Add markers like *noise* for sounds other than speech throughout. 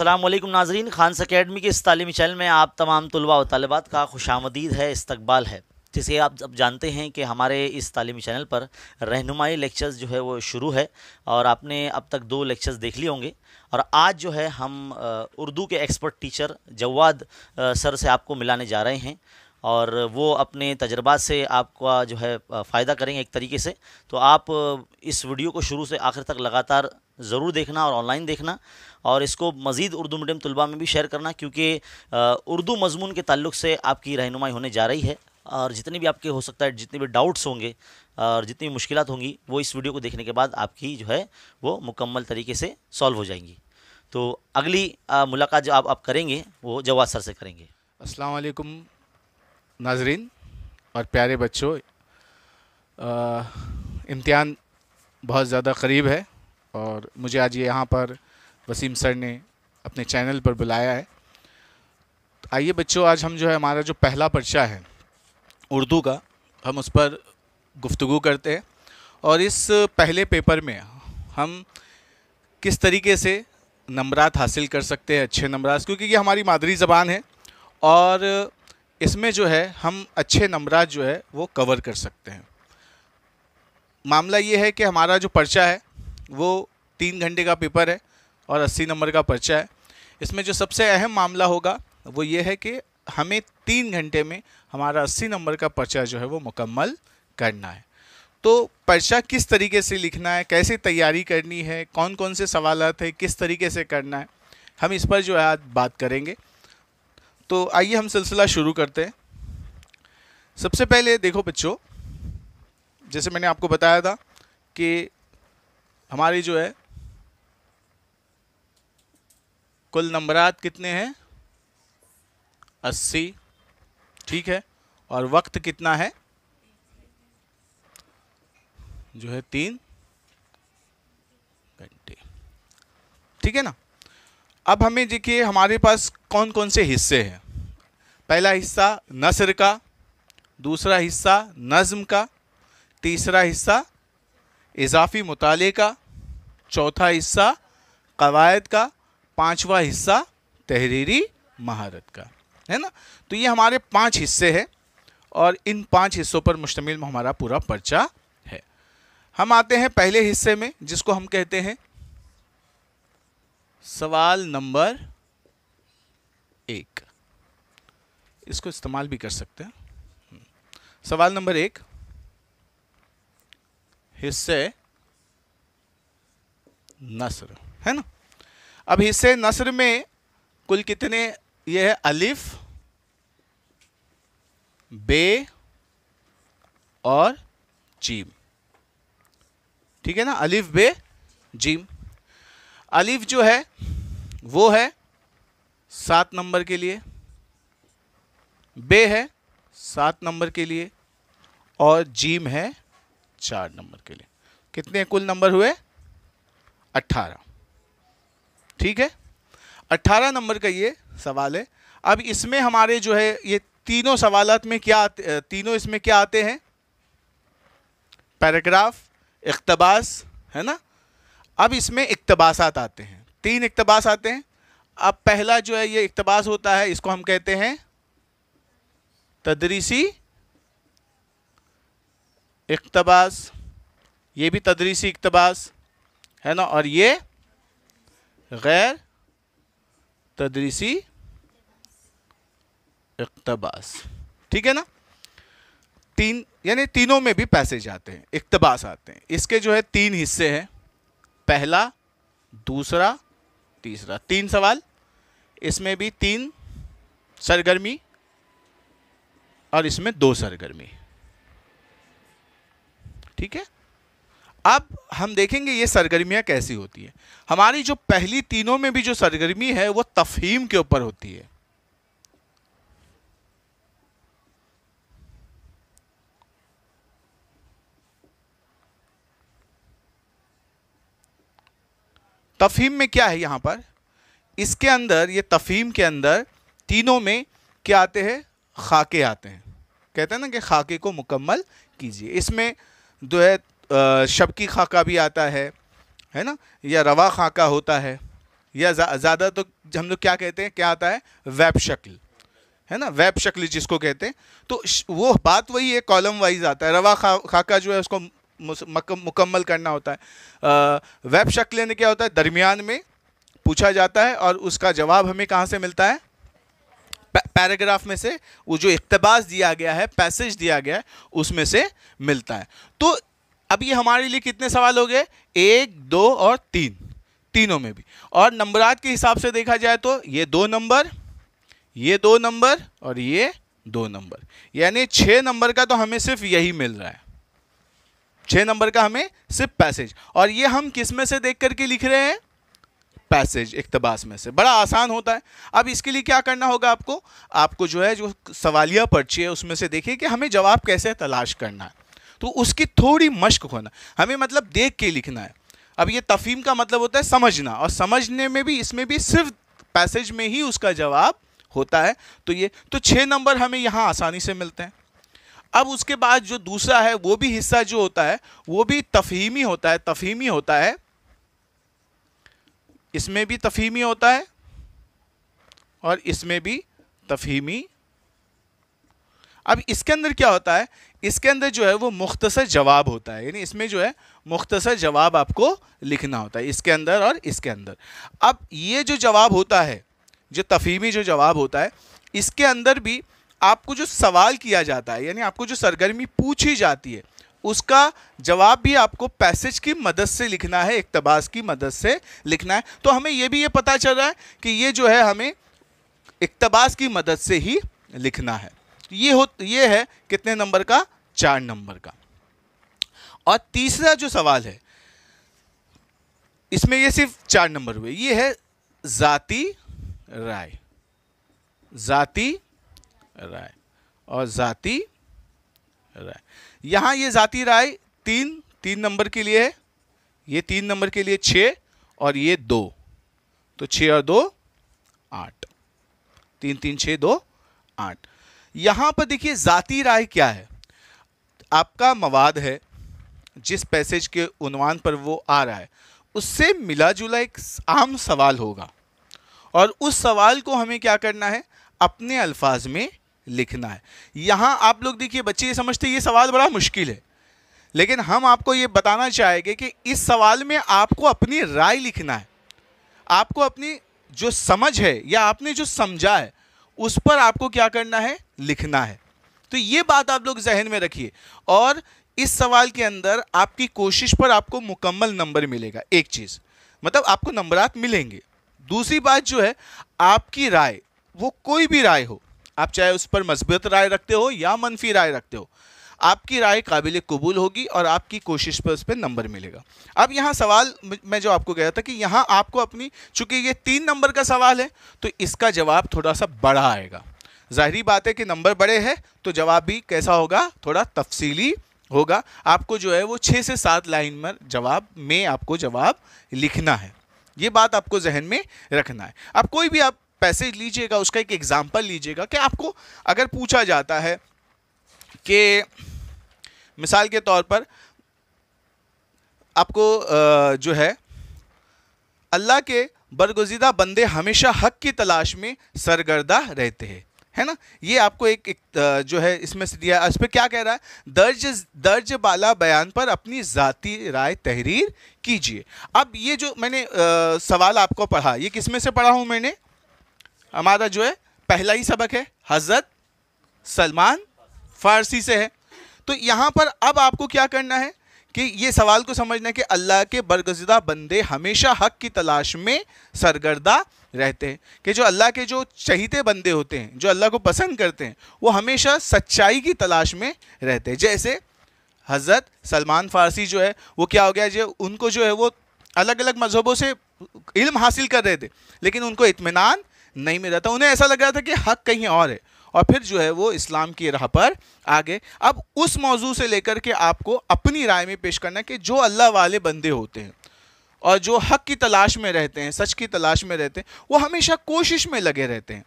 अल्लाम नाजरीन Khans academy के इस तालीमी चैनल में आप तमाम तलबा और तलबात का खुश आमदीद है इस्तबाल है जिसे आप अब जानते हैं कि हमारे इस तालीमी चैनल पर रहनुमाई लेक्चर्स जो है वो शुरू है और आपने अब तक दो लेक्चर्स देख लिए होंगे और आज जो है हम उर्दू के एक्सपर्ट टीचर जवाद सर से आपको मिलाने जा रहे हैं और वो अपने तजर्बा से आपका जो है फ़ायदा करेंगे एक तरीके से तो आप इस वीडियो को शुरू से आखिर तक लगातार ज़रूर देखना और ऑनलाइन देखना और इसको मज़ीद उर्दू मीडियम तलबा में भी शेयर करना क्योंकि उर्दू मजमून के तल्ल से आपकी रहनुमाई होने जा रही है और जितने भी आपके हो सकता है जितने भी डाउट्स होंगे और जितनी भी मुश्किल होंगी वो इस वीडियो को देखने के बाद आपकी जो है वो मुकम्मल तरीके से सॉल्व हो जाएंगी तो अगली मुलाकात जो आप आप करेंगे वो जवाब सर से करेंगे अस्सलाम वालेकुम नाजरीन और प्यारे बच्चों इम्तिहान बहुत ज़्यादा करीब है और मुझे आज यहाँ पर वसीम सर ने अपने चैनल पर बुलाया है तो आइए बच्चों आज हम जो है हमारा जो पहला पर्चा है उर्दू का हम उस पर गुफ्तु करते हैं और इस पहले पेपर में हम किस तरीके से नंबरात हासिल कर सकते हैं अच्छे नंबरात क्योंकि ये हमारी मादरी ज़बान है और इसमें जो है हम अच्छे नंबर जो है वो कवर कर सकते हैं मामला ये है कि हमारा जो पर्चा है वो तीन घंटे का पेपर है और अस्सी नंबर का पर्चा है इसमें जो सबसे अहम मामला होगा वो ये है कि हमें तीन घंटे में हमारा अस्सी नंबर का पर्चा जो है वो मुकम्मल करना है तो पर्चा किस तरीके से लिखना है कैसे तैयारी करनी है कौन कौन से सवालत हैं किस तरीके से करना है हम इस पर जो है आज बात करेंगे तो आइए हम सिलसिला शुरू करते हैं सबसे पहले देखो बच्चों जैसे मैंने आपको बताया था कि हमारी जो है कुल नंबरात कितने हैं अस्सी ठीक है और वक्त कितना है जो है तीन घंटे ठीक है ना अब हमें देखिए हमारे पास कौन कौन से हिस्से हैं पहला हिस्सा नसर का दूसरा हिस्सा नज़म का तीसरा हिस्सा इजाफी मुताले का चौथा हिस्सा कवायद का पांचवा हिस्सा तहरीरी महारत का है ना तो ये हमारे पांच हिस्से हैं और इन पांच हिस्सों पर मुश्तमिल हमारा पूरा पर्चा है हम आते हैं पहले हिस्से में जिसको हम कहते हैं सवाल नंबर एक इसको इस्तेमाल भी कर सकते हैं हम्म। सवाल नंबर एक हिस्से नसर है ना अब हिस्से नसर में कुल कितने ये है अलिफ बे और जीम ठीक है ना अलिफ बे जीम अलिफ जो है वो है सात नंबर के लिए बे है सात नंबर के लिए और जीम है चार नंबर के लिए कितने कुल नंबर हुए अट्ठारह ठीक है अट्ठारह नंबर का ये सवाल है अब इसमें हमारे जो है ये तीनों सवालत में क्या आते तीनों इसमें क्या आते हैं पैराग्राफ इकतबास है ना अब इसमें इकतबास आते हैं तीन इकतबास आते हैं अब पहला जो है ये इकतबास होता है इसको हम कहते हैं तदरीसी इकतबास ये भी तदरीसी इकतबास है ना और ये गैर तदरीसी इकतबास ठीक है ना तीन यानी तीनों में भी पैसेज आते हैं इकतबास आते हैं इसके जो है तीन हिस्से हैं पहला दूसरा तीसरा तीन सवाल इसमें भी तीन सरगर्मी और इसमें दो सरगर्मी ठीक है अब हम देखेंगे ये सरगर्मियाँ कैसी होती हैं हमारी जो पहली तीनों में भी जो सरगर्मी है वो तफहीम के ऊपर होती है तफहीम में क्या है यहाँ पर इसके अंदर ये तफहीम के अंदर तीनों में क्या आते हैं खाके आते हैं कहते हैं ना कि खाके को मुकम्मल कीजिए इसमें जो है शब की खाका भी आता है है ना या रवा खाका होता है या ज़्यादा तो हम लोग क्या कहते हैं क्या आता है वेब शक्ल है ना वेब शक्ल जिसको कहते हैं तो वो बात वही है कॉलम वाइज आता है रवा खा खाका जो है उसको मुकम्मल करना होता है वेब शक्लें क्या होता है दरमियान में पूछा जाता है और उसका जवाब हमें कहाँ से मिलता है पैराग्राफ में से वो जो इकतबास दिया गया है पैसेज दिया गया है उसमें से मिलता है तो अब ये हमारे लिए कितने सवाल हो गए एक दो और तीन तीनों में भी और नंबरात के हिसाब से देखा जाए तो ये दो नंबर ये दो नंबर और ये दो नंबर यानी छः नंबर का तो हमें सिर्फ यही मिल रहा है छः नंबर का हमें सिर्फ पैसेज और ये हम किस में से देख करके लिख रहे हैं पैसेज इकतबास में से बड़ा आसान होता है अब इसके लिए क्या करना होगा आपको आपको जो है जो सवालिया पर्ची है उसमें से देखिए कि हमें जवाब कैसे तलाश करना है तो उसकी थोड़ी मश्क होना हमें मतलब देख के लिखना है अब ये तफीम का मतलब होता है समझना और समझने में भी इसमें भी सिर्फ पैसेज में ही उसका जवाब होता है तो ये तो छः नंबर हमें यहाँ आसानी से मिलते हैं अब उसके बाद जो दूसरा है वो भी हिस्सा जो होता है वो भी तफहीमी होता है तफहीमी होता है इसमें भी तफहीमी होता है और इसमें भी तफहीमी अब इसके अंदर क्या होता है इसके अंदर जो है वो मुख्तसर जवाब होता है यानी इसमें जो है मुख्तसर जवाब आपको लिखना होता है इसके अंदर और इसके अंदर अब ये जो जवाब होता है जो तफहीमी जो जवाब होता है इसके अंदर भी आपको जो सवाल किया जाता है यानी आपको जो सरगर्मी पूछी जाती है उसका जवाब भी आपको पैसेज की मदद से लिखना है इकतबास की मदद से लिखना है तो हमें ये भी ये पता चल रहा है कि ये जो है हमें इकतबास की मदद से ही लिखना है ये हो ये है कितने नंबर का चार नंबर का और तीसरा जो सवाल है इसमें ये सिर्फ चार नंबर हुए ये है जाति राय जाति राय और जाति राय यहाँ ये जाति राय तीन तीन नंबर के लिए है ये तीन नंबर के लिए छ और ये दो तो छ और दो आठ तीन तीन छ दो आठ यहां पर देखिए जाति राय क्या है आपका मवाद है जिस पैसेज के उन्वान पर वो आ रहा है उससे मिला जुला एक आम सवाल होगा और उस सवाल को हमें क्या करना है अपने अल्फाज में लिखना है यहाँ आप लोग देखिए बच्चे ये समझते ये सवाल बड़ा मुश्किल है लेकिन हम आपको ये बताना चाहेंगे कि इस सवाल में आपको अपनी राय लिखना है आपको अपनी जो समझ है या आपने जो समझा है उस पर आपको क्या करना है लिखना है तो ये बात आप लोग जहन में रखिए और इस सवाल के अंदर आपकी कोशिश पर आपको मुकम्मल नंबर मिलेगा एक चीज़ मतलब आपको नंबरात मिलेंगे दूसरी बात जो है आपकी राय वो कोई भी राय हो आप चाहे उस पर मजबूत राय रखते हो या मनफी राय रखते हो आपकी राय काबिल कबूल होगी और आपकी कोशिश पर उस पर नंबर मिलेगा अब यहाँ सवाल मैं जो आपको कह रहा था कि यहाँ आपको अपनी चूंकि ये तीन नंबर का सवाल है तो इसका जवाब थोड़ा सा बड़ा आएगा ज़ाहरी बात है कि नंबर बड़े हैं तो जवाब भी कैसा होगा थोड़ा तफसीली होगा आपको जो है वो छः से सात लाइन में जवाब में आपको जवाब लिखना है ये बात आपको जहन में रखना है अब कोई भी आप पैसेज लीजिएगा उसका एक एग्जाम्पल लीजिएगा कि आपको अगर पूछा जाता है कि मिसाल के तौर पर आपको जो है अल्लाह के बरगुजीदा बंदे हमेशा हक की तलाश में सरगर्दा रहते हैं है ना ये आपको एक, एक जो है इसमें से दिया इस पर क्या कह रहा है दर्ज दर्ज बाला बयान पर अपनी ज़ाती राय तहरीर कीजिए अब ये जो मैंने आ, सवाल आपको पढ़ा ये किस में से पढ़ा हूँ मैंने हमारा जो है पहला ही सबक है हज़रत सलमान फ़ारसी से है तो यहाँ पर अब आपको क्या करना है कि ये सवाल को समझना है कि अल्लाह के बरगज़दा बंदे हमेशा हक की तलाश में सरगर्दा रहते हैं कि जो अल्लाह के जो चहीते बंदे होते हैं जो अल्लाह को पसंद करते हैं वो हमेशा सच्चाई की तलाश में रहते हैं जैसे हज़रत सलमान फ़ारसी जो है वो क्या हो गया जो उनको जो है वो अलग अलग मज़हबों से इल्म हासिल कर रहे थे लेकिन उनको इतमान नहीं मिल रहा था उन्हें ऐसा लग रहा था कि हक कहीं और है और फिर जो है वो इस्लाम की राह पर आगे अब उस मौजू से लेकर के आपको अपनी राय में पेश करना कि जो अल्लाह वाले बंदे होते हैं और जो हक की तलाश में रहते हैं सच की तलाश में रहते हैं वो हमेशा कोशिश में लगे रहते हैं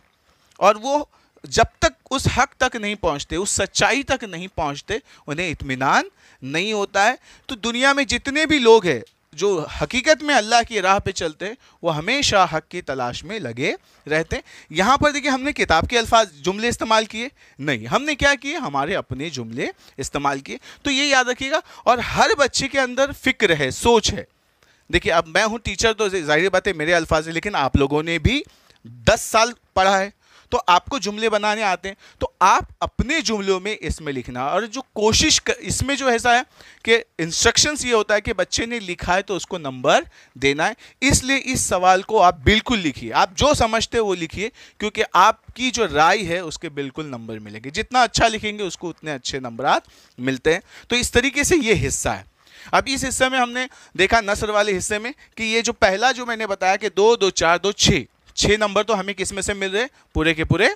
और वो जब तक उस हक तक नहीं पहुंचते उस सच्चाई तक नहीं पहुंचते उन्हें इत्मीनान नहीं होता है तो दुनिया में जितने भी लोग हैं जो हकीकत में अल्लाह की राह पे चलते हैं वो हमेशा हक की तलाश में लगे रहते हैं यहाँ पर देखिए हमने किताब के अल्फाज जुमले इस्तेमाल किए नहीं हमने क्या किए हमारे अपने जुमले इस्तेमाल किए तो ये याद रखिएगा और हर बच्चे के अंदर फिक्र है सोच है देखिए अब मैं हूँ टीचर तो जाहिर बात है मेरे अल्फाज है लेकिन आप लोगों ने भी दस साल पढ़ा है तो आपको जुमले बनाने आते हैं तो आप अपने जुमलों में इसमें लिखना और जो कोशिश कर, इसमें जो ऐसा है कि इंस्ट्रक्शंस ये होता है कि बच्चे ने लिखा है तो उसको नंबर देना है इसलिए इस सवाल को आप बिल्कुल लिखिए आप जो समझते हो वो लिखिए क्योंकि आपकी जो राय है उसके बिल्कुल नंबर मिलेंगे जितना अच्छा लिखेंगे उसको उतने अच्छे नंबर मिलते हैं तो इस तरीके से ये हिस्सा है अब इस हिस्से में हमने देखा नसर वाले हिस्से में कि ये जो पहला जो मैंने बताया कि दो दो चार दो छः छः नंबर तो हमें किस में से मिल रहे पूरे के पूरे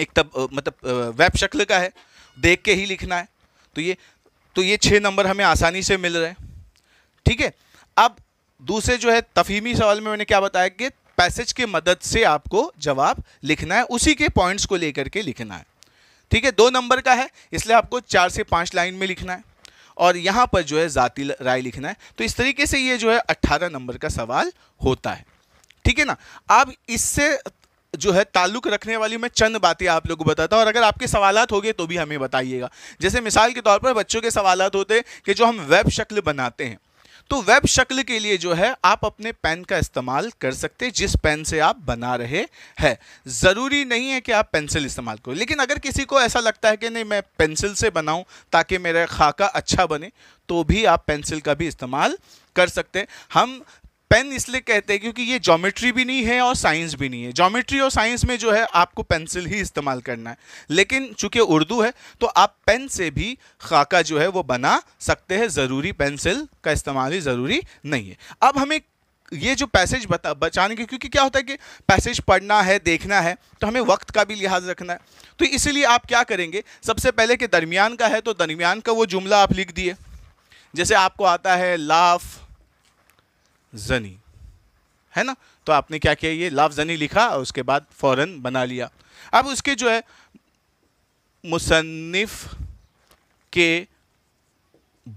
एक तब मतलब वेब शक्ल का है देख के ही लिखना है तो ये तो ये छः नंबर हमें आसानी से मिल रहे हैं ठीक है अब दूसरे जो है तफहीमी सवाल में मैंने क्या बताया कि पैसेज के मदद से आपको जवाब लिखना है उसी के पॉइंट्स को लेकर के लिखना है ठीक है दो नंबर का है इसलिए आपको चार से पाँच लाइन में लिखना है और यहाँ पर जो है ज़ाती राय लिखना है तो इस तरीके से ये जो है अट्ठारह नंबर का सवाल होता है ठीक है ना अब इससे जो है ताल्लुक रखने वाली मैं चंद बातें आप लोगों को बताता हूँ और अगर आपके सवाल हो गए तो भी हमें बताइएगा जैसे मिसाल के तौर पर बच्चों के सवाल होते हैं कि जो हम वेब शक्ल बनाते हैं तो वेब शक्ल के लिए जो है आप अपने पेन का इस्तेमाल कर सकते हैं जिस पेन से आप बना रहे हैं ज़रूरी नहीं है कि आप पेंसिल इस्तेमाल करो लेकिन अगर किसी को ऐसा लगता है कि नहीं मैं पेंसिल से बनाऊं ताकि मेरा खाका अच्छा बने तो भी आप पेंसिल का भी इस्तेमाल कर सकते हैं हम पेन इसलिए कहते हैं क्योंकि ये ज्योमेट्री भी नहीं है और साइंस भी नहीं है ज्योमेट्री और साइंस में जो है आपको पेंसिल ही इस्तेमाल करना है लेकिन चूंकि उर्दू है तो आप पेन से भी खाका जो है वो बना सकते हैं ज़रूरी पेंसिल का इस्तेमाल ही ज़रूरी नहीं है अब हमें ये जो पैसेज बता बचाने के क्योंकि क्या होता है कि पैसेज पढ़ना है देखना है तो हमें वक्त का भी लिहाज रखना है तो इसीलिए आप क्या करेंगे सबसे पहले कि दरमियान का है तो दरमियान का वो जुमला आप लिख दिए जैसे आपको आता है लाफ जनी है ना तो आपने क्या किया ये जनी लिखा और उसके बाद फ़ौरन बना लिया अब उसके जो है मुसनफ़ के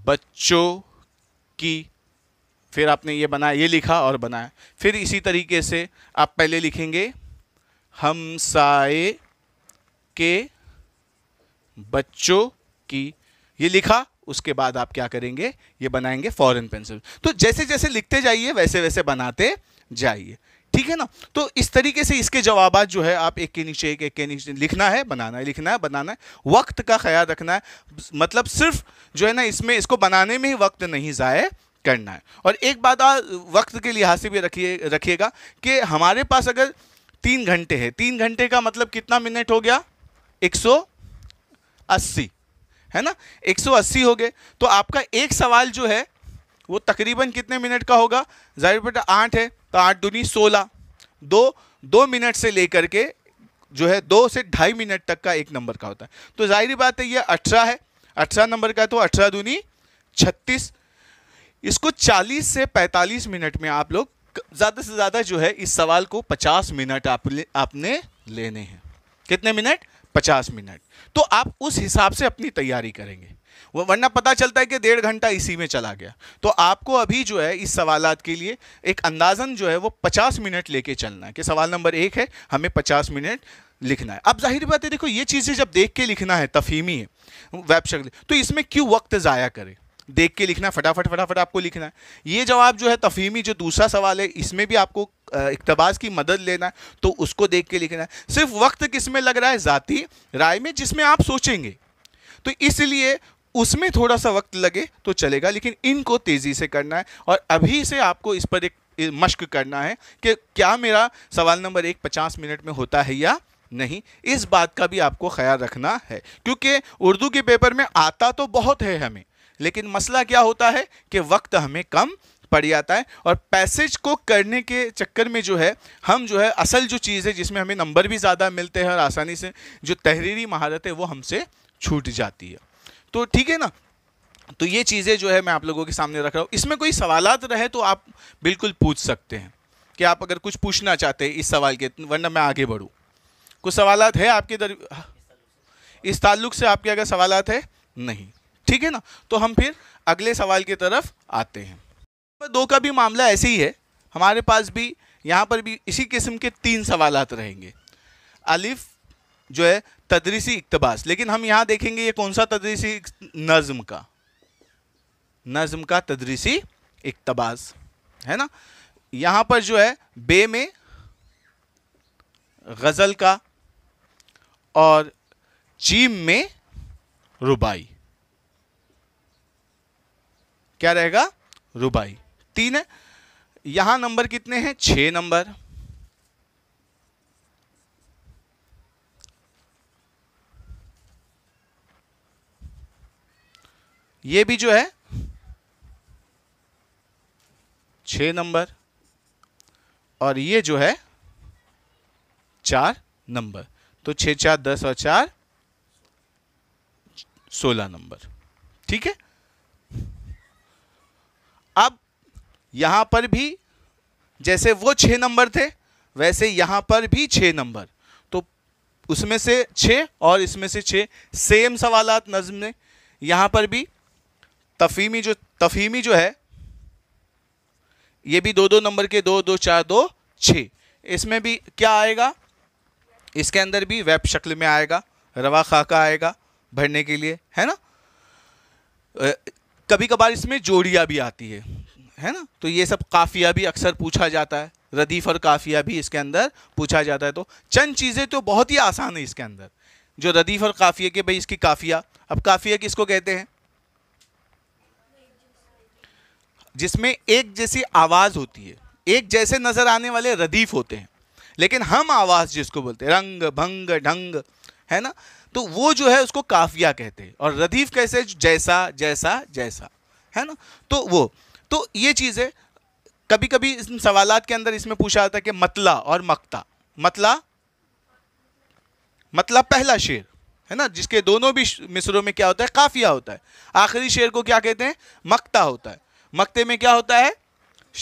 बच्चों की फिर आपने ये बनाया ये लिखा और बनाया फिर इसी तरीके से आप पहले लिखेंगे हमसाए के बच्चों की ये लिखा उसके बाद आप क्या करेंगे ये बनाएंगे फॉरेन पेंसिल तो जैसे जैसे लिखते जाइए वैसे वैसे बनाते जाइए ठीक है ना तो इस तरीके से इसके जवाब जो है आप एक के नीचे एक एक के नीचे लिखना है बनाना है लिखना है बनाना है वक्त का ख्याल रखना है मतलब सिर्फ जो है ना इसमें इसको बनाने में ही वक्त नहीं ज़ाय करना है और एक बात आ, वक्त के लिहाज से भी रखिए रखिएगा कि हमारे पास अगर तीन घंटे है तीन घंटे का मतलब कितना मिनट हो गया एक सौ अस्सी है ना 180 हो गए तो आपका एक सवाल जो है वो तकरीबन कितने मिनट का होगा जाहिर बेटा आठ है तो आठ दूनी सोलह दो दो मिनट से लेकर के जो है दो से ढाई मिनट तक का एक नंबर का होता है तो जाहिर बात है ये अठारह है अठारह नंबर का तो अठारह दूनी छत्तीस इसको चालीस से पैंतालीस मिनट में आप लोग ज़्यादा से ज़्यादा जो है इस सवाल को पचास मिनट आप आपने लेने हैं कितने मिनट पचास मिनट तो आप उस हिसाब से अपनी तैयारी करेंगे वरना पता चलता है कि डेढ़ घंटा इसी में चला गया तो आपको अभी जो है इस सवाल के लिए एक अंदाजन जो है वो पचास मिनट लेके चलना है कि सवाल नंबर एक है हमें पचास मिनट लिखना है अब जाहिर बात है देखो ये चीज़ें जब देख के लिखना है तफहीमी है वेब शक्ल तो इसमें क्यों वक्त ज़ाया करें देख के लिखना फटाफट फटाफट आपको लिखना है ये जवाब जो है तफीमी जो दूसरा सवाल है इसमें भी आपको इकतबास की मदद लेना है तो उसको देख के लिखना है सिर्फ वक्त किस में लग रहा है ज़ाती राय में जिसमें आप सोचेंगे तो इसलिए उसमें थोड़ा सा वक्त लगे तो चलेगा लेकिन इनको तेज़ी से करना है और अभी से आपको इस पर एक मश्क करना है कि क्या मेरा सवाल नंबर एक पचास मिनट में होता है या नहीं इस बात का भी आपको ख्याल रखना है क्योंकि उर्दू के पेपर में आता तो बहुत है हमें लेकिन मसला क्या होता है कि वक्त हमें कम पड़ जाता है और पैसेज को करने के चक्कर में जो है हम जो है असल जो चीज़ है जिसमें हमें नंबर भी ज़्यादा मिलते हैं और आसानी से जो तहरीरी महारत है वो हमसे छूट जाती है तो ठीक है ना तो ये चीज़ें जो है मैं आप लोगों के सामने रख रहा हूँ इसमें कोई सवालत रहे तो आप बिल्कुल पूछ सकते हैं कि आप अगर कुछ पूछना चाहते हैं इस सवाल के वरना मैं आगे बढ़ूँ कुछ सवालत है आपके दर इस ताल्लुक से आपके अगर सवालत है नहीं ठीक है ना तो हम फिर अगले सवाल की तरफ आते हैं नंबर दो का भी मामला ऐसे ही है हमारे पास भी यहाँ पर भी इसी किस्म के तीन सवाल रहेंगे अलिफ जो है तदरीसी इकतबास लेकिन हम यहाँ देखेंगे ये कौन सा तदरीसी नज़म का नज़म का तदरीसी इकतबास है ना यहाँ पर जो है बे में गज़ल का और चीम में रुबाई क्या रहेगा रुबाई तीन है यहां नंबर कितने हैं छ नंबर ये भी जो है छ नंबर और ये जो है चार नंबर तो छ चार दस और चार सोलह नंबर ठीक है अब यहाँ पर भी जैसे वो छः नंबर थे वैसे यहाँ पर भी छः नंबर तो उसमें से छः और इसमें से छः सेम सवाल नज़म ने यहाँ पर भी तफीमी जो तफीमी जो है ये भी दो दो नंबर के दो दो चार दो छः इसमें भी क्या आएगा इसके अंदर भी वेब शक्ल में आएगा रवा खाका आएगा भरने के लिए है ना कभी कभार इसमें जोड़िया भी आती है है ना तो ये सब काफिया भी अक्सर पूछा जाता है रदीफ और काफिया भी इसके अंदर पूछा जाता है तो चंद चीज़ें तो बहुत ही आसान है इसके अंदर जो रदीफ और काफिया के भाई इसकी काफिया अब काफिया किसको कहते हैं जिसमें एक जैसी आवाज़ होती है एक जैसे नज़र आने वाले रदीफ होते हैं लेकिन हम आवाज़ जिसको बोलते हैं रंग भंग ढंग है ना तो वो जो है उसको काफिया कहते हैं और रदीफ कैसे जैसा जैसा जैसा है ना तो वो तो ये चीज़ें कभी कभी सवाल के अंदर इसमें पूछा जाता है कि मतला और मक्ता मतला मतला पहला शेर है ना जिसके दोनों भी मिसरों में क्या होता है काफिया होता है आखिरी शेर को क्या कहते हैं मक्ता होता है मक्ते में क्या होता है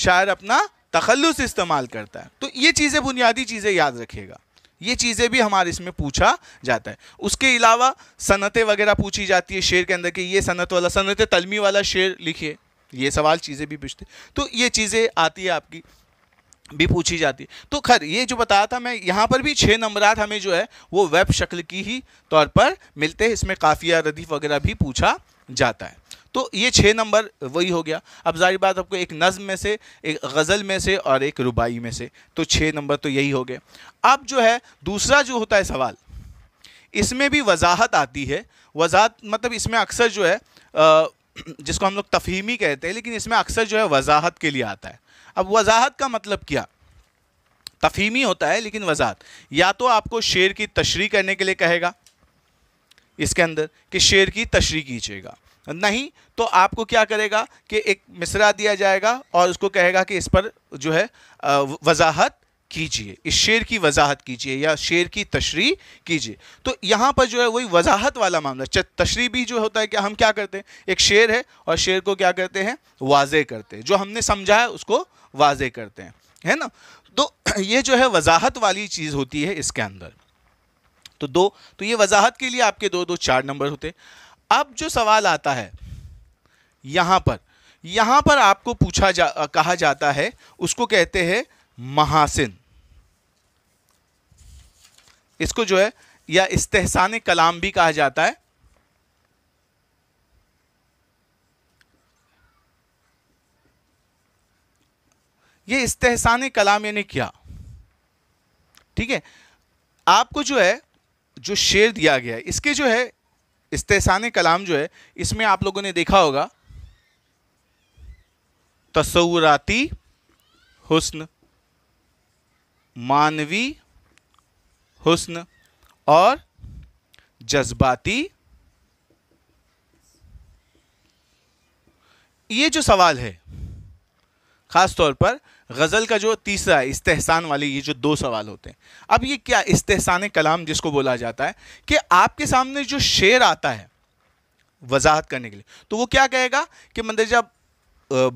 शायर अपना तखलुस इस्तेमाल करता है तो ये चीज़ें बुनियादी चीज़ें याद रखिएगा ये चीज़ें भी हमारे इसमें पूछा जाता है उसके अलावा सनतें वगैरह पूछी जाती है शेर के अंदर कि ये सनत वाला सनत तलमी वाला शेर लिखिए ये सवाल चीज़ें भी पूछते तो ये चीज़ें आती है आपकी भी पूछी जाती तो खैर ये जो बताया था मैं यहाँ पर भी छः नंबरात हमें जो है वो वेब शक्ल की ही तौर पर मिलते हैं इसमें काफ़िया रदीफ वगैरह भी पूछा जाता है तो ये छः नंबर वही हो गया अब जाहिर बात आपको एक नज़म में से एक गज़ल में से और एक रुबाई में से तो छः नंबर तो यही हो गए अब जो है दूसरा जो होता है सवाल इसमें भी वजाहत आती है वजाहत मतलब इसमें अक्सर जो है जिसको हम लोग तफहीमी कहते हैं लेकिन इसमें अक्सर जो है वजाहत के लिए आता है अब वजाहत का मतलब क्या तफहीमी होता है लेकिन वजाहत या तो आपको शेर की तशरी करने के लिए कहेगा इसके अंदर कि शेर की तशरी कीजिएगा नहीं तो आपको क्या करेगा कि एक मिसरा दिया जाएगा और उसको कहेगा कि इस पर जो है वजाहत कीजिए इस शेर की वजाहत कीजिए या शेर की तशरी कीजिए तो यहाँ पर जो है वही वजाहत वाला मामला तशरी भी जो होता है कि हम क्या करते हैं एक शेर है और शेर को क्या करते हैं वाजे करते हैं जो हमने समझा है उसको वाजे करते हैं है ना तो *clears throat* ये जो है वजाहत वाली चीज़ होती है इसके अंदर तो दो तो ये वजाहत के लिए आपके दो दो चार नंबर होते हैं अब जो सवाल आता है यहां पर यहां पर आपको पूछा जा कहा जाता है उसको कहते हैं महासिन इसको जो है या इस्तेहसान कलाम भी कहा जाता है ये इस्तेहसान कलाम यानी क्या ठीक है आपको जो है जो शेर दिया गया है इसके जो है इस्तेसान कलाम जो है इसमें आप लोगों ने देखा होगा तस्वुराती हुस्न मानवी हुस्न और जज्बाती ये जो सवाल है ख़ास तौर पर गज़ल का जो तीसरा इस्तेहसान वाले ये जो दो सवाल होते हैं अब ये क्या इस्तेहसान कलाम जिसको बोला जाता है कि आपके सामने जो शेर आता है वजाहत करने के लिए तो वो क्या कहेगा कि मंदरजा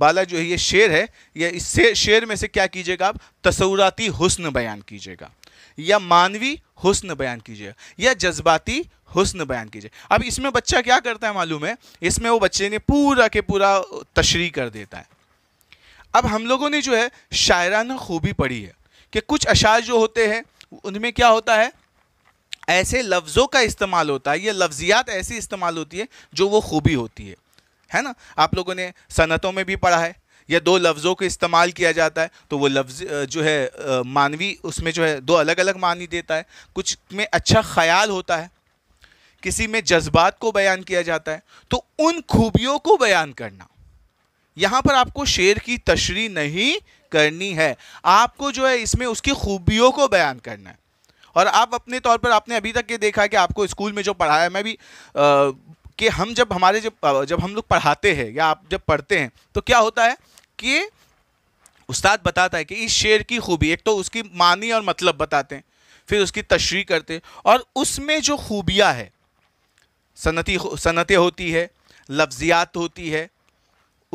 बाला जो है ये शेर है या इससे शेर में से क्या कीजिएगा आप तस्वूराती हुस्न बयान कीजिएगा या मानवी हुस्न बयान कीजिएगा या जज्बाती हुस्न बयान कीजिए अब इसमें बच्चा क्या करता है मालूम है इसमें वो बच्चे ने पूरा के पूरा तशरी कर देता है अब हम लोगों ने जो है शायराना खूबी पढ़ी है कि कुछ अशार जो होते हैं उनमें क्या होता है ऐसे लफ्ज़ों का इस्तेमाल होता है ये लफ्ज़ियात ऐसी इस्तेमाल होती है जो वो खूबी होती है है ना आप लोगों ने सनतों में भी पढ़ा है या दो लफ्ज़ों को इस्तेमाल किया जाता है तो वो लफ्ज़ जो है मानवी उसमें जो है दो अलग अलग मानी देता है कुछ में अच्छा ख्याल होता है किसी में जज्बात को बयान किया जाता है तो उन खूबियों को बयान करना यहाँ पर आपको शेर की तशरी नहीं करनी है आपको जो है इसमें उसकी खूबियों को बयान करना है और आप अपने तौर पर आपने अभी तक ये देखा कि आपको स्कूल में जो पढ़ाया मैं भी आ, कि हम जब हमारे जब जब हम लोग पढ़ाते हैं या आप जब पढ़ते हैं तो क्या होता है कि उस्ताद बताता है कि इस शेर की खूबी एक तो उसकी मानी और मतलब बताते हैं फिर उसकी तशरी करते हैं और उसमें जो खूबियाँ है सनती सनतें होती है लफ्ज़ियात होती है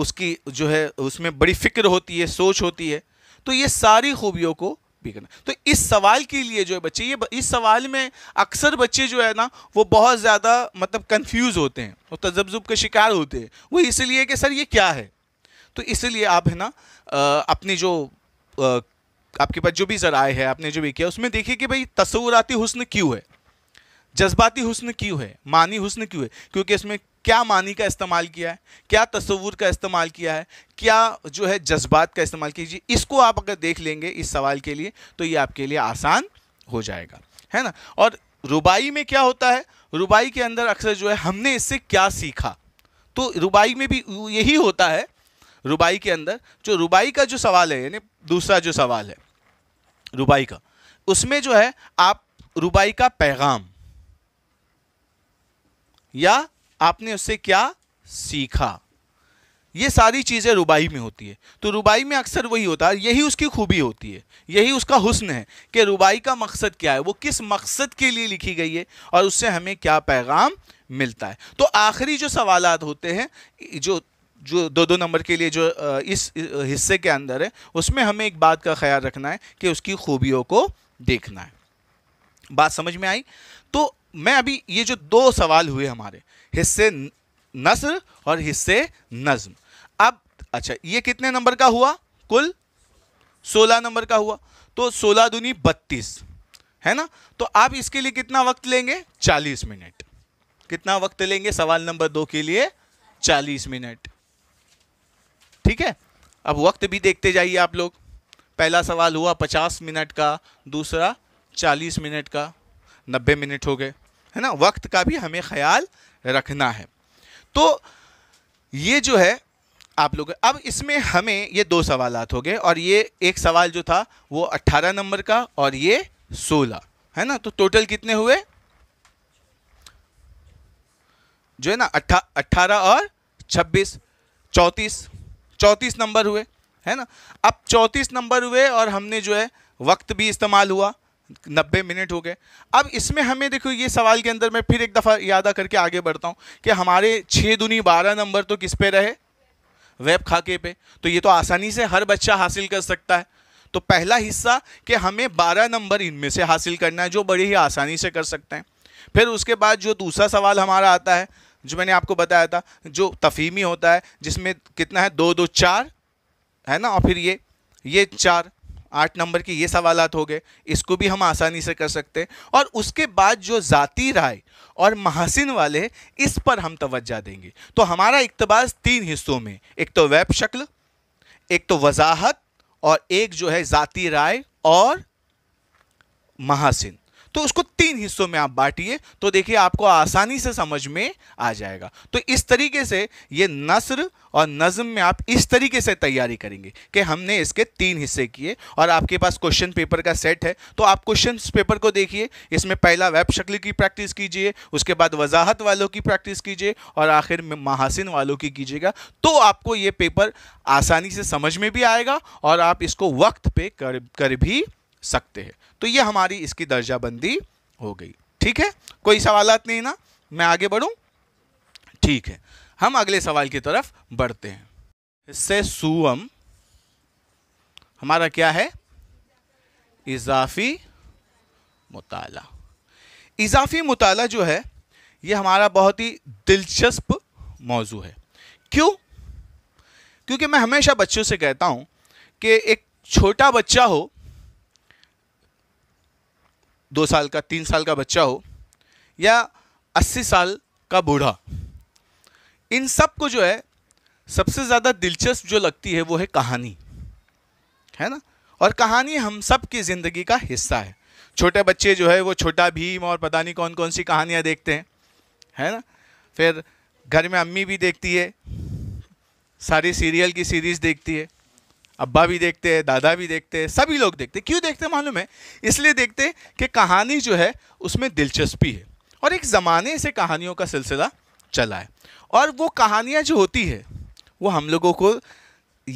उसकी जो है उसमें बड़ी फिक्र होती है सोच होती है तो ये सारी खूबियों को भी करना तो इस सवाल के लिए जो है बच्चे ये इस सवाल में अक्सर बच्चे जो है ना वो बहुत ज़्यादा मतलब कंफ्यूज होते हैं और तजब्जुब का शिकार होते हैं वो इसलिए कि सर ये क्या है तो इसलिए आप है ना अपनी जो आपके पास जो भी ज़राए है आपने जो भी किया उसमें देखिए कि भाई तस्वुराती हुस्न क्यों है जज्बाती हुस्न क्यों है मानी हुस्न क्यों है क्योंकि इसमें क्या मानी का इस्तेमाल किया है क्या तस्वूर का इस्तेमाल किया है क्या जो है जज्बात का इस्तेमाल कीजिए इसको आप अगर देख लेंगे इस सवाल के लिए तो ये आपके लिए आसान हो जाएगा है ना और रुबाई में क्या होता है रुबाई के अंदर अक्सर जो है हमने इससे क्या सीखा तो रुबाई में भी यही होता है रुबाई के अंदर जो रुबाई का जो सवाल है यानी दूसरा जो सवाल है रुबाई का उसमें जो है आप रुबाई का पैगाम या आपने उससे क्या सीखा ये सारी चीज़ें रुबाई में होती है तो रुबाई में अक्सर वही होता है यही उसकी खूबी होती है यही उसका हुस्न है कि रुबाई का मकसद क्या है वो किस मकसद के लिए लिखी गई है और उससे हमें क्या पैगाम मिलता है तो आखिरी जो सवाल होते हैं जो जो दो दो नंबर के लिए जो इस हिस्से के अंदर है उसमें हमें एक बात का ख्याल रखना है कि उसकी खूबियों को देखना है बात समझ में आई तो मैं अभी ये जो दो सवाल हुए हमारे हिस्से नसर और हिस्से नज्म अब अच्छा ये कितने नंबर का हुआ कुल सोलह नंबर का हुआ तो सोलह दुनी बत्तीस है ना तो आप इसके लिए कितना वक्त लेंगे चालीस मिनट कितना वक्त लेंगे सवाल नंबर दो के लिए चालीस मिनट ठीक है अब वक्त भी देखते जाइए आप लोग पहला सवाल हुआ पचास मिनट का दूसरा चालीस मिनट का नब्बे मिनट हो गए है ना वक्त का भी हमें ख्याल रखना है तो ये जो है आप लोग अब इसमें हमें ये दो सवाल हो गए और ये एक सवाल जो था वो 18 नंबर का और ये 16 है ना तो टोटल कितने हुए जो है ना अट्ठा अट्ठारह और छब्बीस चौंतीस चौंतीस नंबर हुए है ना अब चौंतीस नंबर हुए और हमने जो है वक्त भी इस्तेमाल हुआ नब्बे मिनट हो गए अब इसमें हमें देखो ये सवाल के अंदर मैं फिर एक दफ़ा यादा करके आगे बढ़ता हूँ कि हमारे छः दुनी बारह नंबर तो किस पे रहे वेब खाके पे तो ये तो आसानी से हर बच्चा हासिल कर सकता है तो पहला हिस्सा कि हमें बारह नंबर इनमें से हासिल करना है जो बड़े ही आसानी से कर सकते हैं फिर उसके बाद जो दूसरा सवाल हमारा आता है जो मैंने आपको बताया था जो तफीमी होता है जिसमें कितना है दो दो चार है ना और फिर ये ये चार आठ नंबर के ये सवाल हो गए इसको भी हम आसानी से कर सकते हैं और उसके बाद जो जाति राय और महासिन वाले इस पर हम तवज्जा देंगे तो हमारा इकतबास तीन हिस्सों में एक तो वेब शक्ल एक तो वजाहत और एक जो है ज़ाती राय और महासिन तो उसको तीन हिस्सों में आप बांटिए तो देखिए आपको आसानी से समझ में आ जाएगा तो इस तरीके से ये नसर और नज़म में आप इस तरीके से तैयारी करेंगे कि हमने इसके तीन हिस्से किए और आपके पास क्वेश्चन पेपर का सेट है तो आप क्वेश्चन पेपर को देखिए इसमें पहला वेब शक्ल की प्रैक्टिस कीजिए उसके बाद वजाहत वालों की प्रैक्टिस कीजिए और आखिर में महासिन वालों की कीजिएगा तो आपको ये पेपर आसानी से समझ में भी आएगा और आप इसको वक्त पे कर कर भी सकते हैं तो ये हमारी इसकी दर्जाबंदी हो गई ठीक है कोई सवाल नहीं ना मैं आगे बढ़ूँ ठीक है हम अगले सवाल की तरफ बढ़ते हैं इससे सुअम हमारा क्या है इजाफी मुताला इजाफी मुताला जो है ये हमारा बहुत ही दिलचस्प मौजू है क्यों क्योंकि मैं हमेशा बच्चों से कहता हूँ कि एक छोटा बच्चा हो दो साल का तीन साल का बच्चा हो या अस्सी साल का बूढ़ा इन सब को जो है सबसे ज़्यादा दिलचस्प जो लगती है वो है कहानी है ना और कहानी हम सब की ज़िंदगी का हिस्सा है छोटे बच्चे जो है वो छोटा भीम और पता नहीं कौन कौन सी कहानियाँ देखते हैं है ना फिर घर में अम्मी भी देखती है सारी सीरियल की सीरीज़ देखती है अब्बा भी देखते हैं दादा भी देखते हैं सभी लोग देखते क्यों देखते हैं मालूम है इसलिए देखते कि कहानी जो है उसमें दिलचस्पी है और एक ज़माने से कहानियों का सिलसिला चला है और वो कहानियाँ जो होती है वो हम लोगों को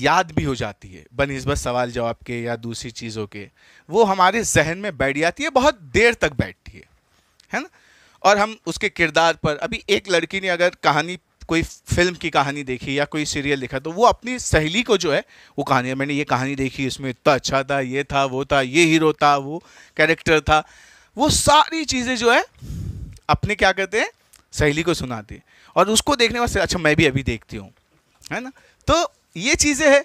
याद भी हो जाती है बनस्बत सवाल जवाब के या दूसरी चीज़ों के वो हमारे जहन में बैठ जाती है बहुत देर तक बैठती है है ना और हम उसके किरदार पर अभी एक लड़की ने अगर कहानी कोई फिल्म की कहानी देखी या कोई सीरियल देखा तो वो अपनी सहेली को जो है वो कहानी है मैंने ये कहानी देखी इसमें इतना अच्छा था ये था वो था ये हीरो था वो कैरेक्टर था वो सारी चीज़ें जो है अपने क्या कहते हैं सहेली को सुनाती है और उसको देखने वास्ते अच्छा मैं भी अभी देखती हूँ है ना तो ये चीज़ें हैं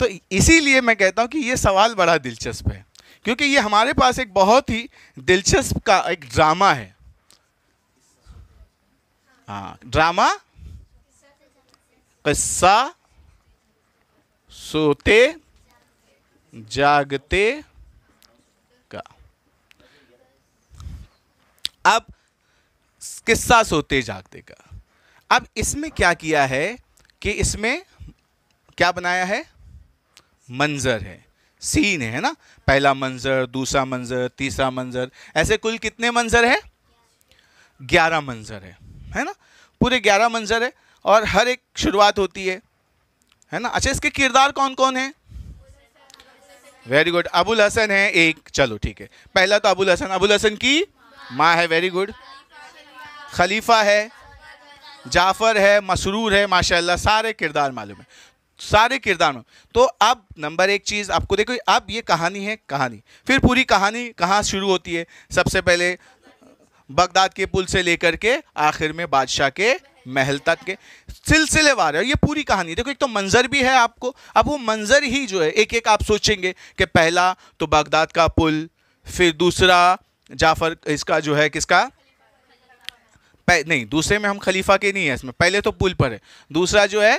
तो इसीलिए मैं कहता हूँ कि ये सवाल बड़ा दिलचस्प है क्योंकि ये हमारे पास एक बहुत ही दिलचस्प का एक ड्रामा है हाँ ड्रामा किस्सा सोते जागते का अब किस्सा सोते जागते का अब इसमें क्या किया है कि इसमें क्या बनाया है मंजर है सीन है ना पहला मंजर दूसरा मंजर तीसरा मंजर ऐसे कुल कितने मंजर है ग्यारह मंजर है है ना पूरे ग्यारह मंजर है और हर एक शुरुआत होती है है ना अच्छा इसके किरदार कौन कौन है वेरी गुड अबुल हसन है एक चलो ठीक है पहला तो अबुल हसन अबुल हसन की माँ है वेरी गुड खलीफा है जाफर है मसरूर है माशाल्लाह सारे किरदार मालूम है सारे किरदार तो अब नंबर एक चीज़ आपको देखो अब ये कहानी है कहानी फिर पूरी कहानी कहाँ शुरू होती है सबसे पहले बगदाद के पुल से लेकर के आखिर में बादशाह के महल तक के सिलसिलेवार है ये पूरी कहानी देखो एक तो मंज़र भी है आपको अब वो मंज़र ही जो है एक एक आप सोचेंगे कि पहला तो बागदाद का पुल फिर दूसरा जाफर इसका जो है किसका नहीं दूसरे में हम खलीफा के नहीं है इसमें पहले तो पुल पर है दूसरा जो है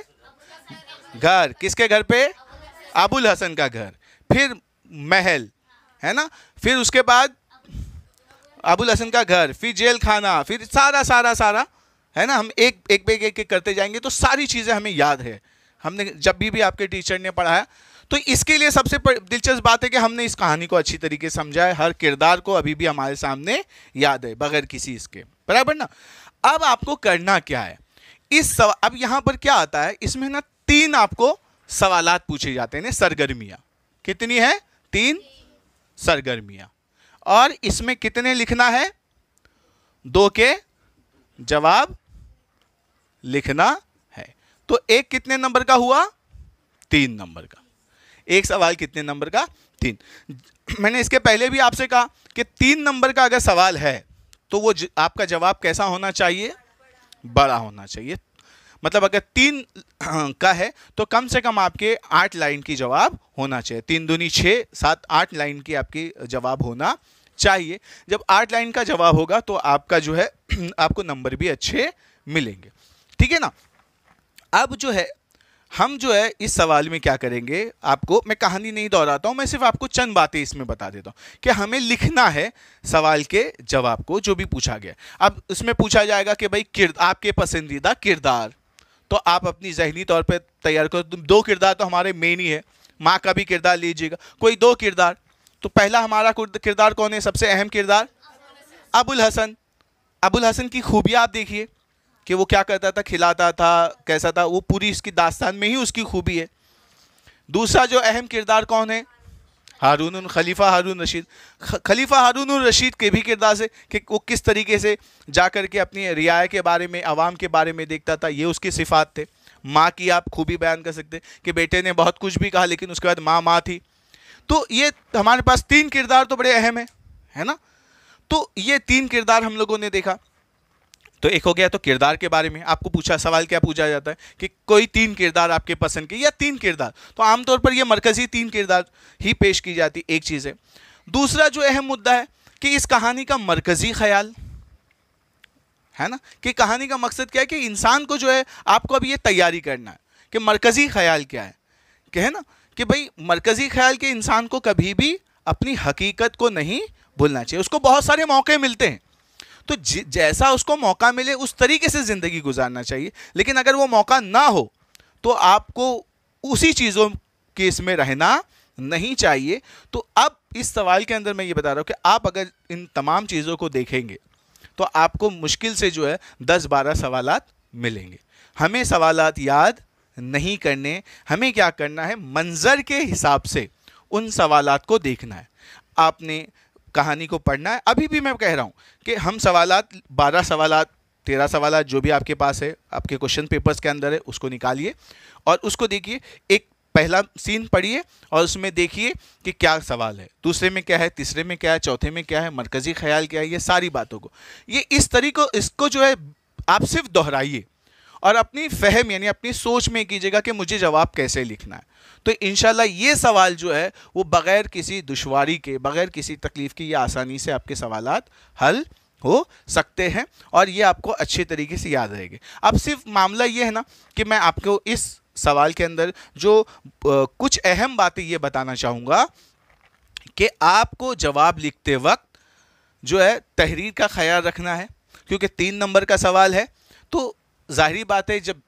घर किसके घर पे अबुल हसन का घर फिर महल है ना फिर उसके बाद अबुल हसन का घर फिर जेल खाना फिर सारा सारा सारा है ना हम एक एक एक एक करते जाएंगे तो सारी चीज़ें हमें याद है हमने जब भी भी आपके टीचर ने पढ़ाया तो इसके लिए सबसे दिलचस्प बात है कि हमने इस कहानी को अच्छी तरीके समझा है हर किरदार को अभी भी हमारे सामने याद है बगैर किसी इसके बराबर ना अब आपको करना क्या है इस सव... अब यहाँ पर क्या आता है इसमें ना तीन आपको सवालत पूछे जाते हैं सरगर्मियाँ कितनी है तीन सरगर्मियाँ और इसमें कितने लिखना है दो के जवाब लिखना है तो एक कितने नंबर का हुआ तीन नंबर का एक सवाल कितने नंबर का तीन मैंने इसके पहले भी आपसे कहा कि तीन नंबर का अगर सवाल है तो वो ज, आपका जवाब कैसा होना चाहिए बड़ा होना चाहिए मतलब अगर तीन *clears throat* का है तो कम से कम आपके आठ लाइन की जवाब होना चाहिए तीन दुनी छः सात आठ लाइन की आपकी जवाब होना चाहिए जब आठ लाइन का जवाब होगा तो आपका जो है *clears throat* आपको नंबर भी अच्छे मिलेंगे ठीक है ना अब जो है हम जो है इस सवाल में क्या करेंगे आपको मैं कहानी नहीं दोहराता हूँ मैं सिर्फ आपको चंद बातें इसमें बता देता हूँ कि हमें लिखना है सवाल के जवाब को जो भी पूछा गया अब इसमें पूछा जाएगा कि भाई किरद आपके पसंदीदा किरदार तो आप अपनी जहनी तौर पर तैयार करो तुम दो किरदार तो हमारे मेन ही है माँ का भी किरदार लीजिएगा कोई दो किरदार तो पहला हमारा किरदार कौन है सबसे अहम किरदार अबुल हसन अबुल हसन की खूबियाँ आप देखिए कि वो क्या करता था खिलाता था कैसा था वो पूरी इसकी दास्तान में ही उसकी खूबी है दूसरा जो अहम किरदार कौन है हारून खलीफा हारून रशीद खलीफा हारून रशीद के भी किरदार से कि वो किस तरीके से जा कर के अपनी रियाया के बारे में आवाम के बारे में देखता था ये उसकी सिफात थे माँ की आप खूबी बयान कर सकते कि बेटे ने बहुत कुछ भी कहा लेकिन उसके बाद माँ माँ थी तो ये हमारे पास तीन किरदार तो बड़े अहम हैं है ना तो ये तीन किरदार हम लोगों ने देखा तो एक हो गया तो किरदार के बारे में आपको पूछा सवाल क्या पूछा जाता है कि कोई तीन किरदार आपके पसंद के या तीन किरदार तो आमतौर पर यह मरकजी तीन किरदार ही पेश की जाती एक चीज़ है दूसरा जो अहम मुद्दा है कि इस कहानी का मरकजी ख्याल है ना कि कहानी का मकसद क्या है कि इंसान को जो है आपको अब ये तैयारी करना है कि मरकज़ी ख्याल क्या है कि है ना कि भाई मरकज़ी ख्याल के इंसान को कभी भी अपनी हकीकत को नहीं भूलना चाहिए उसको बहुत सारे मौके मिलते हैं तो जैसा उसको मौका मिले उस तरीके से ज़िंदगी गुजारना चाहिए लेकिन अगर वो मौका ना हो तो आपको उसी चीज़ों के इसमें रहना नहीं चाहिए तो अब इस सवाल के अंदर मैं ये बता रहा हूँ कि आप अगर इन तमाम चीज़ों को देखेंगे तो आपको मुश्किल से जो है दस बारह सवाल मिलेंगे हमें सवाल याद नहीं करने हमें क्या करना है मंज़र के हिसाब से उन सवाल को देखना है आपने कहानी को पढ़ना है अभी भी मैं कह रहा हूँ कि हम सवाल बारह सवाल तेरह सवाल जो भी आपके पास है आपके क्वेश्चन पेपर्स के अंदर है उसको निकालिए और उसको देखिए एक पहला सीन पढ़िए और उसमें देखिए कि क्या सवाल है दूसरे में क्या है तीसरे में क्या है चौथे में क्या है मरकज़ी ख्याल क्या है ये सारी बातों को ये इस तरीको इसको जो है आप सिर्फ दोहराइए और अपनी फहम यानी अपनी सोच में कीजिएगा कि मुझे जवाब कैसे लिखना है तो इन ये सवाल जो है वो बग़ैर किसी दुशारी के बग़ैर किसी तकलीफ़ के या आसानी से आपके सवाल हल हो सकते हैं और ये आपको अच्छे तरीके से याद रहेगा अब सिर्फ मामला ये है ना कि मैं आपको इस सवाल के अंदर जो आ, कुछ अहम बातें ये बताना चाहूँगा कि आपको जवाब लिखते वक्त जो है तहरीर का ख्याल रखना है क्योंकि तीन नंबर का सवाल है तो जाहरी बात है जब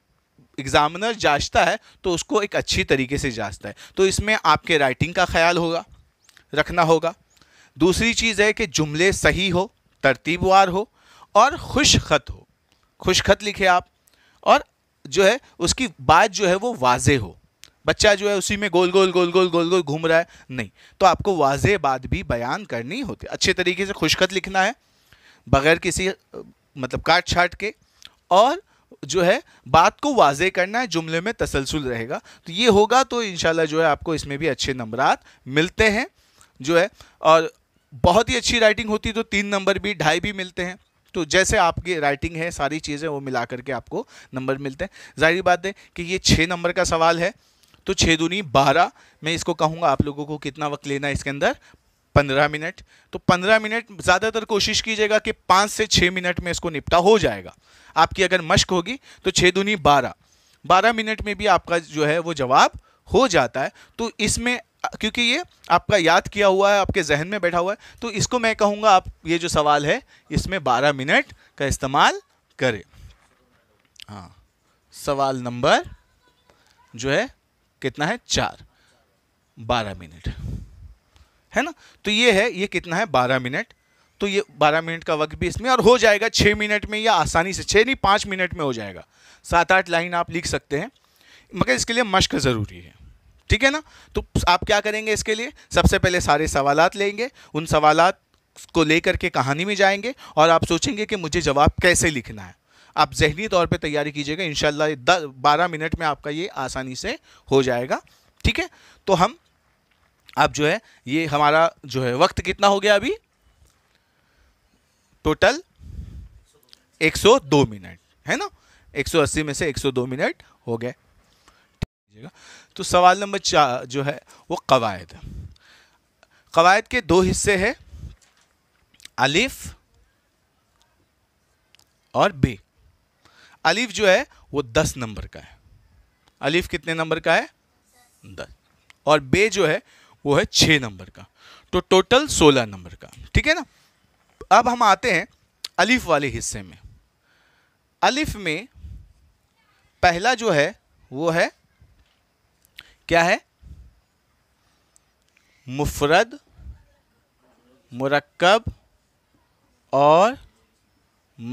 एग्ज़ामिनर जांचता है तो उसको एक अच्छी तरीके से जांचता है तो इसमें आपके राइटिंग का ख्याल होगा रखना होगा दूसरी चीज़ है कि जुमले सही हो तरतीबवार हो और खुश खत हो खुश खत लिखे आप और जो है उसकी बात जो है वो वाजे हो बच्चा जो है उसी में गोल गोल गोल गोल गोल गोल घूम रहा है नहीं तो आपको वाज बात भी बयान करनी होती है अच्छे तरीके से खुशखत लिखना है बगैर किसी मतलब काट छाट के और जो है बात को वाजे करना है जुमले में तसलसल रहेगा तो ये होगा तो इन जो है आपको इसमें भी अच्छे नंबर मिलते हैं जो है और बहुत ही अच्छी राइटिंग होती तो तीन नंबर भी ढाई भी मिलते हैं तो जैसे आपकी राइटिंग है सारी चीज़ें वो मिला करके आपको नंबर मिलते हैं जाहिर बात है कि ये छः नंबर का सवाल है तो छः दूनी बारह मैं इसको कहूँगा आप लोगों को कितना वक्त लेना है इसके अंदर पंद्रह मिनट तो पंद्रह मिनट ज़्यादातर कोशिश कीजिएगा कि पाँच से छः मिनट में इसको निपटा हो जाएगा आपकी अगर मश्क होगी तो छः दूनी बारह बारह मिनट में भी आपका जो है वो जवाब हो जाता है तो इसमें क्योंकि ये आपका याद किया हुआ है आपके जहन में बैठा हुआ है तो इसको मैं कहूँगा आप ये जो सवाल है इसमें बारह मिनट का इस्तेमाल करें हाँ सवाल नंबर जो है कितना है चार बारह मिनट है ना तो ये है ये कितना है बारह मिनट तो ये बारह मिनट का वक्त भी इसमें और हो जाएगा छः मिनट में या आसानी से छः नहीं पाँच मिनट में हो जाएगा सात आठ लाइन आप लिख सकते हैं मगर इसके लिए मश्क ज़रूरी है ठीक है ना तो आप क्या करेंगे इसके लिए सबसे पहले सारे सवालत लेंगे उन सवाल को लेकर के कहानी में जाएंगे और आप सोचेंगे कि मुझे जवाब कैसे लिखना है आप जहनी तौर पे तैयारी कीजिएगा इन शाला बारह मिनट में आपका ये आसानी से हो जाएगा ठीक है तो हम अब जो है ये हमारा जो है वक्त कितना हो गया अभी टोटल 102 मिनट है ना 180 में से 102 मिनट हो गए तो सवाल नंबर चार जो है वो कवायद कवायद के दो हिस्से हैं अलिफ और बे अलिफ जो है वो दस नंबर का है अलिफ कितने नंबर का है दस और बे जो है वो है छः नंबर का तो टोटल सोलह नंबर का ठीक है ना अब हम आते हैं अलिफ वाले हिस्से में अलिफ में पहला जो है वो है क्या है मुफरद मुरक्ब और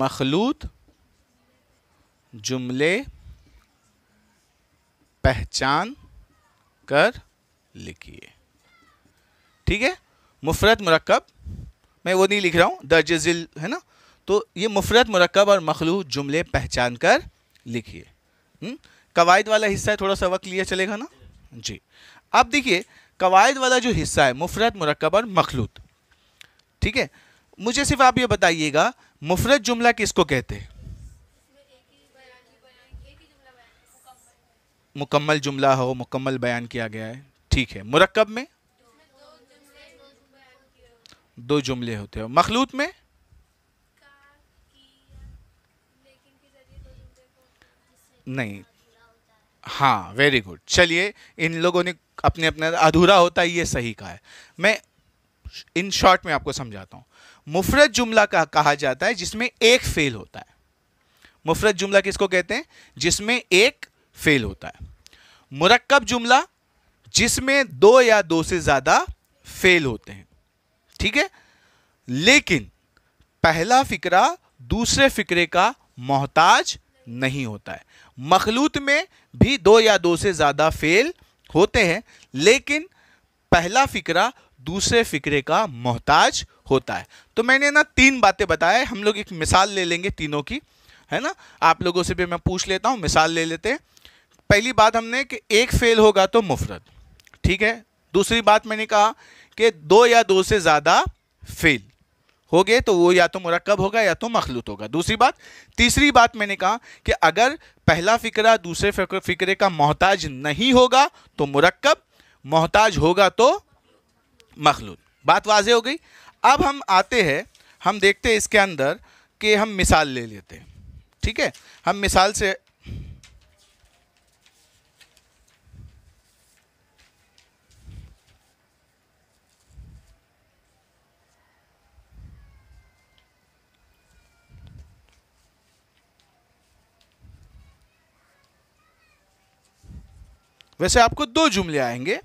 मखलूत जुमले पहचान कर लिखिए ठीक है मुफरत मरकब मैं वो नहीं लिख रहा हूँ दर्ज ज़िल है ना तो ये मुफरत मरकब और मखलू जुमले पहचान कर लिखिए हम्म? कवायद वाला हिस्सा है थोड़ा सा वक्त लिया चलेगा ना जी अब देखिए कवायद वाला जो हिस्सा है मुफरत मरकब और मखलूत ठीक है मुझे सिर्फ आप ये बताइएगा मुफरत जुमला किसको कहते हैं मुकम्मल जुमला हो मुकम्मल बयान किया गया है ठीक है मुरकब में दो जुमले होते हैं मखलूत में नहीं हाँ वेरी गुड चलिए इन लोगों ने अपने अपने अधूरा होता है ये सही कहा है मैं इन शॉर्ट में आपको समझाता हूँ मुफरत जुमला का कहा जाता है जिसमें एक फेल होता है मुफरत जुमला किसको कहते हैं जिसमें एक फेल होता है मुरक्कब जुमला जिसमें दो या दो से ज़्यादा फेल होते हैं ठीक है लेकिन पहला फिकरा दूसरे फिकरे का मोहताज नहीं होता है मखलूत में भी दो या दो से ज़्यादा फेल होते हैं लेकिन पहला फिकरा दूसरे फिक्रे का मोहताज होता है तो मैंने ना तीन बातें बताए हम लोग एक मिसाल ले लेंगे तीनों की है ना आप लोगों से भी मैं पूछ लेता हूँ मिसाल ले लेते हैं पहली बात हमने कि एक फेल होगा तो मुफरत ठीक है दूसरी बात मैंने कहा के दो या दो से ज़्यादा फेल हो गए तो वो या तो मुरकब होगा या तो मखलूत होगा दूसरी बात तीसरी बात मैंने कहा कि अगर पहला फ़िक्रा दूसरे फ़िक्रे का मोहताज नहीं होगा तो मुरकब मोहताज होगा तो मखलूत बात वाज हो गई अब हम आते हैं हम देखते हैं इसके अंदर कि हम मिसाल ले लेते हैं ठीक है हम मिसाल से वैसे आपको दो जुमले आएंगे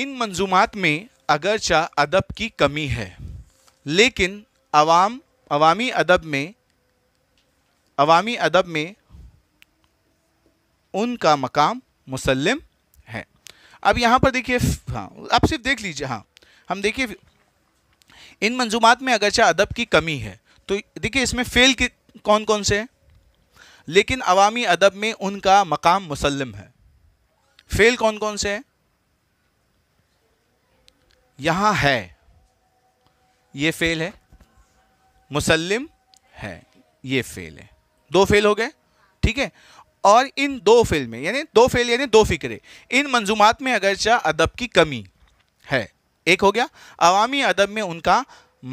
इन मंजूमात में अगरचा अदब की कमी है लेकिन आवाम अवामी अदब में अवामी अदब में उनका मकाम मुसलम है अब यहाँ पर देखिए हाँ आप सिर्फ देख लीजिए हाँ हम देखिए इन मंजूमात में अगरचा अदब की कमी है तो देखिए इसमें फेल के कौन कौन से हैं लेकिन अवामी अदब में उनका मकाम मुसलम है फेल कौन कौन से हैं यहाँ है ये फेल है मुसलम है ये फेल है दो फेल हो गए ठीक है और इन दो फेल में यानी दो फेल यानी दो फिक्रे इन मंजूमात में अगरचा अदब की कमी है एक हो गया अवामी अदब में उनका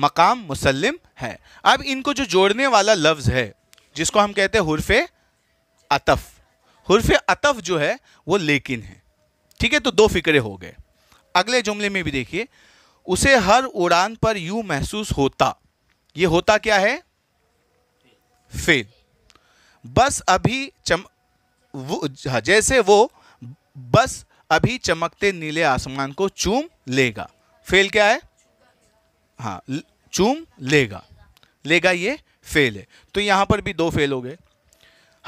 मकाम मुसलम है अब इनको जो जोड़ने वाला लफ्ज़ है जिसको हम कहते हैं हरफ अतफ़ हरफ अतफ़ जो है वो लेकिन है ठीक है तो दो फिक्रे हो गए अगले जुमले में भी देखिए उसे हर उड़ान पर यू महसूस होता ये होता क्या है फेल बस अभी चम वो हाँ, जैसे वो बस अभी चमकते नीले आसमान को चूम लेगा फेल क्या है हाँ चूम लेगा लेगा ये फेल है तो यहाँ पर भी दो फेल हो गए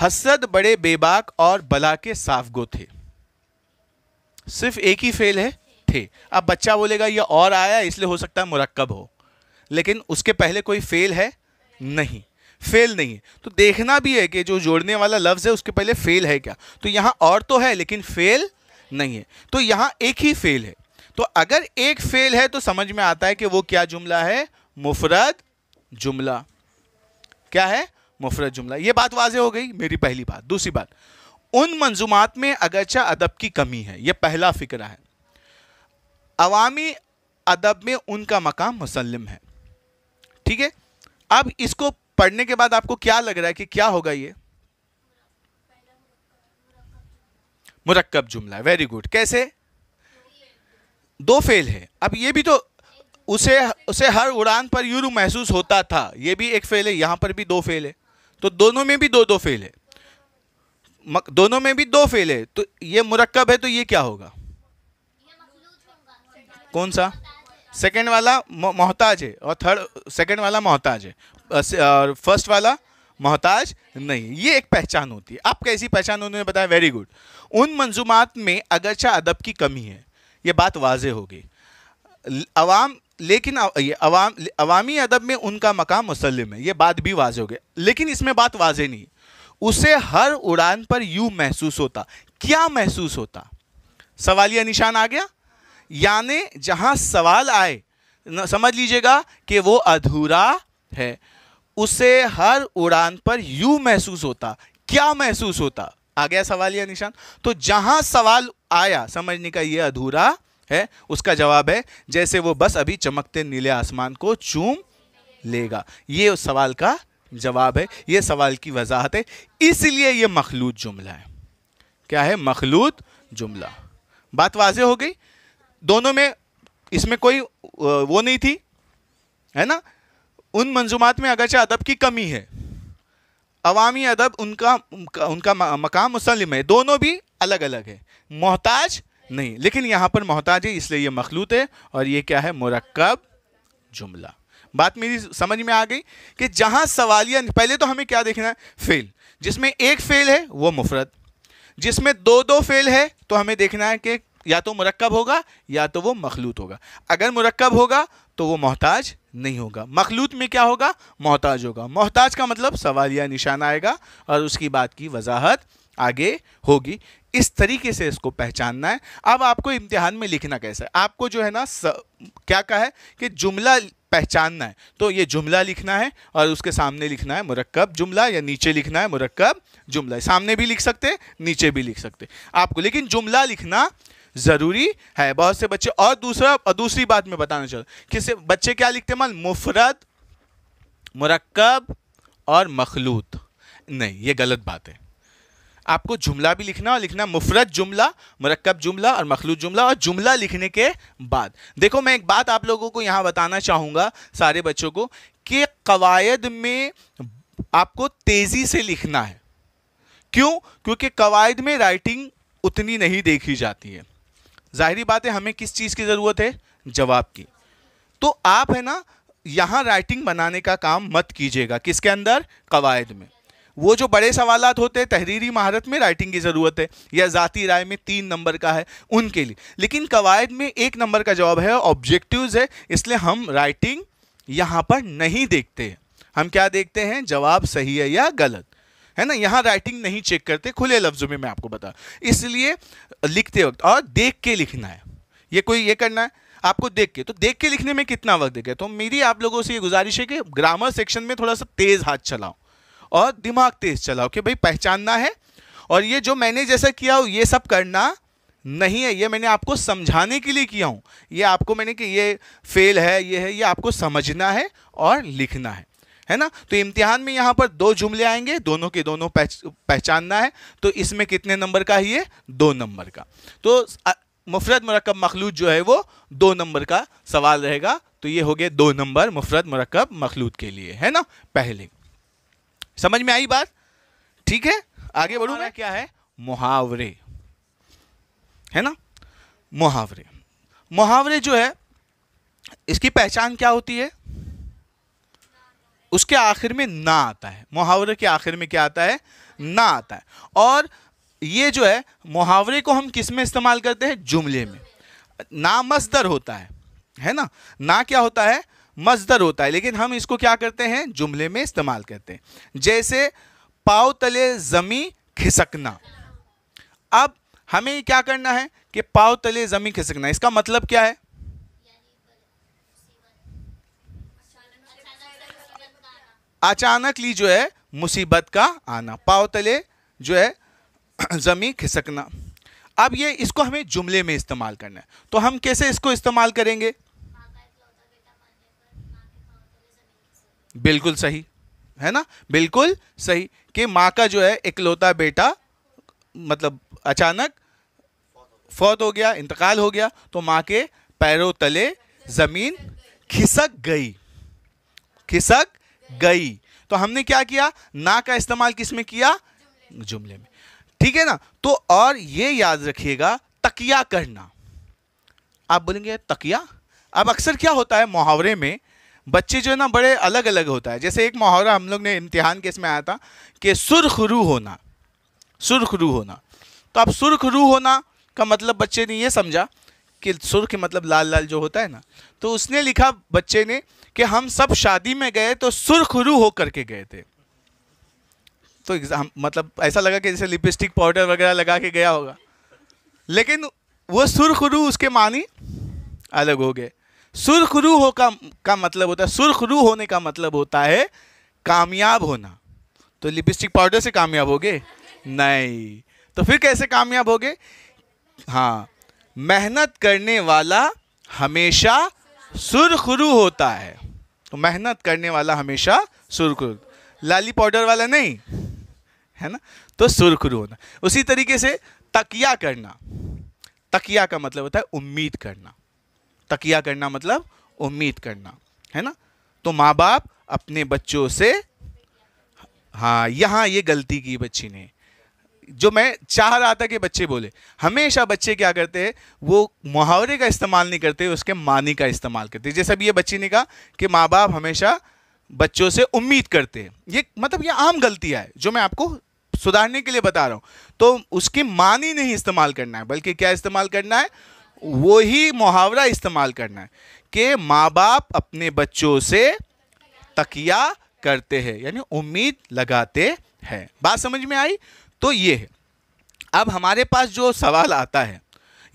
हसरत बड़े बेबाक और बला के साफ गो थे सिर्फ एक ही फेल है थे अब बच्चा बोलेगा ये और आया इसलिए हो सकता है मुरक्कब हो लेकिन उसके पहले कोई फेल है नहीं फेल नहीं है तो देखना भी है कि जो जोड़ने वाला लफ्ज़ है उसके पहले फेल है क्या तो यहाँ और तो है लेकिन फेल नहीं है तो यहाँ एक ही फेल है तो अगर एक फेल है तो समझ में आता है कि वो क्या जुमला है मुफरत जुमला क्या है मुफरत जुमला ये बात वाजे हो गई मेरी पहली बात दूसरी बात उन मंजूमात में अगरचा अदब की कमी है यह पहला फिक्र है अवामी अदब में उनका मकाम मुसलम है ठीक है अब इसको पढ़ने के बाद आपको क्या लग रहा है कि क्या होगा ये मुरक्कब जुमला वेरी गुड कैसे दो फेल है अब ये भी तो उसे उसे हर उड़ान पर यूरू महसूस होता था ये भी एक फेल है यहाँ पर भी दो फेल है तो दोनों में भी दो दो फेल है दोनों में भी दो फेल है तो ये मुरक्कब है तो ये क्या होगा कौन सा सेकंड वाला मोहताज है और थर्ड सेकंड वाला मोहताज है और फर्स्ट वाला मोहताज नहीं ये एक पहचान होती है आप कैसी पहचान उन्होंने बताया वेरी गुड उन मंजूमात में अगरचा अदब की कमी है ये बात वाज होगी अवाम लेकिन ये अवाम अवामी अदब में उनका मकाम मुसलम है ये बात भी वाज होगी लेकिन इसमें बात वाज नहीं उसे हर उड़ान पर यूँ महसूस होता क्या महसूस होता सवालिया निशान आ गया यानी जहां सवाल आए समझ लीजिएगा कि वो अधूरा है उसे हर उड़ान पर यू महसूस होता क्या महसूस होता आ गया सवाल या निशान तो जहां सवाल आया समझने का ये अधूरा है उसका जवाब है जैसे वो बस अभी चमकते नीले आसमान को चूम लेगा ये उस सवाल का जवाब है ये सवाल की वजाहत है इसलिए ये मखलूत जुमला है क्या है मखलूत जुमला बात वाजे हो गई दोनों में इसमें कोई वो नहीं थी है ना उन मंजूमात में अगरचे अदब की कमी है अवामी अदब उनका उनका मकाम मुसलम है दोनों भी अलग अलग है मोहताज नहीं लेकिन यहाँ पर मोहताज है इसलिए ये मखलूत है और ये क्या है मरकब जुमला बात मेरी समझ में आ गई कि जहाँ सवालिया पहले तो हमें क्या देखना है फेल जिसमें एक फेल है वो मुफरत जिसमें दो दो फेल है तो हमें देखना है कि या तो मरकब होगा या तो वो मखलूत होगा अगर मरकब होगा तो वो मोहताज नहीं होगा मखलूत में क्या होगा मोहताज होगा मोहताज का मतलब सवाल या निशान आएगा और उसकी बात की वजाहत आगे होगी इस तरीके से इसको पहचानना है अब आपको इम्तिहान में लिखना कैसा है आपको जो है ना स, क्या कहा है कि जुमला पहचानना है तो ये जुमला लिखना है और उसके सामने लिखना है मुरक्कब जुमला या नीचे लिखना है मुरक्कब जुमला सामने भी लिख सकते नीचे भी लिख सकते आपको लेकिन जुमला लिखना ज़रूरी है बहुत से बच्चे और दूसरा और दूसरी बात मैं बताना चाहता हूँ कि बच्चे क्या लिखते हैं मान मुफरत मरकब और मखलूत नहीं ये गलत बात है आपको जुमला भी लिखना और लिखना मुफरत जुमला मरकब जुमला और मखलूत जुमला और जुमला लिखने के बाद देखो मैं एक बात आप लोगों को यहाँ बताना चाहूँगा सारे बच्चों को कि कवायद में आपको तेज़ी से लिखना है क्यों क्योंकि कवायद में राइटिंग उतनी नहीं देखी जाती है जाहिर बात है हमें किस चीज़ की ज़रूरत है जवाब की तो आप है ना यहाँ राइटिंग बनाने का काम मत कीजिएगा किसके अंदर कवायद में वो जो बड़े सवाल होते हैं तहरीरी महारत में राइटिंग की ज़रूरत है या ज़ाती राय में तीन नंबर का है उनके लिए लेकिन कवायद में एक नंबर का जवाब है ऑब्जेक्टिव्स है इसलिए हम राइटिंग यहाँ पर नहीं देखते हम क्या देखते हैं जवाब सही है या गलत है ना यहाँ राइटिंग नहीं चेक करते खुले लफ्जों में मैं आपको बता इसलिए लिखते वक्त और देख के लिखना है ये कोई ये करना है आपको देख के तो देख के लिखने में कितना वक्त देगा तो मेरी आप लोगों से ये गुजारिश है कि ग्रामर सेक्शन में थोड़ा सा तेज़ हाथ चलाओ और दिमाग तेज़ चलाओ कि भाई पहचानना है और ये जो मैंने जैसा किया हो ये सब करना नहीं है ये मैंने आपको समझाने के लिए किया हूँ ये आपको मैंने कि ये फेल है ये है ये आपको समझना है और लिखना है है ना तो इम्तिहान में यहाँ पर दो जुमले आएंगे दोनों के दोनों पहच, पहचानना है तो इसमें कितने नंबर का ही है दो नंबर का तो मुफरत मरकब मखलूत जो है वो दो नंबर का सवाल रहेगा तो ये हो गए दो नंबर मुफरत मरकब मखलूत के लिए है ना पहले समझ में आई बात ठीक है आगे बढ़ू मैं क्या है मुहावरे है ना मुहावरे मुहावरे जो है इसकी पहचान क्या होती है उसके आखिर में ना आता है मुहावरे के आखिर में क्या आता है ना आता है और ये जो है मुहावरे को हम किस में इस्तेमाल करते हैं जुमले में ना मजदर होता है है ना ना क्या होता है मजदर होता है लेकिन हम इसको क्या करते हैं जुमले में इस्तेमाल करते हैं जैसे पाव तले ज़मी खिसकना अब हमें क्या करना है कि पाव तले ज़मी खिसकना इसका मतलब क्या है अचानकली जो है मुसीबत का आना पाव तले जो है *clears throat* ज़मीन खिसकना अब ये इसको हमें जुमले में इस्तेमाल करना है तो हम कैसे इसको इस्तेमाल करेंगे बिल्कुल सही है ना बिल्कुल सही कि माँ का जो है इकलौता बेटा मतलब अचानक फौत हो गया इंतकाल हो गया तो माँ के पैरों तले ज़मीन खिसक गई खिसक गई तो हमने क्या किया ना का इस्तेमाल किस में किया जुमले में ठीक है ना तो और ये याद रखिएगा तकिया करना आप बोलेंगे तकिया अब अक्सर क्या होता है मुहावरे में बच्चे जो है ना बड़े अलग अलग होता है जैसे एक मुहावरा हम लोग ने इम्तिहान के इसमें आया था कि सुर्ख रू होना सुर्ख रू होना तो आप रू होना का मतलब बच्चे ने ये समझा कि सुर्ख मतलब लाल लाल जो होता है ना तो उसने लिखा बच्चे ने कि हम सब शादी में गए तो सुरखुरु हो करके गए थे तो एग्जाम मतलब ऐसा लगा कि जैसे लिपस्टिक पाउडर वगैरह लगा के गया होगा लेकिन वो सुरखुरु उसके मानी अलग हो गए सुरखुरु हो का का मतलब होता है सुरखुरु होने का मतलब होता है कामयाब होना तो लिपस्टिक पाउडर से कामयाब हो गए नहीं तो फिर कैसे कामयाब हो गए हाँ मेहनत करने वाला हमेशा सुरखुरु होता है तो मेहनत करने वाला हमेशा सुरखुरु लाली पाउडर वाला नहीं है ना तो सुरखुरु होना उसी तरीके से तकिया करना तकिया का मतलब होता है उम्मीद करना तकिया करना मतलब उम्मीद करना है ना तो माँ बाप अपने बच्चों से हाँ यहाँ ये गलती की बच्ची ने जो मैं चाह रहा था कि बच्चे बोले हमेशा बच्चे क्या करते हैं वो मुहावरे का इस्तेमाल नहीं करते उसके मानी का इस्तेमाल करते जैसे अभी ये बच्ची ने कहा कि माँ बाप हमेशा बच्चों से उम्मीद करते हैं ये मतलब ये आम गलती है जो मैं आपको सुधारने के लिए बता रहा हूँ तो उसकी मानी नहीं इस्तेमाल करना है बल्कि क्या इस्तेमाल करना है वो ही मुहावरा इस्तेमाल करना है कि माँ बाप अपने बच्चों से तकिया करते हैं यानी उम्मीद लगाते हैं बात समझ में आई तो ये है अब हमारे पास जो सवाल आता है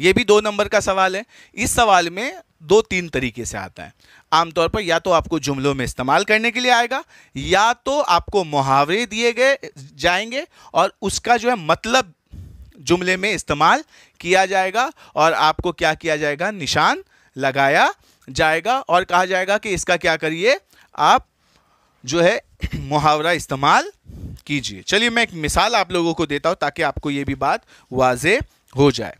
ये भी दो नंबर का सवाल है इस सवाल में दो तीन तरीके से आता है आमतौर पर या तो आपको जुमलों में इस्तेमाल करने के लिए आएगा या तो आपको मुहावरे दिए गए जाएंगे और उसका जो है मतलब जुमले में इस्तेमाल किया जाएगा और आपको क्या किया जाएगा निशान लगाया जाएगा और कहा जाएगा कि इसका क्या करिए आप जो है मुहावरा इस्तेमाल कीजिए चलिए मैं एक मिसाल आप लोगों को देता हूं ताकि आपको ये भी बात वाजे हो जाए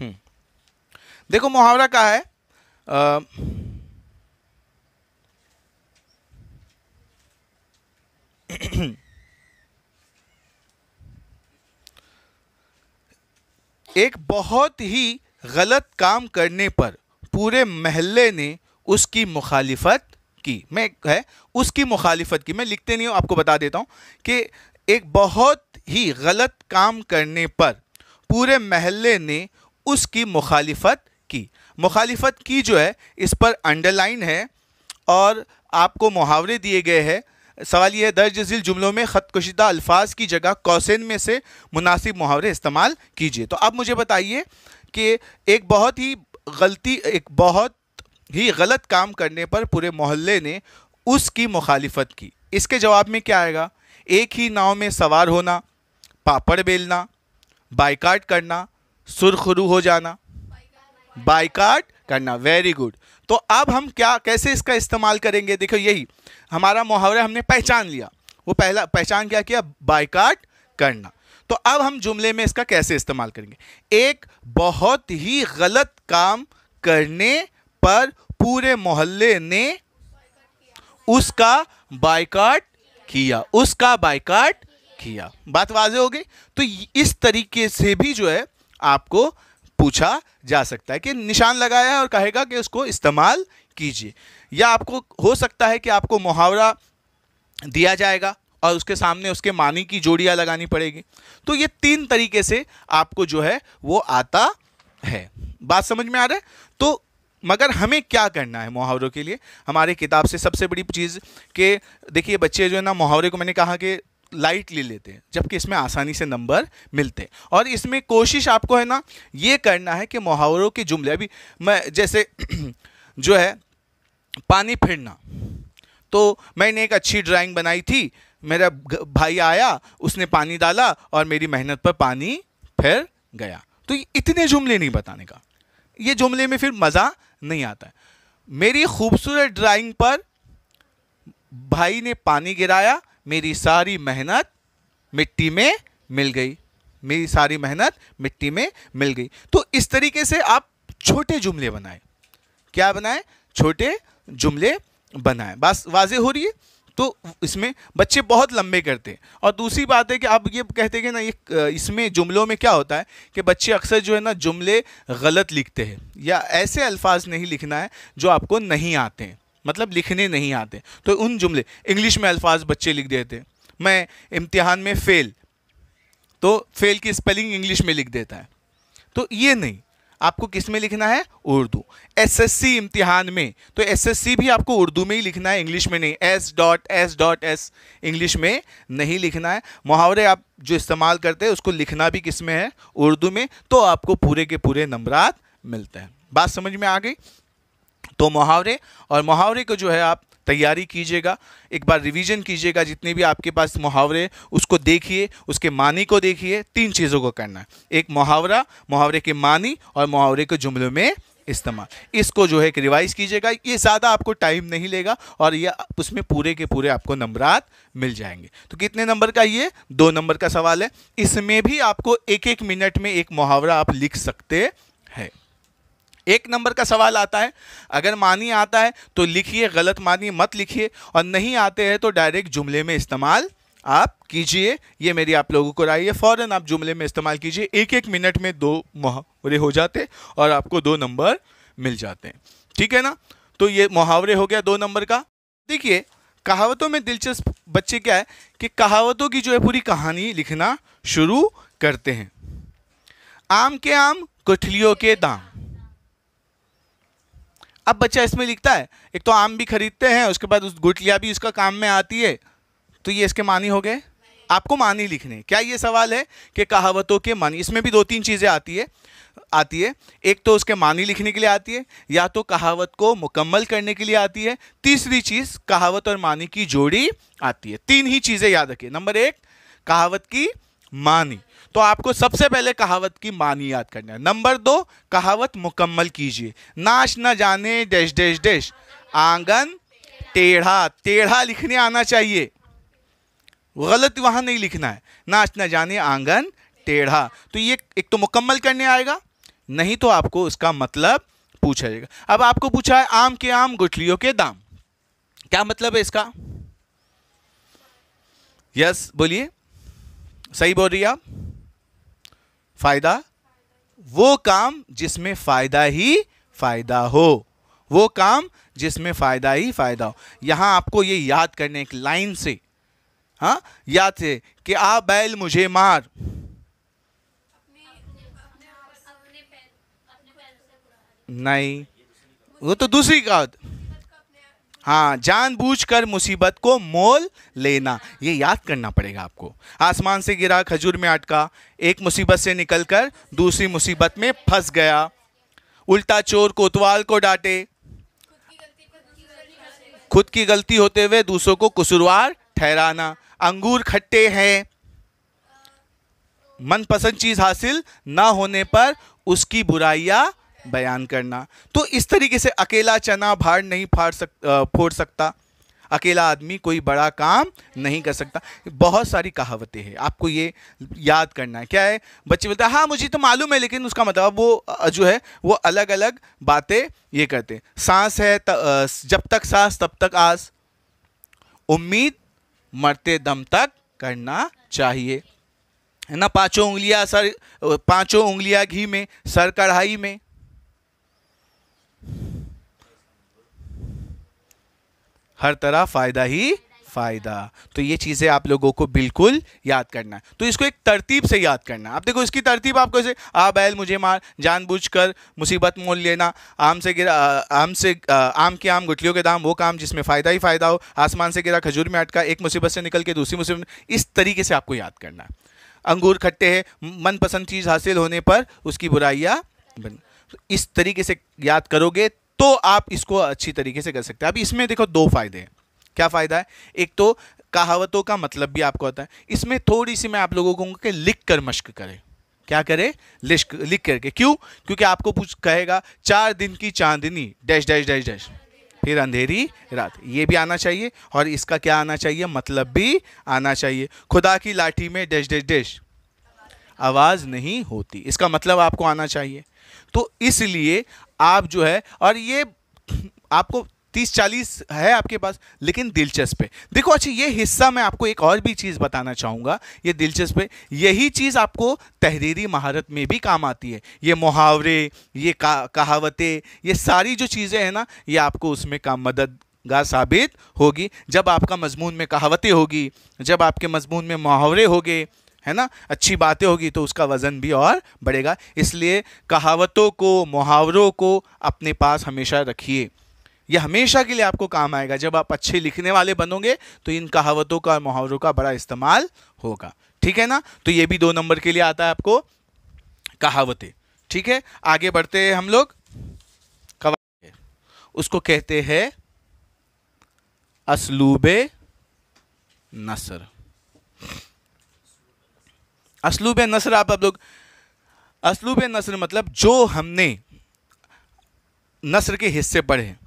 हम्म। देखो मुहावरा का है आ, *clears throat* एक बहुत ही गलत काम करने पर पूरे महल्ले ने उसकी मुखालिफत की मैं है उसकी मुखालिफत की मैं लिखते नहीं हूँ आपको बता देता हूँ कि एक बहुत ही गलत काम करने पर पूरे महल्ले ने उसकी मुखालिफत की मुखालिफत की जो है इस पर अंडरलाइन है और आपको मुहावरे दिए गए हैं सवाल यह है दर्ज झील जुमलों में ख़त कुशिदा अल्फाज की जगह कौसेन में से मुनासिब मुहावरे इस्तेमाल कीजिए तो अब मुझे बताइए कि एक बहुत ही गलती एक बहुत ही गलत काम करने पर पूरे मोहल्ले ने उसकी मुखालिफत की इसके जवाब में क्या आएगा एक ही नाव में सवार होना पापड़ बेलना बाइकाट करना सुरखरू हो जाना बाइकाट करना वेरी गुड तो अब हम क्या कैसे इसका इस्तेमाल करेंगे देखो यही हमारा मुहावरा हमने पहचान लिया वो पहला पहचान क्या किया बाइकाट करना तो अब हम जुमले में इसका कैसे इस्तेमाल करेंगे एक बहुत ही गलत काम करने पर पूरे मोहल्ले ने उसका बाइकाट किया उसका बाइकाट किया बात वाजे हो गई तो इस तरीके से भी जो है आपको पूछा जा सकता है कि निशान लगाया है और कहेगा कि उसको इस्तेमाल कीजिए या आपको हो सकता है कि आपको मुहावरा दिया जाएगा और उसके सामने उसके मानी की जोड़ियाँ लगानी पड़ेगी तो ये तीन तरीके से आपको जो है वो आता है बात समझ में आ रहा है तो मगर हमें क्या करना है मुहावरों के लिए हमारे किताब से सबसे बड़ी चीज़ के देखिए बच्चे जो है ना मुहावरे को मैंने कहा कि लाइट ले लेते हैं जबकि इसमें आसानी से नंबर मिलते हैं और इसमें कोशिश आपको है ना ये करना है कि मुहावरों के जुमले अभी मैं जैसे *clears throat* जो है पानी फिरना तो मैंने एक अच्छी ड्राइंग बनाई थी मेरा भाई आया उसने पानी डाला और मेरी मेहनत पर पानी फिर गया तो इतने जुमले नहीं बताने का ये जुमले में फिर मज़ा नहीं आता है मेरी खूबसूरत ड्राइंग पर भाई ने पानी गिराया मेरी सारी मेहनत मिट्टी में मिल गई मेरी सारी मेहनत मिट्टी में मिल गई तो इस तरीके से आप छोटे जुमले बनाएं क्या बनाएं छोटे जुमले बनाएं बस वाजे हो रही है तो इसमें बच्चे बहुत लंबे करते हैं और दूसरी बात है कि आप ये कहते हैं कि ना ये इसमें जुमलों में क्या होता है कि बच्चे अक्सर जो है ना जुमले गलत लिखते हैं या ऐसे अल्फाज नहीं लिखना है जो आपको नहीं आते हैं मतलब लिखने नहीं आते तो उन जुमले इंग्लिश में अल्फाज बच्चे लिख देते मैं इम्तिहान में फ़ेल तो फेल की स्पेलिंग इंग्लिश में लिख देता है तो ये नहीं आपको किस में लिखना है उर्दू एसएससी इम्तिहान में तो एसएससी भी आपको उर्दू में ही लिखना है इंग्लिश में नहीं S dot S dot S English में नहीं लिखना है मुहावरे आप जो इस्तेमाल करते हैं उसको लिखना भी किस में है उर्दू में तो आपको पूरे के पूरे नंबरात मिलते हैं बात समझ में आ गई तो मुहावरे और मुहावरे को जो है आप तैयारी कीजिएगा एक बार रिवीजन कीजिएगा जितने भी आपके पास मुहावरे उसको देखिए उसके मानी को देखिए तीन चीज़ों को करना है एक मुहावरा मुहावरे के मानी और मुहावरे के जुमलों में इस्तेमाल इसको जो है कि रिवाइज कीजिएगा ये ज़्यादा आपको टाइम नहीं लेगा और ये उसमें पूरे के पूरे आपको नंबरात मिल जाएंगे तो कितने नंबर का ये दो नंबर का सवाल है इसमें भी आपको एक एक मिनट में एक मुहावरा आप लिख सकते एक नंबर का सवाल आता है अगर मानी आता है तो लिखिए गलत मानी मत लिखिए और नहीं आते हैं तो डायरेक्ट जुमले में इस्तेमाल आप कीजिए ये मेरी आप लोगों को राय है फ़ौरन आप जुमले में इस्तेमाल कीजिए एक एक मिनट में दो मुहावरे हो जाते और आपको दो नंबर मिल जाते हैं ठीक है ना तो ये मुहावरे हो गया दो नंबर का देखिए कहावतों में दिलचस्प बच्चे क्या है कि कहावतों की जो है पूरी कहानी लिखना शुरू करते हैं आम के आम कुठलियों के दाम अब बच्चा इसमें लिखता है एक तो आम भी खरीदते हैं उसके बाद उस गुटलिया भी उसका काम में आती है तो ये इसके मानी हो गए आपको मानी लिखने क्या ये सवाल है कि कहावतों के मानी इसमें भी दो तीन चीज़ें आती है आती है एक तो उसके मानी लिखने के लिए आती है या तो कहावत को मुकम्मल करने के लिए आती है तीसरी चीज़ कहावत और मानी की जोड़ी आती है तीन ही चीज़ें याद रखिए नंबर एक कहावत की मानी तो आपको सबसे पहले कहावत की मानी याद करना है नंबर दो कहावत मुकम्मल कीजिए नाच न जाने डैश डैश डैश आंगन टेढ़ा टेढ़ा लिखने आना चाहिए गलत वहाँ नहीं लिखना है नाच न जाने आंगन टेढ़ा तो ये एक तो मुकम्मल करने आएगा नहीं तो आपको उसका मतलब पूछा जाएगा अब आपको पूछा है आम के आम गुठलियों के दाम क्या मतलब है इसका यस बोलिए सही बोल रही आप फायदा वो काम जिसमें फायदा ही फायदा हो वो काम जिसमें फ़ायदा ही फ़ायदा हो यहां आपको ये याद करने एक लाइन से हाँ याद से कि आ बैल मुझे मार नहीं वो तो दूसरी का हाँ जानबूझकर मुसीबत को मोल लेना ये याद करना पड़ेगा आपको आसमान से गिरा खजूर में अटका एक मुसीबत से निकलकर दूसरी मुसीबत में फंस गया उल्टा चोर कोतवाल को डांटे खुद की गलती होते हुए दूसरों को कसूरवार ठहराना अंगूर खट्टे हैं मनपसंद चीज़ हासिल ना होने पर उसकी बुराइयां बयान करना तो इस तरीके से अकेला चना भार नहीं फाड़ सक फोड़ सकता अकेला आदमी कोई बड़ा काम नहीं कर सकता बहुत सारी कहावतें हैं आपको ये याद करना है क्या है बच्चे बोलते हैं हाँ मुझे तो मालूम है लेकिन उसका मतलब वो जो है वो अलग अलग बातें ये करते हैं सांस है त, जब तक सांस तब तक आस उम्मीद मरते दम तक करना चाहिए है ना पांचों उंगलियां सर पांचों उंगलियां घी में सर कढ़ाई में हर तरह फ़ायदा ही फ़ायदा तो ये चीज़ें आप लोगों को बिल्कुल याद करना है तो इसको एक तरतीब से याद करना आप देखो इसकी तरतीब आपको कैसे आ बैल मुझे मार जानबूझकर मुसीबत मोल लेना आम से गिरा आम से आम के आम गुटलियों के दाम वो काम जिसमें फ़ायदा ही फ़ायदा हो आसमान से गिरा खजूर में अटका एक मुसीबत से निकल के दूसरी मुसीबत इस तरीके से आपको याद करना अंगूर खट्टे हैं मनपसंद चीज़ हासिल होने पर उसकी बुराइयाँ बन इस तरीके से याद करोगे तो आप इसको अच्छी तरीके से कर सकते हैं अब इसमें देखो दो फायदे हैं क्या फ़ायदा है एक तो कहावतों का मतलब भी आपको आता है इसमें थोड़ी सी मैं आप लोगों को कहूँगा कि लिख कर मश्क करें क्या करें लिख लिख करके क्यों क्योंकि आपको कुछ कहेगा चार दिन की चांदनी डैश डैश डैश डैश फिर अंधेरी रात ये भी आना चाहिए और इसका क्या आना चाहिए मतलब भी आना चाहिए खुदा की लाठी में डैश डैश डैश आवाज़ नहीं होती इसका मतलब आपको आना चाहिए तो इसलिए आप जो है और ये आपको तीस चालीस है आपके पास लेकिन दिलचस्प है देखो अच्छा ये हिस्सा मैं आपको एक और भी चीज़ बताना चाहूँगा ये दिलचस्प है यही चीज़ आपको तहरीरी महारत में भी काम आती है ये मुहावरे ये कहावतें ये सारी जो चीज़ें हैं ना ये आपको उसमें काम मदद गा साबित होगी जब आपका मजमून में कहावतें होगी जब आपके मजमून में मुहावरे होंगे है ना अच्छी बातें होगी तो उसका वज़न भी और बढ़ेगा इसलिए कहावतों को मुहावरों को अपने पास हमेशा रखिए यह हमेशा के लिए आपको काम आएगा जब आप अच्छे लिखने वाले बनोगे तो इन कहावतों का और मुहावरों का बड़ा इस्तेमाल होगा ठीक है ना तो ये भी दो नंबर के लिए आता है आपको कहावतें ठीक है आगे बढ़ते हैं हम लोग उसको कहते हैं असलूबे नसर असलूब नसर आप अब लोग असलूब नसर मतलब जो हमने नसर के हिस्से पढ़े हैं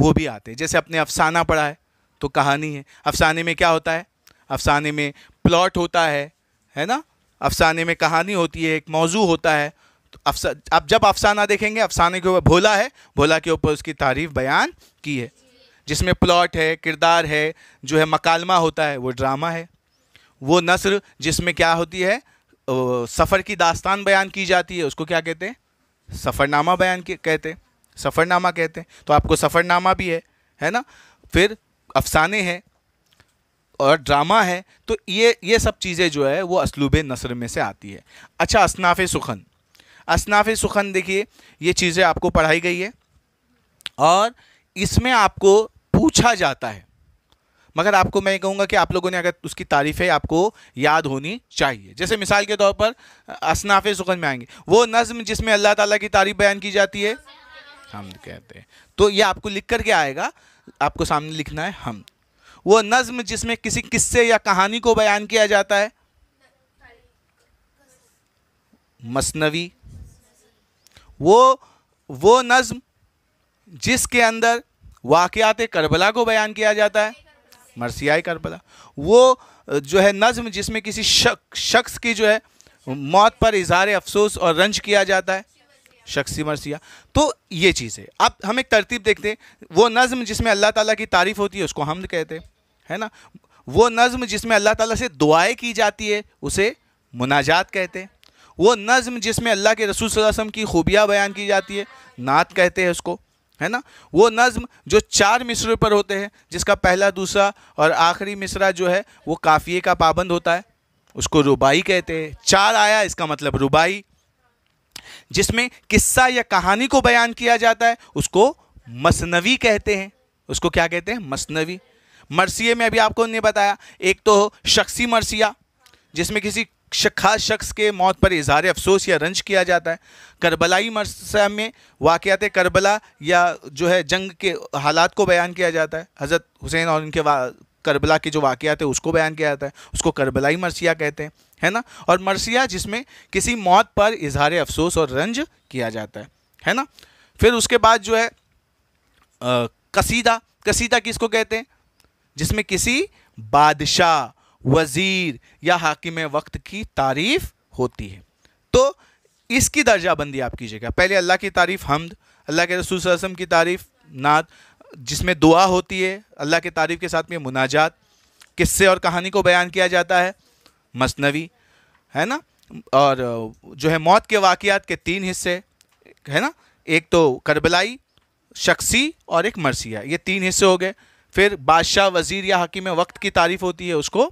वो भी आते हैं जैसे अपने अफसाना पढ़ा है तो कहानी है अफसाने में क्या होता है अफसाने में प्लॉट होता है है ना अफसाने में कहानी होती है एक मौजू होता है तो अफसा आप जब अफसाना देखेंगे अफसाने के ऊपर भोला है भोला के ऊपर उसकी तारीफ बयान की है जिसमें प्लॉट है किरदार है जो है मकालमा होता है वो ड्रामा है वो नसर जिसमें क्या होती है सफ़र की दास्तान बयान की जाती है उसको क्या कहते हैं सफ़रनामा बयान कहते हैं सफ़रनामा कहते हैं तो आपको सफ़रनामा भी है है ना फिर अफसाने हैं और ड्रामा है तो ये ये सब चीज़ें जो है वो असलूब नसर में से आती है अच्छा असनाफ़ सुखन असनाफ़ सुखन देखिए ये चीज़ें आपको पढ़ाई गई है और इसमें आपको पूछा जाता है मगर आपको मैं कहूँगा कि आप लोगों ने अगर उसकी तारीफ़ें आपको याद होनी चाहिए जैसे मिसाल के तौर पर असनाफ़ सुखन में आएंगे वो नज़म जिसमें अल्लाह ताला की तारीफ़ बयान की जाती है हम कहते हैं तो ये आपको लिख कर के आएगा आपको सामने लिखना है हम वो नज़म जिसमें किसी किस्से या कहानी को बयान किया जाता है मसनवी वो वो नज़म जिसके अंदर वाक़ात करबला को बयान किया जाता है मरसियाई करबला वो जो है नज़म जिसमें किसी शख्स की जो है मौत पर इजहार अफसोस और रंज किया जाता है शख्सी मरसिया तो ये चीज़ है अब हम एक तरतीब देखते हैं वो नज़म जिसमें अल्लाह ताला की तारीफ़ होती है उसको हमद कहते हैं है ना वो नज़म जिसमें अल्लाह ताला से दुआएं की जाती है उसे मुनाजात कहते हैं वो नज़म जिसमें अल्लाह के रसूल वसम की खूबियाँ बयान की जाती है नात कहते हैं उसको है ना वो नज़म जो चार मिसरे पर होते हैं जिसका पहला दूसरा और आखिरी मिसरा जो है वो काफ़िए का पाबंद होता है उसको रुबाई कहते हैं चार आया इसका मतलब रुबाई जिसमें किस्सा या कहानी को बयान किया जाता है उसको मसनवी कहते हैं उसको क्या कहते हैं मसनवी मरसिए में अभी आपको नहीं बताया एक तो शख्सी मरसिया जिसमें किसी खास शख्स के मौत पर इजहार अफसोस या रंज किया जाता है करबलाई मरसा में वाक़ात करबला या जो है जंग के हालात को बयान किया जाता है हज़रत हुसैन और उनके करबला के जो वाक़ात है उसको बयान किया जाता है उसको करबलाई मरसिया कहते हैं है ना और मरसिया जिसमें किसी मौत पर इजहार अफसोस और रंज किया जाता है है ना फिर उसके बाद जो है आ, कसीदा कसीदा किसको कहते हैं जिसमें किसी बादशाह वज़ीर या हाकिम वक्त की तारीफ़ होती है तो इसकी दर्जाबंदी आप कीजिएगा पहले अल्लाह की तारीफ़ हमद अल्लाह के रसूल रसम की तारीफ़ नात जिसमें दुआ होती है अल्लाह की तारीफ़ के साथ में मुनाजात किस्से और कहानी को बयान किया जाता है मसनवी है ना और जो है मौत के वाकियात के तीन हिस्से है ना एक तो करबलाई शख्सी और एक मरसिया ये तीन हिस्से हो गए फिर बादशाह वज़ीर या हकीम वक्त की तारीफ़ होती है उसको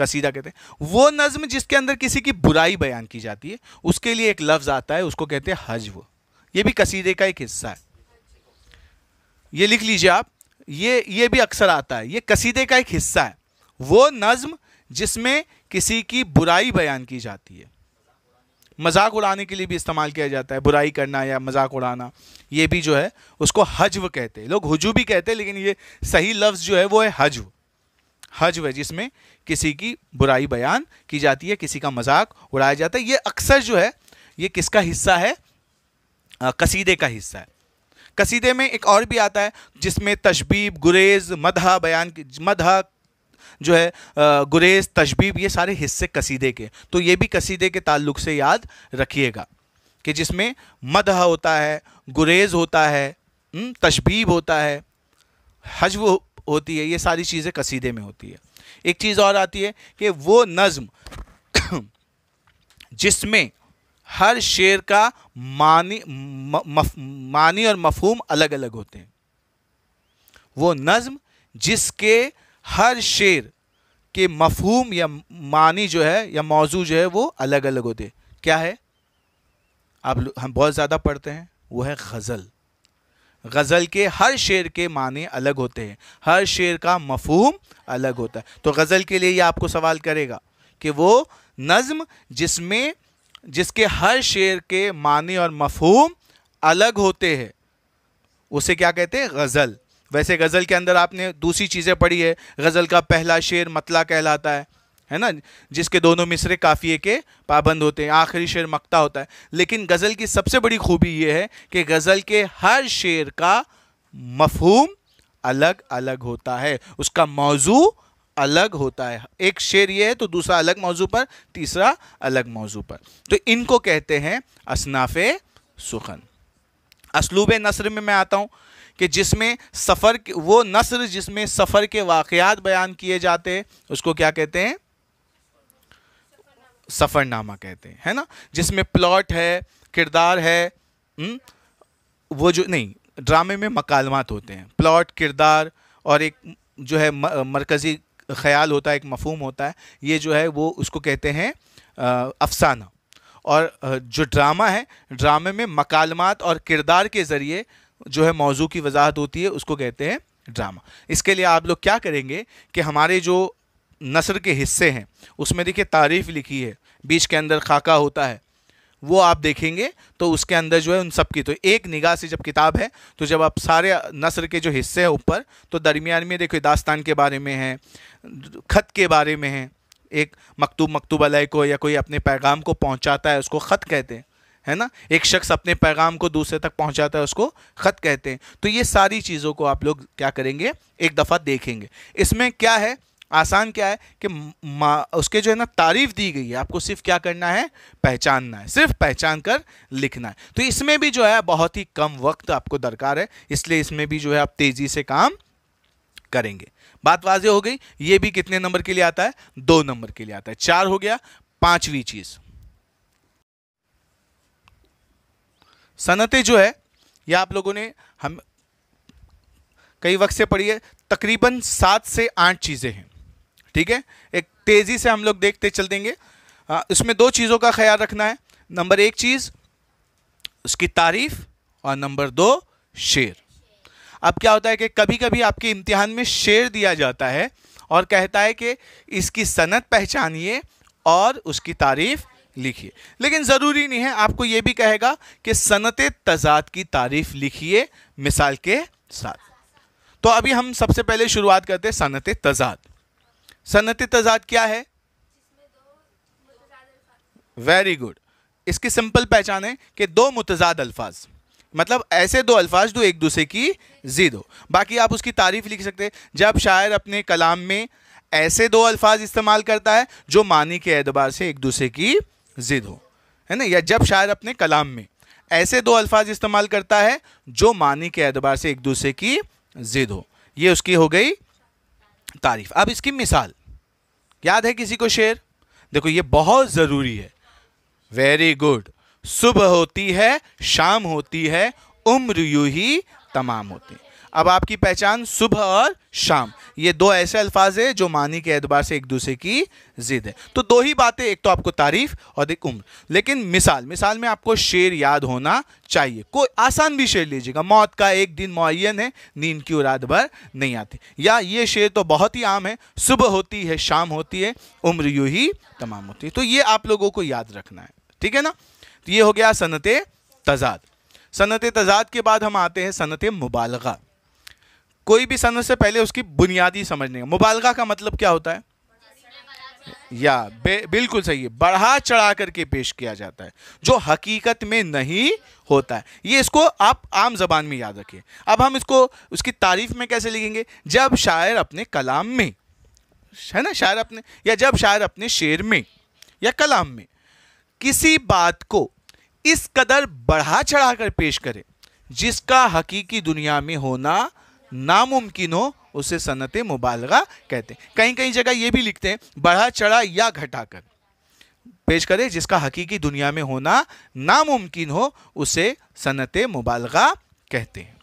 कसीदा कहते हैं वो नज़म जिसके अंदर किसी की बुराई बयान की जाती है उसके लिए एक लफ्ज़ आता है उसको कहते हैं हजव ये भी कसीदे का एक हिस्सा है ये लिख लीजिए आप ये ये भी अक्सर आता है ये कसीदे का एक हिस्सा है वो नज़म जिसमें किसी की बुराई बयान की जाती है मजाक उड़ाने के लिए भी इस्तेमाल किया जाता है बुराई करना या मजाक उड़ाना ये भी जो है उसको हजव कहते हैं लोग हजू भी कहते हैं लेकिन ये सही लफ्ज़ जो है वो है हजव हज है जिसमें किसी की बुराई बयान की जाती है किसी का मजाक उड़ाया जाता है ये अक्सर जो है ये किसका हिस्सा है आ, कसीदे का हिस्सा है कसीदे में एक और भी आता है जिसमें तशबीब गुरेज मदहा बयान मदहा जो है गुरेज तशबीब ये सारे हिस्से कसीदे के तो ये भी कसीदे के ताल्लुक से याद रखिएगा कि जिसमें मदह होता है गुरेज होता है हम्म, तशबीब होता है हजव होती है ये सारी चीज़ें कसीदे में होती है एक चीज़ और आती है कि वो नज़म *coughs* जिसमें हर शेर का मानी म, मफ, मानी और मफहूम अलग अलग होते हैं वो नज़म जिसके हर शेर के मफहूम या मानी जो है या मौजू जो है वो अलग अलग होते क्या है आप हम बहुत ज़्यादा पढ़ते हैं वो है गज़ल गज़ल के हर शेर के माने अलग होते हैं हर शेर का मफहम अलग होता है तो गज़ल के लिए ये आपको सवाल करेगा कि वो नज़म जिसमें जिसके हर शेर के माने और मफहम अलग होते हैं उसे क्या कहते हैं गज़ल वैसे गज़ल के अंदर आपने दूसरी चीज़ें पढ़ी है गज़ल का पहला शेर मतला कहलाता है है ना जिसके दोनों मिसरे काफ़िए के पाबंद होते हैं आखिरी शेर मकता होता है लेकिन गज़ल की सबसे बड़ी खूबी यह है कि गज़ल के हर शेर का मफहूम अलग अलग होता है उसका मौजू अलग होता है एक शेर ये है तो दूसरा अलग मौजू पर तीसरा अलग मौजू पर तो इनको कहते हैं असनाफ़ सुखन असलूब नसर में मैं आता हूँ कि जिसमें सफ़र वो नसर जिसमें सफ़र के वाक़ात बयान किए जाते हैं उसको क्या कहते हैं सफ़रनामा कहते हैं है ना जिसमें प्लॉट है किरदार है हुँ? हम्म? वो जो नहीं ड्रामे में मकालमात होते हैं प्लॉट किरदार और एक जो है मरकज़ी ख्याल होता है एक मफहम होता है ये जो है वो उसको कहते हैं अफसाना और जो ड्रामा है ड्रामे में मकालमात और किरदार के ज़रिए जो है मौजू की वजाहत होती है उसको कहते हैं ड्रामा इसके लिए आप लोग क्या करेंगे कि हमारे जो नसर के हिस्से हैं उसमें देखिए तारीफ़ लिखी है बीच के अंदर खाका होता है वो आप देखेंगे तो उसके अंदर जो है उन सब की तो एक निगाह से जब किताब है तो जब आप सारे नसर के जो हिस्से हैं ऊपर तो दरमियान में देखो दास्तान के बारे में है खत के बारे में है एक मकतूब मकतूब अलह को या कोई अपने पैगाम को पहुंचाता है उसको ख़त कहते हैं है ना एक शख्स अपने पैगाम को दूसरे तक पहुंचाता है उसको ख़त कहते हैं तो ये सारी चीज़ों को आप लोग क्या करेंगे एक दफ़ा देखेंगे इसमें क्या है आसान क्या है कि उसके जो है ना तारीफ दी गई है आपको सिर्फ क्या करना है पहचानना है सिर्फ पहचान कर लिखना है तो इसमें भी जो है बहुत ही कम वक्त आपको दरकार है इसलिए इसमें भी जो है आप तेज़ी से काम करेंगे बात वाजे हो गई ये भी कितने नंबर के लिए आता है दो नंबर के लिए आता है चार हो गया पांचवी चीज़ सनतें जो है यह आप लोगों ने हम कई वक्त से पढ़ी है तकरीबन सात से आठ चीज़ें हैं ठीक है एक तेज़ी से हम लोग देखते चल देंगे आ, इसमें दो चीज़ों का ख्याल रखना है नंबर एक चीज़ उसकी तारीफ और नंबर दो शेर अब क्या होता है कि कभी कभी आपके इम्तिहान में शेर दिया जाता है और कहता है कि इसकी सनत पहचानिए और उसकी तारीफ लिखिए लेकिन ज़रूरी नहीं है आपको ये भी कहेगा कि सनत तजाद की तारीफ लिखिए मिसाल के साथ तो अभी हम सबसे पहले शुरुआत करते हैं सनत तजाद सनत तजाद क्या है वेरी गुड इसकी सिंपल पहचान है कि दो मुतजाद अल्फाज मतलब ऐसे दो अल्फाज जो एक दूसरे की जिद हो बाकी आप उसकी तारीफ लिख सकते हैं जब शायर अपने कलाम में ऐसे दो अल्फाज इस्तेमाल करता है जो मानी के एतबार से एक दूसरे की जिद हो है ना या जब शायर अपने कलाम में ऐसे दो अल्फाज इस्तेमाल करता है जो मानी के एतबार से एक दूसरे की जिद हो ये उसकी हो गई तारीफ अब इसकी मिसाल याद है किसी को शेर देखो ये बहुत ज़रूरी है वेरी गुड सुबह होती है शाम होती है उम्र यू ही तमाम होती है अब आपकी पहचान सुबह और शाम ये दो ऐसे अल्फाज है जो मानी के एतबार से एक दूसरे की जिद है तो दो ही बातें एक तो आपको तारीफ और एक उम्र लेकिन मिसाल मिसाल में आपको शेर याद होना चाहिए कोई आसान भी शेर लीजिएगा मौत का एक दिन मुन है नींद की उराद भर नहीं आती या ये शेर तो बहुत ही आम है सुबह होती है शाम होती है उम्र यू ही तमाम होती है तो ये आप लोगों को याद रखना है ठीक है ना तो ये हो गया सनत तजाद सनत तजाद के बाद हम आते हैं सनत मुबालगा कोई भी सन से पहले उसकी बुनियादी समझने का मुबालगा का मतलब क्या होता है या बिल्कुल सही है बढ़ा चढ़ा करके पेश किया जाता है जो हकीकत में नहीं होता है ये इसको आप आम जबान में याद रखिए अब हम इसको उसकी तारीफ में कैसे लिखेंगे जब शायर अपने कलाम में है ना शायर अपने या जब शायर अपने शेर में या कलाम में किसी बात को इस कदर बढ़ा चढ़ा कर पेश करे जिसका हकीकी दुनिया में होना नामुमकिन हो उसे सनत मुबालगा कहते हैं कहीं कहीं जगह ये भी लिखते हैं बढ़ा चढ़ा या घटाकर पेश करें जिसका हकीकी दुनिया में होना नामुमकिन हो उसे सनत मुबालगा कहते हैं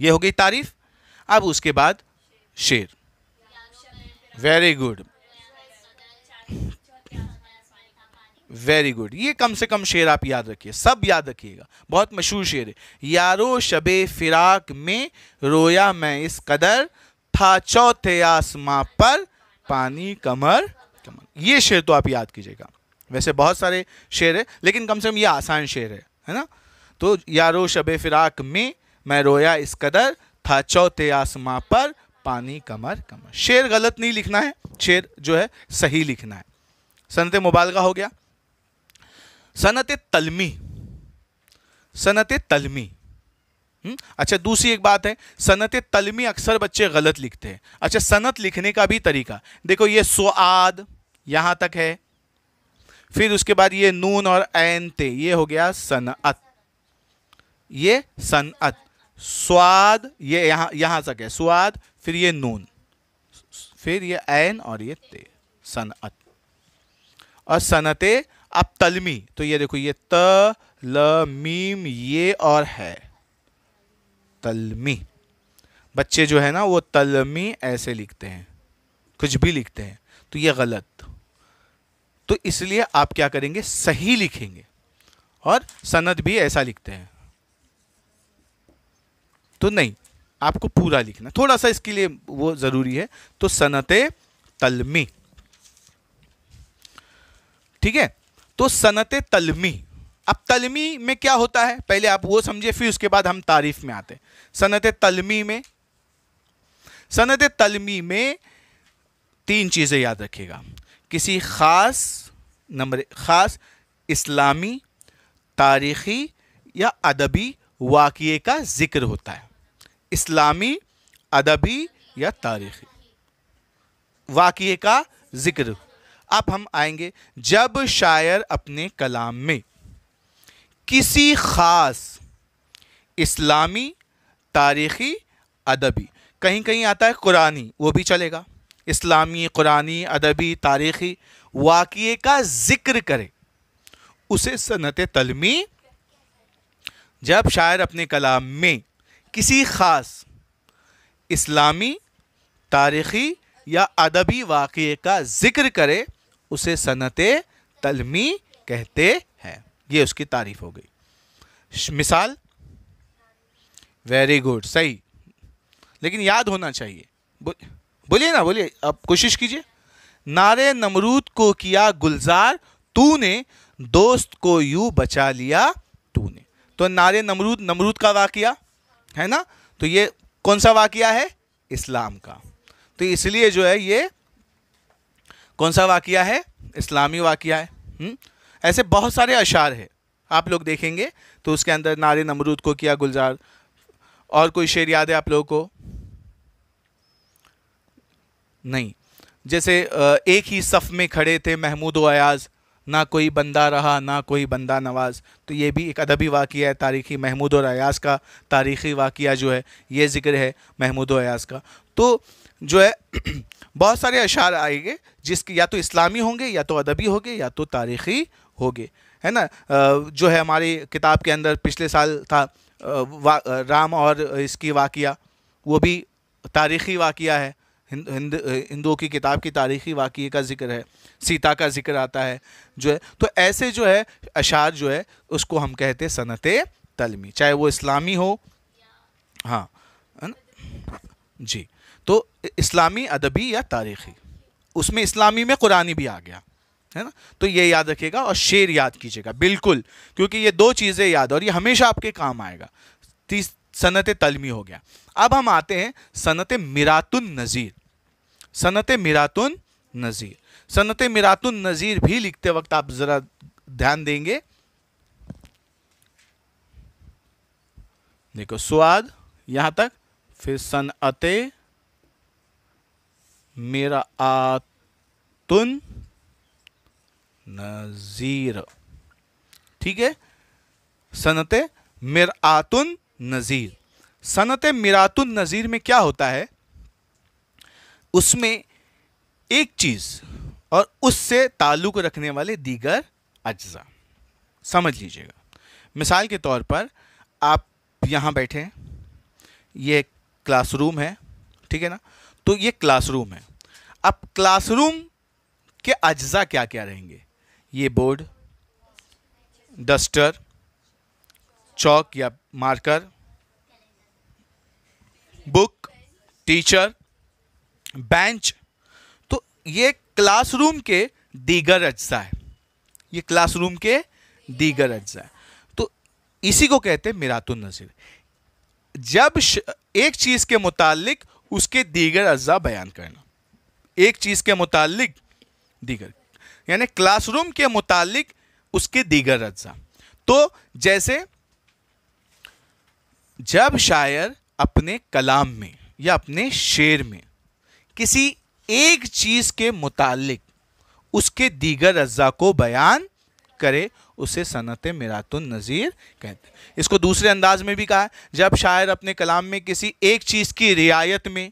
ये हो गई तारीफ अब उसके बाद शेर वेरी गुड वेरी गुड ये कम से कम शेर आप याद रखिए सब याद रखिएगा बहुत मशहूर शेर है यारो शबे फिराक में रोया मैं इस कदर था चौथे आसमां पर पानी कमर कमर ये शेर तो आप याद कीजिएगा वैसे बहुत सारे शेर है लेकिन कम से कम ये आसान शेर है है ना तो यारो शबे फिराक में मैं रोया इस कदर था चौथे आसमां पर पानी कमर कमर शेर गलत नहीं लिखना है शेर जो है सही लिखना है संत मुबालगा हो गया सनत तलमी सनत तलमी हम्म? अच्छा दूसरी एक बात है सनत तलमी अक्सर बच्चे गलत लिखते हैं अच्छा सनत लिखने का भी तरीका देखो ये स्वाद यहां तक है फिर उसके बाद ये नून और एन ते ये हो गया सनअत ये सनअत स्वाद ये यहां यहां तक है स्वाद फिर ये नून फिर ये ऐन और ये ते सनअत और सनत अब तलमी तो ये देखो ये त ल मीम ये और है तलमी बच्चे जो है ना वो तलमी ऐसे लिखते हैं कुछ भी लिखते हैं तो ये गलत तो इसलिए आप क्या करेंगे सही लिखेंगे और सनद भी ऐसा लिखते हैं तो नहीं आपको पूरा लिखना थोड़ा सा इसके लिए वो ज़रूरी है तो सनत तलमी ठीक है तो सनत तलमी अब तलमी में क्या होता है पहले आप वो समझे फिर उसके बाद हम तारीफ में आते सनत तलमी में सनत तलमी में तीन चीज़ें याद रखिएगा किसी ख़ास नंबर ख़ास इस्लामी तारीख़ी या अदबी वाक़े का ज़िक्र होता है इस्लामी अदबी या तारीख़ी वाक़े का ज़िक्र अब हम आएंगे जब शायर अपने कलाम में किसी ख़ास इस्लामी तारीख़ी अदबी कहीं कहीं आता है कुरानी वो भी चलेगा इस्लामी कुरानी अदबी तारीख़ी वाक़े का ज़िक्र करे उसे सनत तलमी जब शायर अपने कलाम में किसी ख़ास इस्लामी तारीख़ी या अदबी वाक़े का ज़िक्र करे उसे सनत तलमी कहते हैं ये उसकी तारीफ हो गई मिसाल वेरी गुड सही लेकिन याद होना चाहिए बोलिए ना बोलिए अब कोशिश कीजिए नारे नमरूद को किया गुलजार तूने दोस्त को यू बचा लिया तूने तो नारे नमरूद नमरूद का वाकया है ना तो ये कौन सा वाकया है इस्लाम का तो इसलिए जो है ये कौन सा वाक़ है इस्लामी वाक़ है हुँ? हम्म? ऐसे बहुत सारे अशार हैं आप लोग देखेंगे तो उसके अंदर नारे नमरूद को किया गुलजार और कोई शेर याद है आप लोगों को नहीं जैसे एक ही सफ़ में खड़े थे महमूद व अयाज़ ना कोई बंदा रहा ना कोई बंदा नवाज़ तो ये भी एक अदबी वाक़ है तारीख़ी महमूद और अयाज़ का तारीख़ी वाक़ जो है ये ज़िक्र है महमूद अयाज़ का तो जो है बहुत सारे अशार आएंगे जिसके या तो इस्लामी होंगे या तो अदबी होंगे या तो तारीख़ी होंगे है ना जो है हमारी किताब के अंदर पिछले साल था राम और इसकी वाकिया वो भी तारीख़ी वाकिया है हिंदुओं की किताब की तारीख़ी वाक़ का जिक्र है सीता का जिक्र आता है जो है तो ऐसे जो है अशार जो है उसको हम कहते सनत तलमी चाहे वो इस्लामी हो हाँ जी तो इस्लामी अदबी या तारीख़ी उसमें इस्लामी में कुरानी भी आ गया है ना तो ये याद रखिएगा और शेर याद कीजिएगा बिल्कुल क्योंकि ये दो चीज़ें याद और ये हमेशा आपके काम आएगा तीस सनत तलमी हो गया अब हम आते हैं सनत मिरातुन नज़ीर सनत मिरातुन नज़ीर सनत मिरातुन नज़ीर भी लिखते वक्त आप ज़रा ध्यान देंगे देखो स्वाद यहाँ तक फिर सनत मेरा आतुन नज़ीर ठीक है सनत आतुन नज़ीर सनत मिरातुन नज़ीर में क्या होता है उसमें एक चीज़ और उससे ताल्लुक़ रखने वाले दीगर अज्जा समझ लीजिएगा मिसाल के तौर पर आप यहाँ बैठे हैं ये क्लासरूम है ठीक है ना तो ये क्लासरूम है अब क्लासरूम के अज्जा क्या क्या रहेंगे ये बोर्ड डस्टर चौक या मार्कर बुक टीचर बेंच तो ये क्लासरूम के दीगर अज्जा है ये क्लासरूम के दीगर अज्जा है तो इसी को कहते हैं मिरातुल नज़ीर जब एक चीज़ के मुतालिक उसके दीगर अज्जा बयान करना एक चीज़ के मुतालिक दीगर यानी क्लासरूम के मुतालिक उसके दीगर अज्जा तो जैसे जब शायर अपने कलाम में या अपने शेर में किसी एक चीज़ के मुतालिक उसके दीगर अज्जा को बयान करे उसे सनत मरातुल नज़ीर कहते हैं इसको दूसरे अंदाज में भी कहा है जब शायर अपने कलाम में किसी एक चीज़ की रियायत में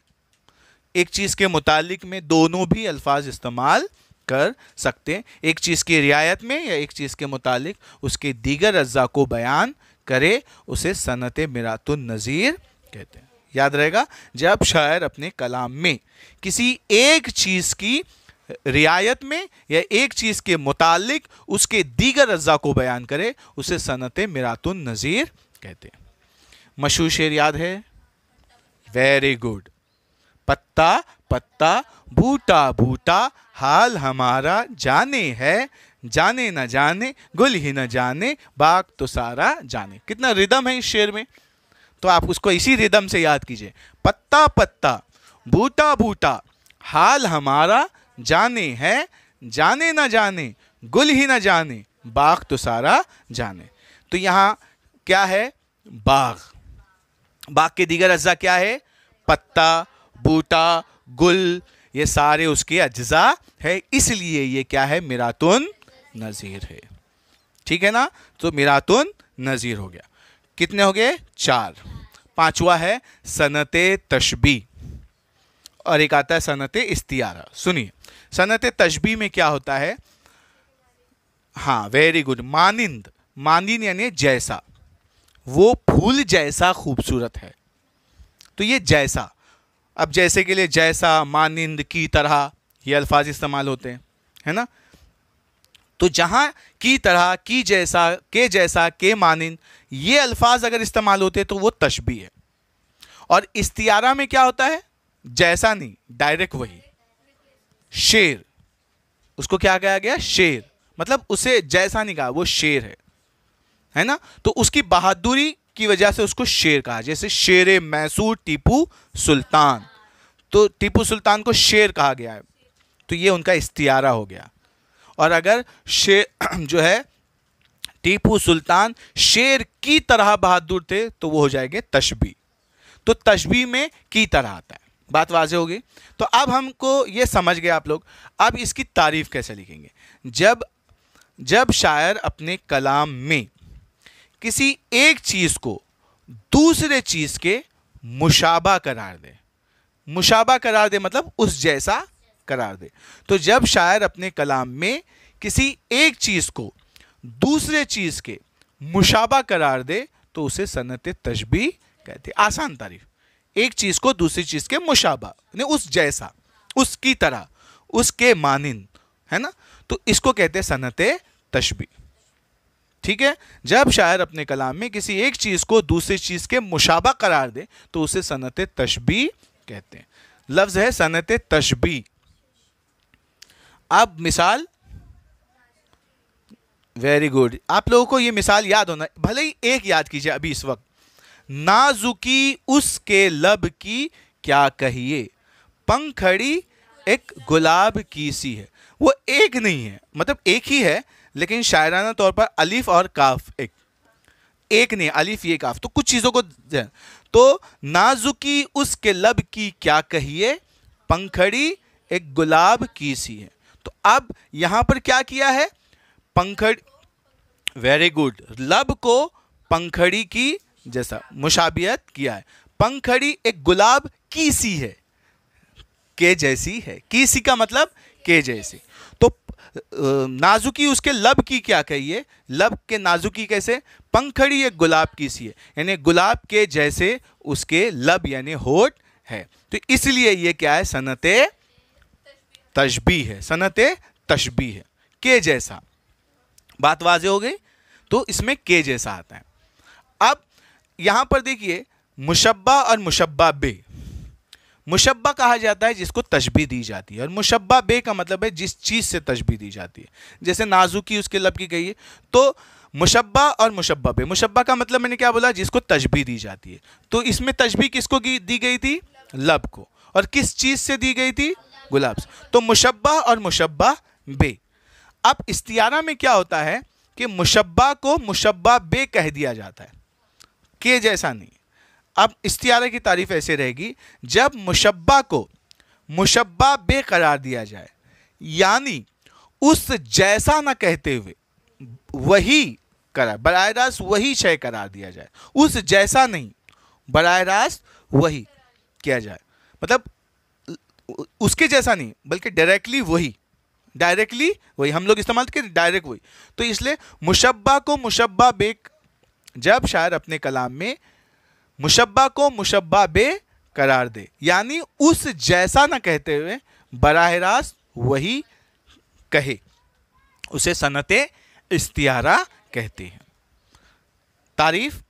एक चीज़ के मुतालिक में दोनों भी अल्फाज इस्तेमाल कर सकते हैं एक चीज़ की रियायत में या एक चीज़ के मुतालिक उसके दीगर अज्जा को बयान करे उसे सनत नज़ीर कहते हैं याद रहेगा जब शायर अपने कलाम में किसी एक चीज़ की रियायत में या एक चीज़ के मुतालिक उसके दीगर अज्जा को बयान करे उसे सनत नज़ीर कहते हैं मशहूर शेर याद है वेरी गुड पत्ता पत्ता बूटा बूटा हाल हमारा जाने है जाने न जाने गुल ही न जाने बाग तो सारा जाने कितना रिदम है इस शेर में तो आप उसको इसी रिदम से याद कीजिए पत्ता पत्ता बूटा बूटा हाल हमारा जाने है जाने न जाने गुल ही न जाने बाग तो सारा जाने तो यहाँ क्या है बाग बाग के दीगर अज्जा क्या है पत्ता बूटा गुल ये सारे उसके अज्जा है इसलिए ये क्या है मिरातुन नज़ीर है ठीक है ना तो मिरातुन नज़ीर हो गया कितने हो गए चार पांचवा है सनत तशबी और एक आता है सनत इस्तियारा सुनिए सनत तशबी में क्या होता है हाँ वेरी गुड मानिंद मानिंद यानी जैसा वो फूल जैसा खूबसूरत है तो ये जैसा अब जैसे के लिए जैसा मानिंद की तरह ये अल्फाज इस्तेमाल होते हैं है ना तो जहाँ की तरह की जैसा के जैसा के मानिंद ये अल्फाज अगर इस्तेमाल होते तो वो तशबी है और इस्तियारा में क्या होता है जैसा नहीं डायरेक्ट वही शेर उसको क्या कहा गया शेर मतलब उसे जैसा नहीं कहा वो शेर है है ना तो उसकी बहादुरी की वजह से उसको शेर कहा जैसे शेर मैसूर टीपू सुल्तान तो टीपू सुल्तान को शेर कहा गया है तो ये उनका इस्तियारा हो गया और अगर शेर *clears throat* जो है टीपू सुल्तान शेर की तरह बहादुर थे तो वो हो जाएंगे तशबी तो तशबी में की तरह आता है बात वाज होगी तो अब हमको ये समझ गए आप लोग अब इसकी तारीफ कैसे लिखेंगे जब जब शायर अपने कलाम में किसी एक चीज़ को दूसरे चीज़ के मुशाबा करार दे मुशाबा करार दे मतलब उस जैसा करार दे तो जब शायर अपने कलाम में किसी एक चीज़ को दूसरे चीज़ के मुशाबा करार दे तो उसे सनत तशबी कहते आसान तारीफ एक चीज़ को दूसरी चीज़ के मुशाबा यानी उस जैसा उसकी तरह उसके मानिन है ना तो इसको कहते सनत तशबी ठीक है जब शायर अपने कलाम में किसी एक चीज़ को दूसरी चीज़ के मुशाबा करार दे तो उसे सनत तशबी कहते हैं लफ्ज़ है सनत तशबी अब मिसाल वेरी गुड आप लोगों को ये मिसाल याद होना भले ही एक याद कीजिए अभी इस वक्त नाजुकी उसके लब की क्या कहिए पंखड़ी एक गुलाब की सी है वो एक नहीं है मतलब एक ही है लेकिन शायराना तौर पर अलिफ और काफ एक एक ने अलिफ ये काफ तो कुछ चीज़ों को तो नाजुकी उसके लब की क्या कहिए पंखड़ी एक गुलाब की सी है तो अब यहाँ पर क्या किया है पंखड़ वेरी गुड लब को पंखड़ी की जैसा मुशाबियत किया है पंखड़ी एक गुलाब की सी है के जैसी है की सी का मतलब के जैसी नाजुकी उसके लब की क्या कहिए लब के नाजुकी कैसे पंखड़ी एक गुलाब की सी है यानी गुलाब के जैसे उसके लब यानी होट है तो इसलिए ये क्या है सनत तशबी है सनत तशबी है के जैसा बात वाजे हो गई तो इसमें के जैसा आता है अब यहां पर देखिए मुशब्बा और मुशब्बा बे मुशब्बा कहा जाता है जिसको तशबी दी जाती है और मुशब्बा बे का मतलब है जिस चीज़ से तशबी दी जाती है जैसे नाजुकी उसके लब की गई है तो मुशब्बा और मुशब्बा बे मुशब्बा का मतलब मैंने क्या बोला जिसको तशबी दी जाती है तो इसमें तशबी किसको दी गई थी लब को और किस चीज़ से दी गई थी गुलाब से तो मुशब्बा और मुशब्बा बे अब इस्तियारा में क्या होता है कि मुशब्बा को मुशब्बा बे कह दिया जाता है के जैसा नहीं अब इस्तारे की तारीफ ऐसे रहेगी जब मुशबा को मुशबा बेकरार दिया जाए यानी उस जैसा ना कहते हुए वही करार बर रास्त वही शय करार दिया जाए उस जैसा नहीं बर रास्त वही किया जाए मतलब उसके जैसा नहीं बल्कि डायरेक्टली वही डायरेक्टली वही हम लोग इस्तेमाल करें डायरेक्ट वही तो इसलिए मुशबा को मुशबा बेक जब शायर अपने कलाम में मुशब्बा को मुशब्बा बे करार दे यानी उस जैसा ना कहते हुए बराह रास्त वही कहे उसे सनत इस्तियारा कहते हैं तारीफ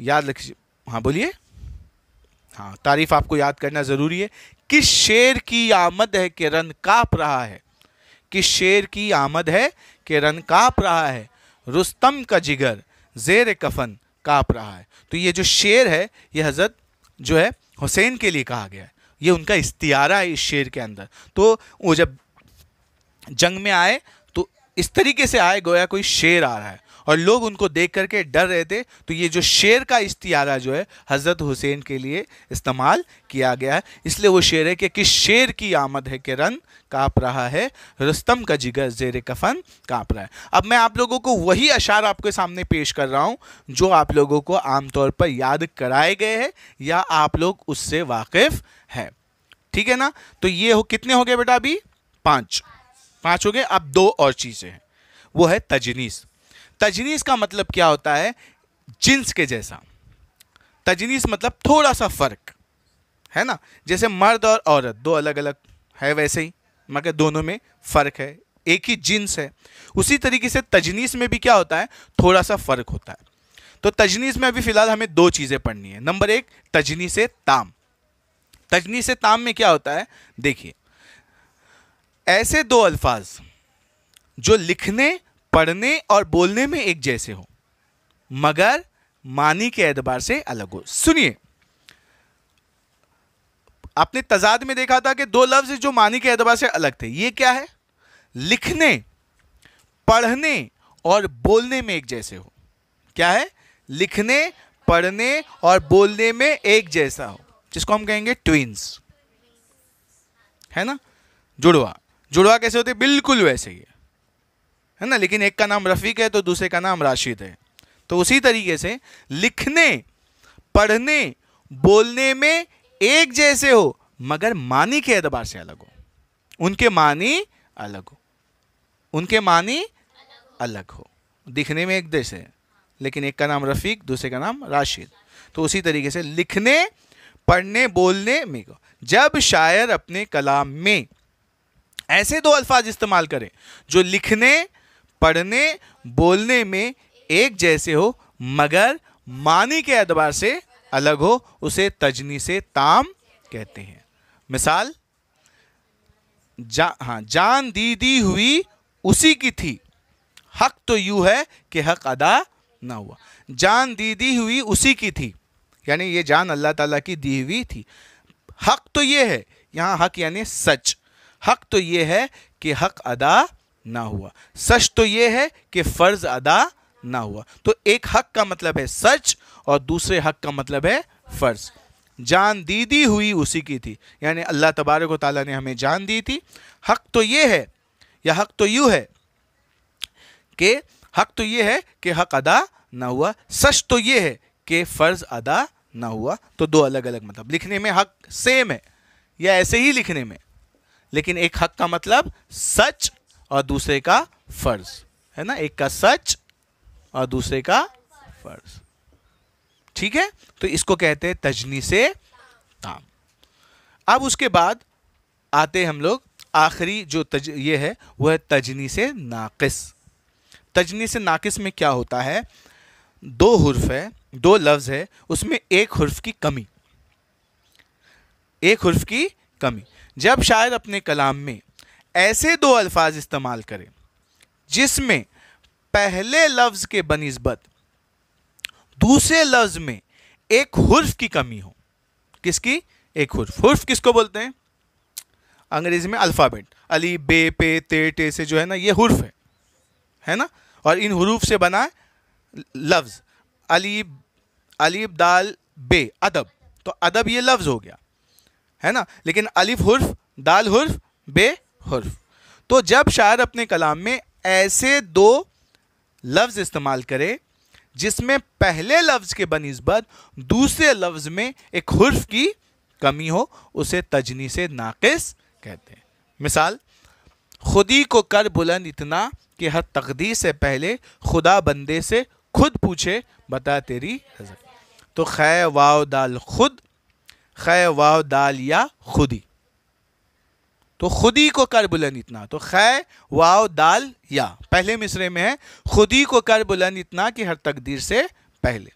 याद रखिए हाँ बोलिए हाँ तारीफ आपको याद करना ज़रूरी है कि शेर की आमद है कि रन काँप रहा है कि शेर की आमद है कि रन काँप रहा है रुस्तम का जिगर जेर कफन काँप रहा है तो ये जो शेर है ये हज़रत जो है हुसैन के लिए कहा गया है ये उनका इस्तियारा है इस शेर के अंदर तो वो जब जंग में आए तो इस तरीके से आए गोया कोई शेर आ रहा है और लोग उनको देख करके डर रहे थे तो ये जो शेर का इस्तियारा जो है हज़रत हुसैन के लिए इस्तेमाल किया गया है इसलिए वो शेर है कि किस शेर की आमद है कि रन काँप रहा है रस्तम का जिगर जेर कफन काँप रहा है अब मैं आप लोगों को वही अशार आपके सामने पेश कर रहा हूँ जो आप लोगों को आमतौर पर याद कराए गए हैं या आप लोग उससे वाकिफ़ हैं ठीक है ना तो ये हो कितने हो गए बेटा अभी पाँच पाँच हो गए अब दो और चीज़ें हैं वो है तजनीस तजनीस का मतलब क्या होता है जिन्स के जैसा तजनीस मतलब थोड़ा सा फ़र्क है ना जैसे मर्द और औरत दो अलग अलग है वैसे ही मगर दोनों में फ़र्क है एक ही जिन्स है उसी तरीके से तजनीस में भी क्या होता है थोड़ा सा फ़र्क होता है तो तजनीस में अभी फ़िलहाल हमें दो चीज़ें पढ़नी है नंबर एक तजनी से ताम तजनी से ताम में क्या होता है देखिए ऐसे दो अल्फाज जो लिखने पढ़ने और बोलने में एक जैसे हो मगर मानी के एतबार से अलग हो सुनिए आपने तजाद में देखा था कि दो लफ्ज जो मानी के एतबार से अलग थे ये क्या है लिखने पढ़ने और बोलने में एक जैसे हो क्या है लिखने पढ़ने और बोलने में एक जैसा हो जिसको हम कहेंगे ट्विंस है ना जुड़वा जुड़वा कैसे होते बिल्कुल वैसे ही है ना लेकिन एक का नाम रफ़ीक है तो दूसरे का नाम राशिद है तो उसी तरीके से लिखने पढ़ने बोलने में एक जैसे हो मगर मानी के एतबार से अलग हो उनके मानी अलग हो उनके मानी अलग हो दिखने में एक जैसे है लेकिन एक का नाम रफ़ीक दूसरे का नाम राशिद तो उसी तरीके से लिखने पढ़ने बोलने में जब शायर अपने कलाम में ऐसे दो अल्फाज इस्तेमाल करें जो लिखने पढ़ने बोलने में एक जैसे हो मगर मानी के अतबार से अलग हो उसे तजनी से ताम कहते हैं मिसाल जा हाँ जान दी दी हुई उसी की थी हक तो यू है कि हक अदा ना हुआ जान दी दी हुई उसी की थी यानी ये जान अल्लाह ताला की दी हुई थी हक तो ये है यहाँ हक यानी सच हक तो ये है कि हक अदा ना हुआ सच तो यह है कि फ़र्ज अदा ना हुआ तो एक हक का मतलब है सच और दूसरे हक का मतलब है फ़र्ज जान दी दी हुई उसी की थी यानी अल्लाह तबारक ताली ने हमें जान दी थी हक तो ये है या हक तो यू है कि हक तो ये है कि हक अदा ना हुआ सच तो ये है कि फ़र्ज़ अदा ना हुआ तो दो अलग अलग मतलब लिखने में हक सेम है या ऐसे ही लिखने में लेकिन एक हक का मतलब सच और दूसरे का फर्ज है ना एक का सच और दूसरे का फर्ज ठीक है तो इसको कहते हैं तजनी से ताम अब उसके बाद आते हम लोग आखिरी जो तज ये है वह है तजनी से नाकिस तजनी से नाकिस में क्या होता है दो हर्फ है दो लफ्ज़ है उसमें एक हर्फ की कमी एक हर्फ की कमी जब शायर अपने कलाम में ऐसे दो अल्फाज इस्तेमाल करें जिसमें पहले लफ्ज़ के बनस्बत दूसरे लफ्ज़ में एक हर्फ की कमी हो किसकी एक हर्फ हर्फ किसको बोलते हैं अंग्रेज़ी में अल्फ़ाबेट अली बे पे ते टे से जो है ना ये हर्फ है है ना और इन हरूफ से बना है लफ्ज़ अलीब अलीब दाल बे अदब तो अदब ये लफ्ज़ हो गया है ना लेकिन अलिफ हर्फ दाल हर्फ बे हर्फ तो जब शायर अपने कलाम में ऐसे दो लफ्ज़ इस्तेमाल करे जिसमें पहले लफ्ज़ के बनस्बत दूसरे लफ्ज़ में एक हर्फ की कमी हो उसे तजनी से नाक़स कहते हैं मिसाल खुदी को कर बुलंद इतना कि हर तकदीर से पहले खुदा बंदे से खुद पूछे बता तेरी हजर तो खै वाव दाल खुद खै वाव दाल या खुदी तो खुदी को कर बुलंद इतना तो खै वाव दाल या पहले मिसरे में है खुदी को कर बुलंद इतना कि हर तकदीर से पहले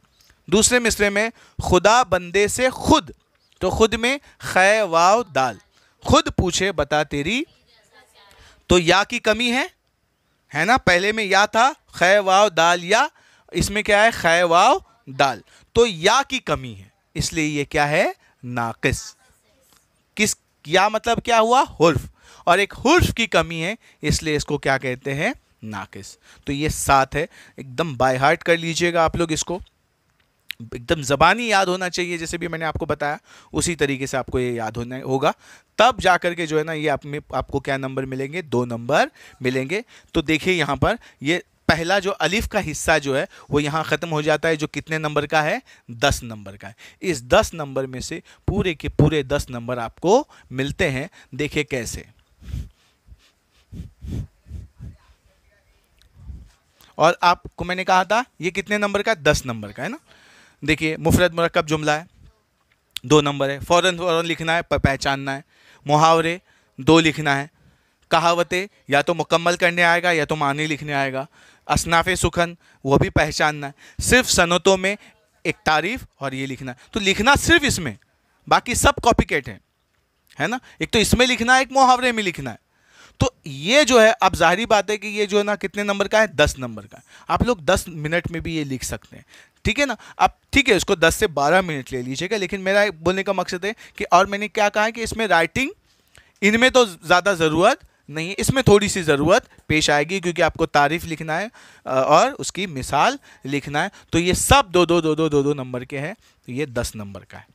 दूसरे मिसरे में खुदा बंदे से खुद तो खुद में खै वाव दाल खुद पूछे बता तेरी तो या की कमी है है ना पहले में या था खै वाव दाल या इसमें क्या है खै वाव दाल तो या की कमी है इसलिए ये क्या है नाकिस किया मतलब क्या हुआ हुर्फ और एक हुर्फ की कमी है इसलिए इसको क्या कहते हैं नाकिस तो ये सात है एकदम बाय हार्ट कर लीजिएगा आप लोग इसको एकदम ज़बानी याद होना चाहिए जैसे भी मैंने आपको बताया उसी तरीके से आपको ये याद होना होगा तब जा कर के जो है ना ये आप में आपको क्या नंबर मिलेंगे दो नंबर मिलेंगे तो देखिए यहाँ पर ये पहला जो अलिफ का हिस्सा जो है वो यहाँ ख़त्म हो जाता है जो कितने नंबर का है दस नंबर का है इस दस नंबर में से पूरे के पूरे दस नंबर आपको मिलते हैं देखिए कैसे और आपको मैंने कहा था ये कितने नंबर का दस नंबर का है ना देखिए मुफरत मरकब जुमला है दो नंबर है फ़ौरन फ़ौरन लिखना है पहचानना है मुहावरे दो लिखना है कहावतें या तो मुकम्मल करने आएगा या तो मानी लिखने आएगा असनाफ़ सुखन वो भी पहचानना सिर्फ सनतों में एक तारीफ़ और ये लिखना तो लिखना सिर्फ इसमें बाकी सब कॉपीकेट हैं है ना एक तो इसमें लिखना है एक मुहावरे में लिखना है तो ये जो है अब जाहरी बात है कि ये जो है ना कितने नंबर का है दस नंबर का आप लोग दस मिनट में भी ये लिख सकते हैं ठीक है ना अब ठीक है इसको दस से बारह मिनट ले लीजिएगा लेकिन मेरा बोलने का मकसद है कि और मैंने क्या कहा है कि इसमें राइटिंग इनमें तो ज़्यादा ज़रूरत नहीं है इसमें थोड़ी सी ज़रूरत पेश आएगी क्योंकि आपको तारीफ लिखना है और उसकी मिसाल लिखना है तो ये सब दो दो दो दो दो दो नंबर के हैं तो ये दस नंबर का है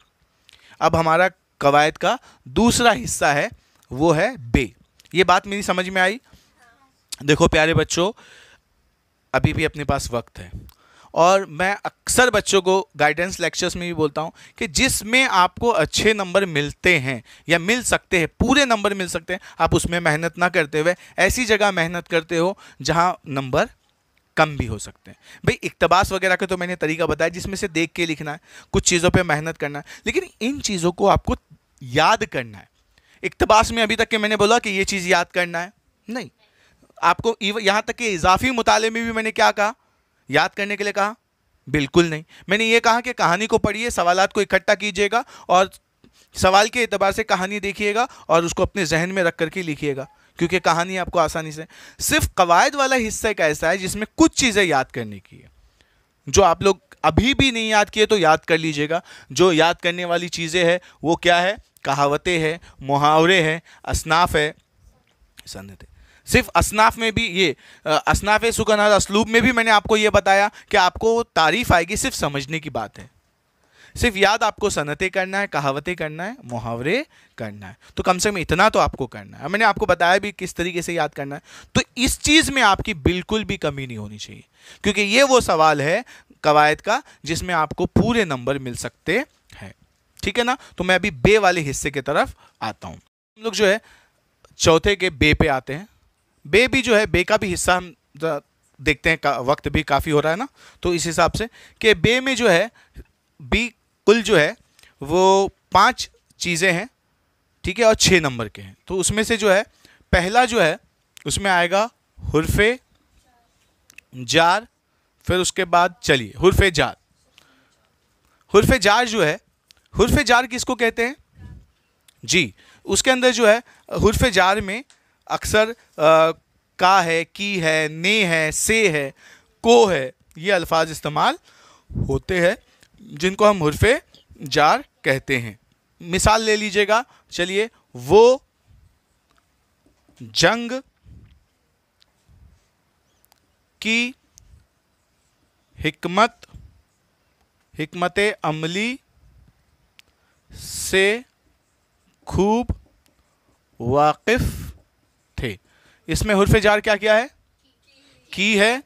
अब हमारा कवायद का दूसरा हिस्सा है वो है बे ये बात मेरी समझ में आई देखो प्यारे बच्चों अभी भी अपने पास वक्त है और मैं अक्सर बच्चों को गाइडेंस लेक्चर्स में भी बोलता हूँ कि जिसमें आपको अच्छे नंबर मिलते हैं या मिल सकते हैं पूरे नंबर मिल सकते हैं आप उसमें मेहनत ना करते हुए ऐसी जगह मेहनत करते हो जहाँ नंबर कम भी हो सकते हैं भाई इकतबास वगैरह का तो मैंने तरीका बताया जिसमें से देख के लिखना है कुछ चीज़ों पर मेहनत करना है लेकिन इन चीज़ों को आपको याद करना है इकतबास में अभी तक के मैंने बोला कि ये चीज़ याद करना है नहीं आपको यहाँ तक कि इजाफी मुताले में भी मैंने क्या कहा याद करने के लिए कहा बिल्कुल नहीं मैंने ये कहा कि कहानी को पढ़िए सवालात को इकट्ठा कीजिएगा और सवाल के अतबार से कहानी देखिएगा और उसको अपने जहन में रख करके लिखिएगा क्योंकि कहानी आपको आसानी से सिर्फ कवायद वाला हिस्सा एक ऐसा है जिसमें कुछ चीज़ें याद करने की है जो आप लोग अभी भी नहीं याद किए तो याद कर लीजिएगा जो याद करने वाली चीज़ें हैं वो क्या है कहावतें हैं मुहावरे हैं असनाफ है है सिर्फ असनाफ में भी ये असनाफ सुकनाज असलूब में भी मैंने आपको ये बताया कि आपको तारीफ आएगी सिर्फ समझने की बात है सिर्फ याद आपको सनतें करना है कहावतें करना है मुहावरे करना है तो कम से कम इतना तो आपको करना है मैंने आपको बताया भी किस तरीके से याद करना है तो इस चीज़ में आपकी बिल्कुल भी कमी नहीं होनी चाहिए क्योंकि ये वो सवाल है कवायद का जिसमें आपको पूरे नंबर मिल सकते हैं ठीक है ना तो मैं अभी बे वाले हिस्से की तरफ आता हूँ हम लोग जो है चौथे के बे पे आते हैं बे भी जो है बे का भी हिस्सा हम देखते हैं वक्त भी काफ़ी हो रहा है ना तो इस हिसाब से कि बे में जो है बी कुल जो है वो पांच चीज़ें हैं ठीक है और छः नंबर के हैं तो उसमें से जो है पहला जो है उसमें आएगा हुरफे जार फिर उसके बाद चलिए हुरफे जार हुरफे जार जो है हुरफे जार किसको कहते हैं जी उसके अंदर जो है हुरफे जार में अक्सर का है की है ने है से है को है ये अल्फाज इस्तेमाल होते हैं जिनको हम हरफे जार कहते हैं मिसाल ले लीजिएगा चलिए वो जंग की हिकमत हिकमत अमली से खूब वाकिफ़ इसमें हरफ जार क्या क्या है की है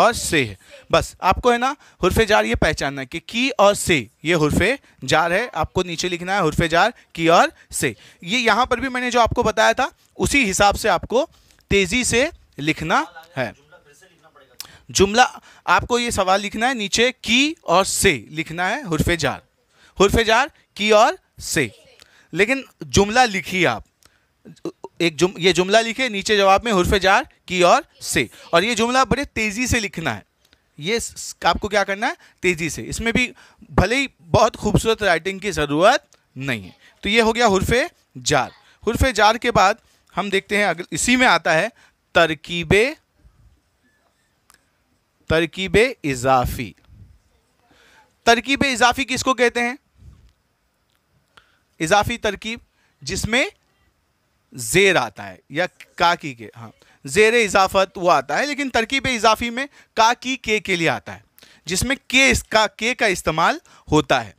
और से है बस आपको है ना हरफ जार ये पहचानना है कि की और से ये हरफ जार है आपको नीचे लिखना है हरफ जार की और से ये यहाँ पर भी मैंने जो आपको बताया था उसी हिसाब से आपको तेज़ी से लिखना है जुमला आपको ये सवाल लिखना है नीचे की और से लिखना है हरफ जार हरफ जार की और से लेकिन जुमला लिखिए आप एक जुम ये जुमला लिखे नीचे जवाब में हरफ जार की और से और ये जुमला बड़े तेज़ी से लिखना है ये आपको क्या करना है तेज़ी से इसमें भी भले ही बहुत खूबसूरत राइटिंग की ज़रूरत नहीं है तो ये हो गया हरफ जार हरफ जार के बाद हम देखते हैं अगर इसी में आता है तरकीब तरकीब इजाफी तरकीब इजाफी किसको कहते हैं इजाफी तरकीब जिसमें जेर आता है या काकी के हाँ जेर इजाफत वो आता है लेकिन तरकीब इजाफी में काकी के के लिए आता है जिसमें के इसका के का इस्तेमाल होता है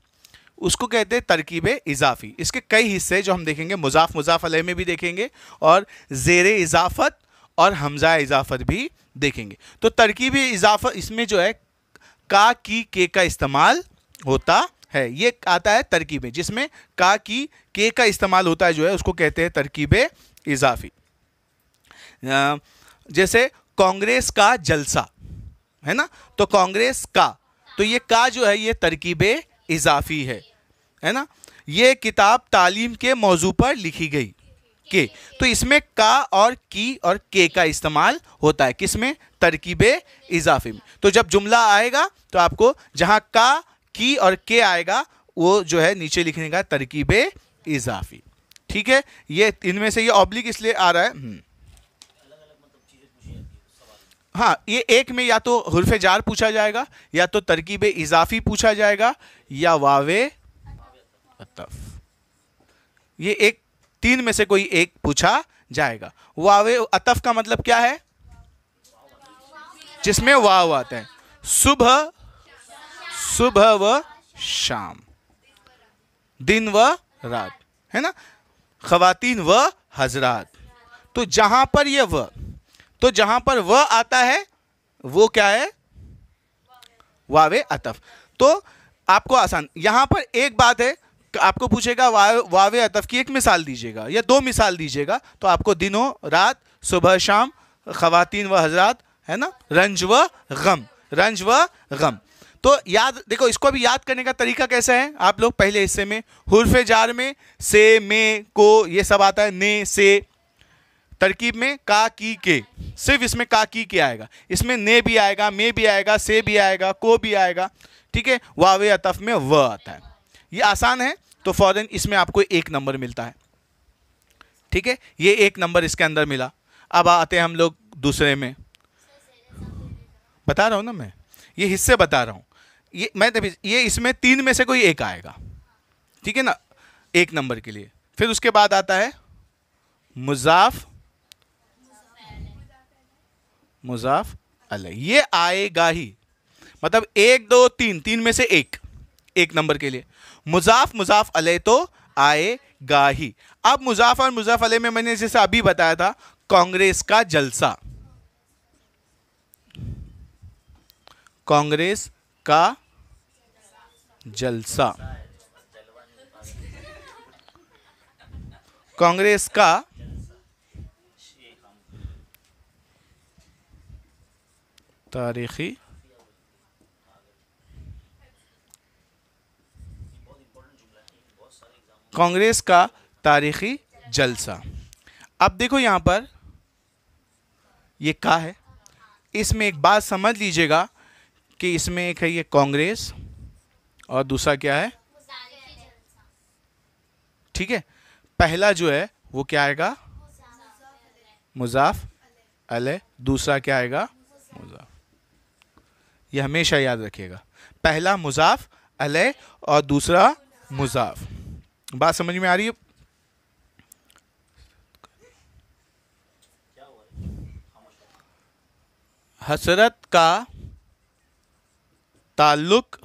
उसको कहते हैं तरकीब इजाफी इसके कई हिस्से जो हम देखेंगे मुजाफ मुजाफ अलह में भी देखेंगे और जेर इजाफत और हमजा इजाफत भी देखेंगे तो तरकीब इजाफत इसमें जो है का की के का इस्तेमाल होता है ये आता है तरकीबें जिसमें का की के का इस्तेमाल होता है जो है उसको कहते हैं तरकीब इजाफी जैसे कांग्रेस का जलसा है ना तो कांग्रेस का तो ये का जो है ये तरकीब इजाफी है है ना ये किताब तालीम के मौजू पर लिखी गई के तो इसमें का और की और के का इस्तेमाल होता है किसमें तरकीब इजाफी में तो जब जुमला आएगा तो आपको जहां का की और के आएगा वो जो है नीचे लिखने का तरकीब इजाफी ठीक है ये इनमें से ये ऑब्लिक इसलिए आ रहा है हम्म। हाँ ये एक में या तो हरफ जार पूछा जाएगा या तो तरकीब इजाफी पूछा जाएगा या वावे अतफ ये एक तीन में से कोई एक पूछा जाएगा वावे अतफ का मतलब क्या है जिसमें वाव आते हैं सुबह सुबह व शाम दिन व रात है ना खातिन व हजरात तो जहां पर यह व तो जहां पर व आता है वो क्या है वावे अतफ तो आपको आसान यहां पर एक बात है आपको पूछेगा वा, वावे अतफ की एक मिसाल दीजिएगा या दो मिसाल दीजिएगा तो आपको दिनों रात सुबह शाम खातिन व हजरात है ना रंज व गम रंज व गम तो याद देखो इसको अभी याद करने का तरीका कैसा है आप लोग पहले हिस्से में हुरफ जार में से मे को ये सब आता है ने से तरकीब में का की के सिर्फ इसमें का की के आएगा इसमें ने भी आएगा मे भी आएगा से भी आएगा को भी आएगा ठीक है वावे अतफ में व आता है ये आसान है तो फ़ौरन इसमें आपको एक नंबर मिलता है ठीक है ये एक नंबर इसके अंदर मिला अब आते हैं हम लोग दूसरे में बता रहा हूँ ना मैं ये हिस्से बता रहा हूँ ये मैं तभी ये इसमें तीन में से कोई एक आएगा ठीक है ना एक नंबर के लिए फिर उसके बाद आता है मुजाफ मुजाफ अल ये आएगा ही मतलब एक दो तीन तीन में से एक एक नंबर के लिए मुजाफ मुजाफ अल तो आएगा ही अब मुजाफ और मुजाफ अल में मैंने जैसे अभी बताया था कांग्रेस का जलसा कांग्रेस का जलसा कांग्रेस का तारीखी कांग्रेस का तारीखी जलसा अब देखो यहां पर ये का है इसमें एक बात समझ लीजिएगा कि इसमें एक है ये कांग्रेस और दूसरा क्या है ठीक है पहला जो है वो क्या आएगा मुजाफ अले दूसरा क्या आएगा मुजाफ ये हमेशा याद रखिएगा पहला मुजाफ अले और दूसरा मुजाफ बात समझ में आ रही है हसरत का ताल्लुक़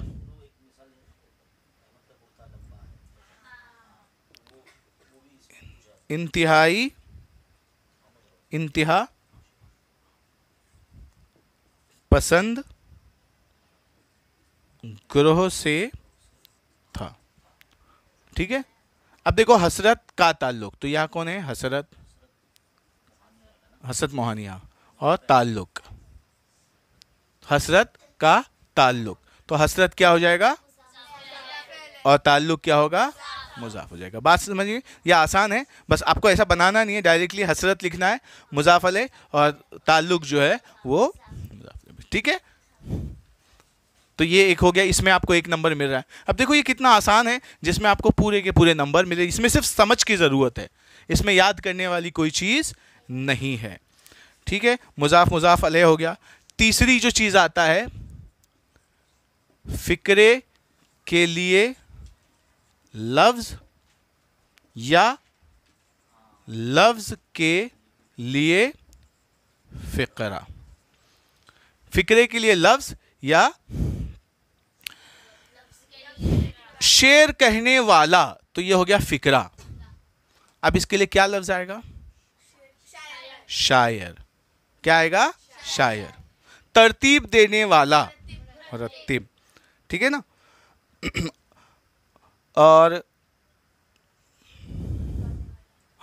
इंतहाई इंतहा पसंद ग्रह से था ठीक है अब देखो हसरत का ताल्लुक तो यहाँ कौन है हसरत हसरत मोहनिया और ताल्लुक हसरत का ताल्लुक तो हसरत क्या हो जाएगा और ताल्लुक क्या होगा मुजाफ हो जाएगा बात समझिए यह आसान है बस आपको ऐसा बनाना नहीं है डायरेक्टली हसरत लिखना है मुजाफ अले और ताल्लुक जो है वो ठीक है तो ये एक हो गया इसमें आपको एक नंबर मिल रहा है अब देखो ये कितना आसान है जिसमें आपको पूरे के पूरे नंबर मिले इसमें सिर्फ समझ की ज़रूरत है इसमें याद करने वाली कोई चीज़ नहीं है ठीक है मुजाफ मुजाफ अलह हो गया तीसरी जो चीज़ आता है फ़िक्रे के लिए लव्स या लफ्ज के लिए फ़िक्रा फ़िक्रे के लिए लफ्ज़ या शेर कहने वाला तो ये हो गया फ़िक्रा अब इसके लिए क्या लफ्ज़ आएगा शायर क्या आएगा शायर तरतीब देने वाला रतीब ठीक है ना और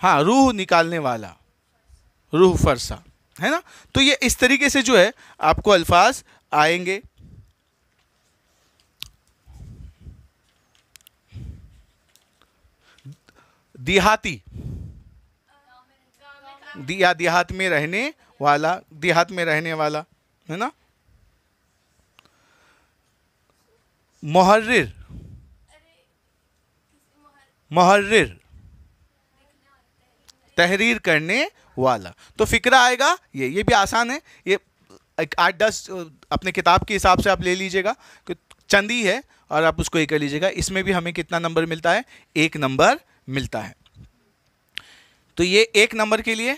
हाँ रूह निकालने वाला रूह फरसा है ना तो ये इस तरीके से जो है आपको अल्फाज आएंगे देहाती दिया देहात में रहने वाला देहात में रहने वाला है ना मुहर्र महर्र तहरीर करने वाला तो फिक्रा आएगा ये ये भी आसान है ये एक आठ दस अपने किताब के हिसाब से आप ले लीजिएगा चंदी है और आप उसको ये कर लीजिएगा इसमें भी हमें कितना नंबर मिलता है एक नंबर मिलता है तो ये एक नंबर के लिए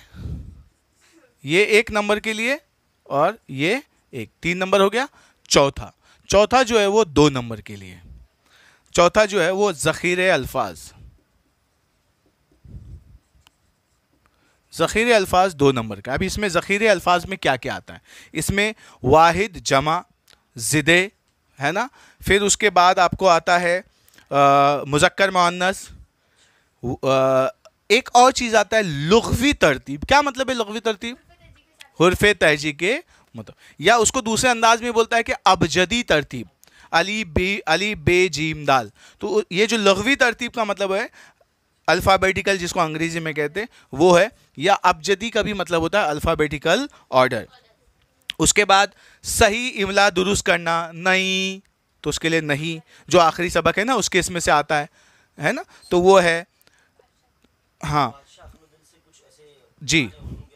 ये एक नंबर के लिए और ये एक तीन नंबर हो गया चौथा चौथा जो है वो दो नंबर के लिए चौथा जो है वो ज़ख़ीर अल्फाज ज़ख़ीर अल्फाज दो नंबर का अब इसमें ज़ख़ीर अल्फाज में क्या क्या आता है इसमें वाहिद जमा ज़िदे है ना फिर उसके बाद आपको आता है मुजक्कर मुन्नस एक और चीज़ आता है लघवी तरतीब क्या मतलब है लघवी तरतीब हरफ तहजी के मतलब या उसको दूसरे अंदाज में बोलता है कि अबजदी तरतीब अली बे अली बे जीम दाल तो ये जो लघवी तरतीब का मतलब है अल्फ़ाबेटिकल जिसको अंग्रेजी में कहते हैं वो है या अबजदी का भी मतलब होता है अल्फ़ाबेटिकल ऑर्डर उसके बाद सही इमला दुरुस्त करना नहीं तो उसके लिए नहीं जो आखिरी सबक है ना उसके इसमें से आता है है ना तो वो है हाँ जी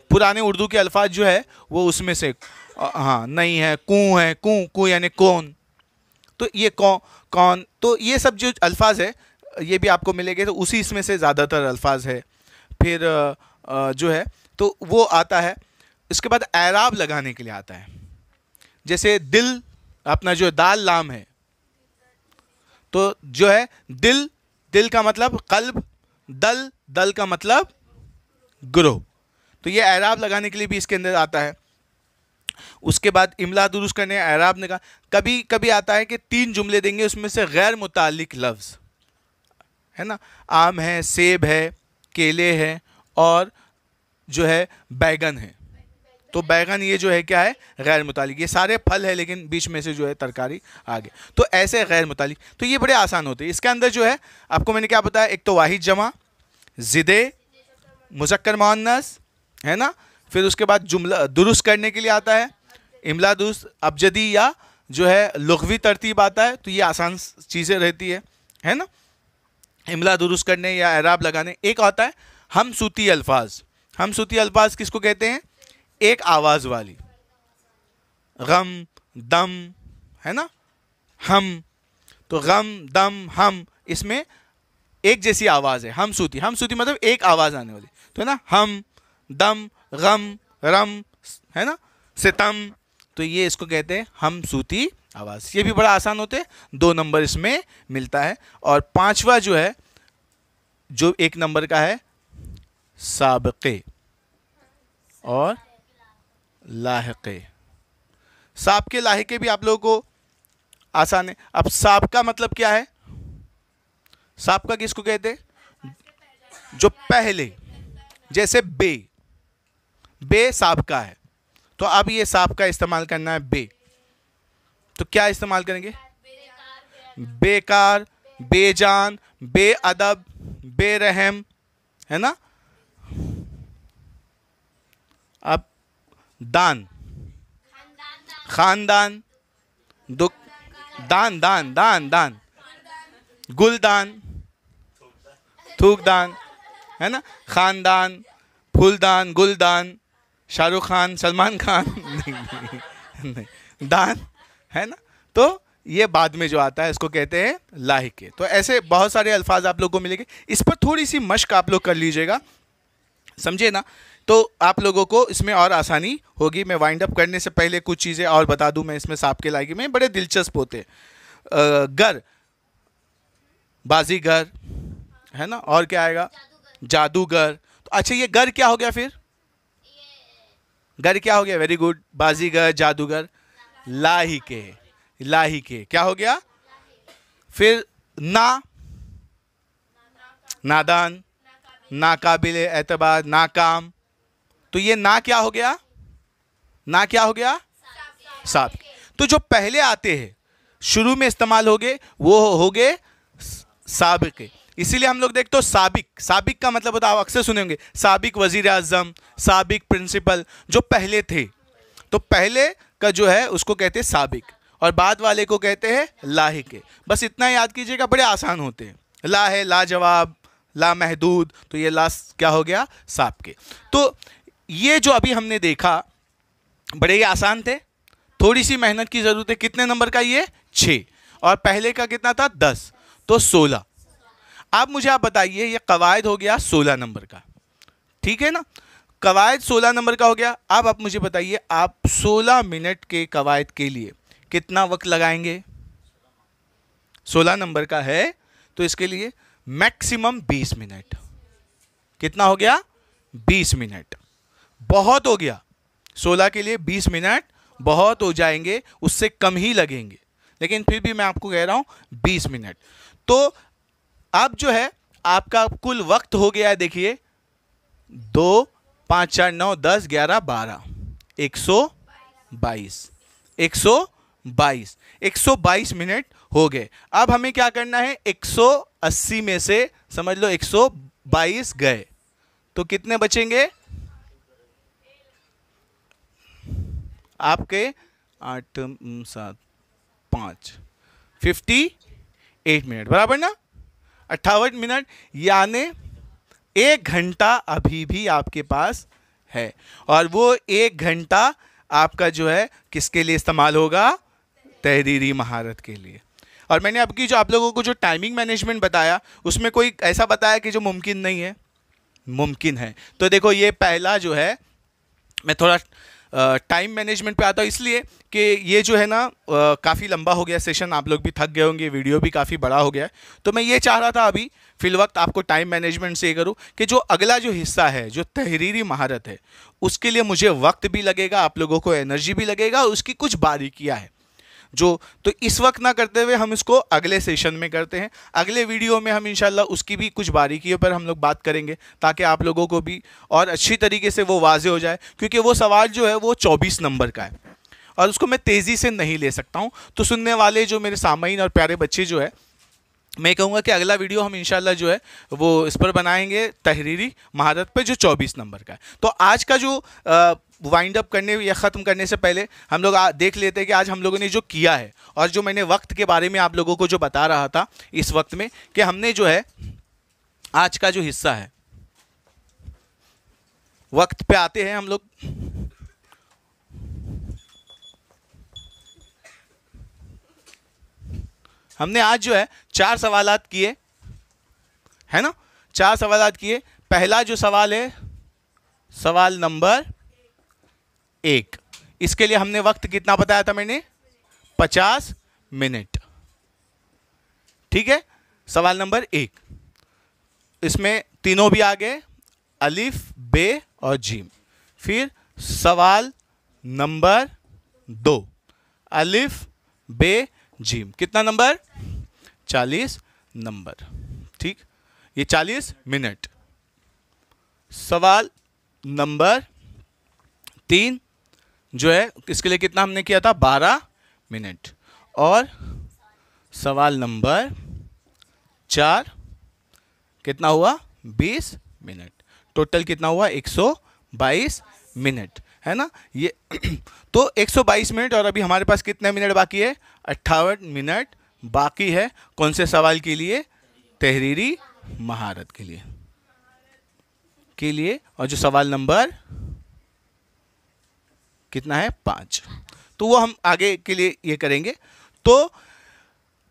पुराने उर्दू के अल्फाज जो है वो उसमें से हाँ नहीं है कूँ है कूँ कू यानी कौन तो ये कौ कौन तो ये सब जो अल्फाज है ये भी आपको मिलेंगे तो उसी इसमें से ज़्यादातर अल्फाज है फिर जो है तो वो आता है इसके बाद ऐराब लगाने के लिए आता है जैसे दिल अपना जो दाल लाम है तो जो है दिल दिल का मतलब कल्ब दल दल का मतलब ग्रो तो ये ऐराब लगाने के लिए भी इसके अंदर आता है उसके बाद इमला दुरुस्त करने ऐराब ने कहा कभी कभी आता है कि तीन जुमले देंगे उसमें से गैर मुतल लफ्ज़ है ना आम है सेब है केले हैं और जो है बैगन है तो बैगन ये जो है क्या है गैर मुतालिक ये सारे फल है लेकिन बीच में से जो है तरकारी आ गए तो ऐसे गैर मुतालिक तो ये बड़े आसान होते हैं इसके अंदर जो है आपको मैंने क्या बताया एक तो वाहिद जमा ज़िदे मुजक्कर मुन्नस है ना फिर उसके बाद जुमला दुरुस्त करने के लिए आता है इमला दुरुस्त अबजदी या जो है लघवी तरतीब आता है तो ये आसान चीज़ें रहती है है ना इमला दुरुस्त करने या एराब लगाने एक होता है हम सूती अल्फाज हम सूती अल्फाज किसको कहते हैं एक आवाज़ वाली गम दम है ना हम तो गम दम हम इसमें एक जैसी आवाज़ है हम सूती हम सूती मतलब एक आवाज़ आने वाली तो है ना हम दम गम रम है ना सितम तो ये इसको कहते हैं हम सूती आवाज़ ये भी बड़ा आसान होते दो नंबर इसमें मिलता है और पांचवा जो है जो एक नंबर का है सबक़े और लाहक़े साप के लाहके भी आप लोगों को आसान है अब साप का मतलब क्या है साप का किसको कहते जो पहले जैसे बे बे साप का है तो अब ये साप का इस्तेमाल करना है बे तो क्या इस्तेमाल करेंगे बेकार बेजान बेअदब बेरहम है ना अब दान खानदान दुख दान दान दान दान गुलदान थूकदान है ना खानदान फूलदान गुलदान शाहरुख खान सलमान खान *laughs* नहीं, नहीं, नहीं, दान है ना तो ये बाद में जो आता है इसको कहते हैं लाहिके तो ऐसे बहुत सारे अल्फाज आप लोग को मिलेंगे इस पर थोड़ी सी मश्क आप लोग कर लीजिएगा समझे ना तो आप लोगों को इसमें और आसानी होगी मैं वाइंड अप करने से पहले कुछ चीज़ें और बता दूं मैं इसमें सांप के लाएगी में बड़े दिलचस्प होते गर बाजीगर है ना और क्या आएगा जादूगर तो अच्छा ये गर क्या हो गया फिर गर क्या हो गया वेरी गुड बाजीगर जादूगर लाही के लाही के क्या हो गया फिर ना नादान नाकाबिल एतबार नाकाम तो ये ना क्या हो गया ना क्या हो गया साफ तो जो पहले आते हैं शुरू में इस्तेमाल हो गए वो हो गए सबक इसीलिए हम लोग देखते हो सबक सबक का मतलब होता है अक्सर सुनेंगे सबक वजीर अजम सबक प्रिंसिपल जो पहले थे तो पहले का जो है उसको कहते हैं साबिक और बाद वाले को कहते हैं लाहिक बस इतना याद कीजिएगा बड़े आसान होते हैं ला है लाजवाब ला महदूद तो ये ला क्या हो गया साप के तो ये जो अभी हमने देखा बड़े ही आसान थे थोड़ी सी मेहनत की ज़रूरत है कितने नंबर का ये छः और पहले का कितना था दस तो सोलह आप मुझे आप बताइए ये कवायद हो गया सोलह नंबर का ठीक है ना कवायद सोलह नंबर का हो गया अब आप मुझे बताइए आप सोलह मिनट के कवायद के लिए कितना वक्त लगाएंगे सोलह नंबर का है तो इसके लिए मैक्सिमम बीस मिनट कितना हो गया बीस मिनट बहुत हो गया सोलह के लिए बीस मिनट बहुत हो जाएंगे उससे कम ही लगेंगे लेकिन फिर भी मैं आपको कह रहा हूँ बीस मिनट तो अब जो है आपका कुल वक्त हो गया है देखिए दो पाँच चार नौ दस ग्यारह बारह एक सौ बाईस एक सौ बाईस एक सौ बाईस मिनट हो गए अब हमें क्या करना है एक सौ अस्सी में से समझ लो एक सौ बाईस गए तो कितने बचेंगे आपके आठ सात पाँच फिफ्टी एट मिनट बराबर ना अट्ठावन मिनट यानी एक घंटा अभी भी आपके पास है और वो एक घंटा आपका जो है किसके लिए इस्तेमाल होगा तहरीरी महारत के लिए और मैंने अब की जो आप लोगों को जो टाइमिंग मैनेजमेंट बताया उसमें कोई ऐसा बताया कि जो मुमकिन नहीं है मुमकिन है तो देखो ये पहला जो है मैं थोड़ा टाइम मैनेजमेंट पे आता हूँ इसलिए कि ये जो है ना काफ़ी लंबा हो गया सेशन आप लोग भी थक गए होंगे वीडियो भी काफ़ी बड़ा हो गया है तो मैं ये चाह रहा था अभी फ़िलवक्त आपको टाइम मैनेजमेंट से ये करूँ कि जो अगला जो हिस्सा है जो तहरीरी महारत है उसके लिए मुझे वक्त भी लगेगा आप लोगों को एनर्जी भी लगेगा उसकी कुछ बारीकियाँ हैं जो तो इस वक्त ना करते हुए हम इसको अगले सेशन में करते हैं अगले वीडियो में हम इन उसकी भी कुछ बारीकियों पर हम लोग बात करेंगे ताकि आप लोगों को भी और अच्छी तरीके से वो वाजे हो जाए क्योंकि वो सवाल जो है वो चौबीस नंबर का है और उसको मैं तेज़ी से नहीं ले सकता हूँ तो सुनने वाले जो मेरे सामीन और प्यारे बच्चे जो है मैं कहूँगा कि अगला वीडियो हम इनशाला जो है वो इस पर बनाएंगे तहरीरी महारत पे जो 24 नंबर का है तो आज का जो आ, वाइंड अप करने या ख़त्म करने से पहले हम लोग देख लेते हैं कि आज हम लोगों ने जो किया है और जो मैंने वक्त के बारे में आप लोगों को जो बता रहा था इस वक्त में कि हमने जो है आज का जो हिस्सा है वक्त पे आते हैं हम लोग हमने आज जो है चार सवाल किए है ना चार सवाल किए पहला जो सवाल है सवाल नंबर एक इसके लिए हमने वक्त कितना बताया था मैंने पचास मिनट ठीक है सवाल नंबर एक इसमें तीनों भी आ गए अलिफ बे और जीम फिर सवाल नंबर दो अलिफ बे जीम कितना नंबर चालीस नंबर ठीक ये चालीस मिनट सवाल नंबर तीन जो है इसके लिए कितना हमने किया था बारह मिनट और सवाल नंबर चार कितना हुआ बीस मिनट टोटल कितना हुआ एक सौ बाईस मिनट है ना ये *clears throat* तो एक सौ बाईस मिनट और अभी हमारे पास कितने मिनट बाकी है अट्ठावन मिनट बाकी है कौन से सवाल के लिए तहरीरी महारत के लिए के लिए और जो सवाल नंबर कितना है पाँच तो वो हम आगे के लिए ये करेंगे तो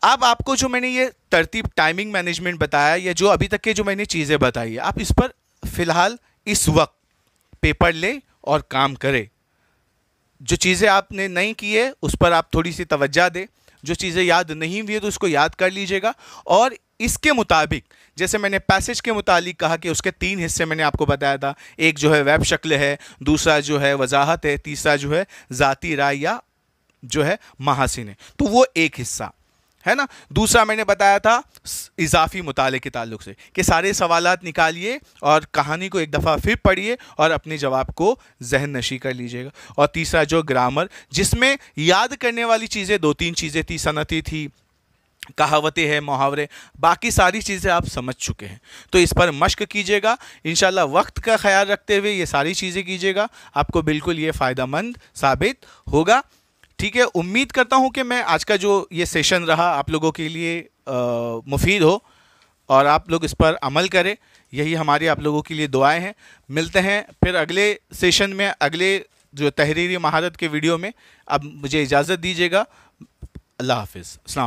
अब आपको जो मैंने ये तरतीब टाइमिंग मैनेजमेंट बताया या जो अभी तक के जो मैंने चीज़ें बताई है आप इस पर फ़िलहाल इस वक्त पेपर लें और काम करें जो चीज़ें आपने नहीं की है उस पर आप थोड़ी सी तवज्जा दें जो चीज़ें याद नहीं हुई है तो उसको याद कर लीजिएगा और इसके मुताबिक जैसे मैंने पैसेज के मुतालिक कहा कि उसके तीन हिस्से मैंने आपको बताया था एक जो है वेब शक्ल है दूसरा जो है वजाहत है तीसरा जो है ज़ाती राय या जो है महासिन है तो वो एक हिस्सा है ना दूसरा मैंने बताया था इजाफी मुताले के ताल्लुक से कि सारे सवाल निकालिए और कहानी को एक दफ़ा फिर पढ़िए और अपने जवाब को जहन नशी कर लीजिएगा और तीसरा जो ग्रामर जिसमें याद करने वाली चीज़ें दो तीन चीज़ें थी सनती थी कहावतें हैं मुहावरे बाकी सारी चीज़ें आप समझ चुके हैं तो इस पर मश्क कीजिएगा इन वक्त का ख्याल रखते हुए ये सारी चीज़ें कीजिएगा आपको बिल्कुल ये फ़ायदेमंद साबित होगा ठीक है उम्मीद करता हूँ कि मैं आज का जो ये सेशन रहा आप लोगों के लिए मुफीद हो और आप लोग इस पर अमल करें यही हमारी आप लोगों के लिए दुआएं हैं मिलते हैं फिर अगले सेशन में अगले जो तहरीरी महारत के वीडियो में अब मुझे इजाज़त दीजिएगा अल्लाह हाफिज़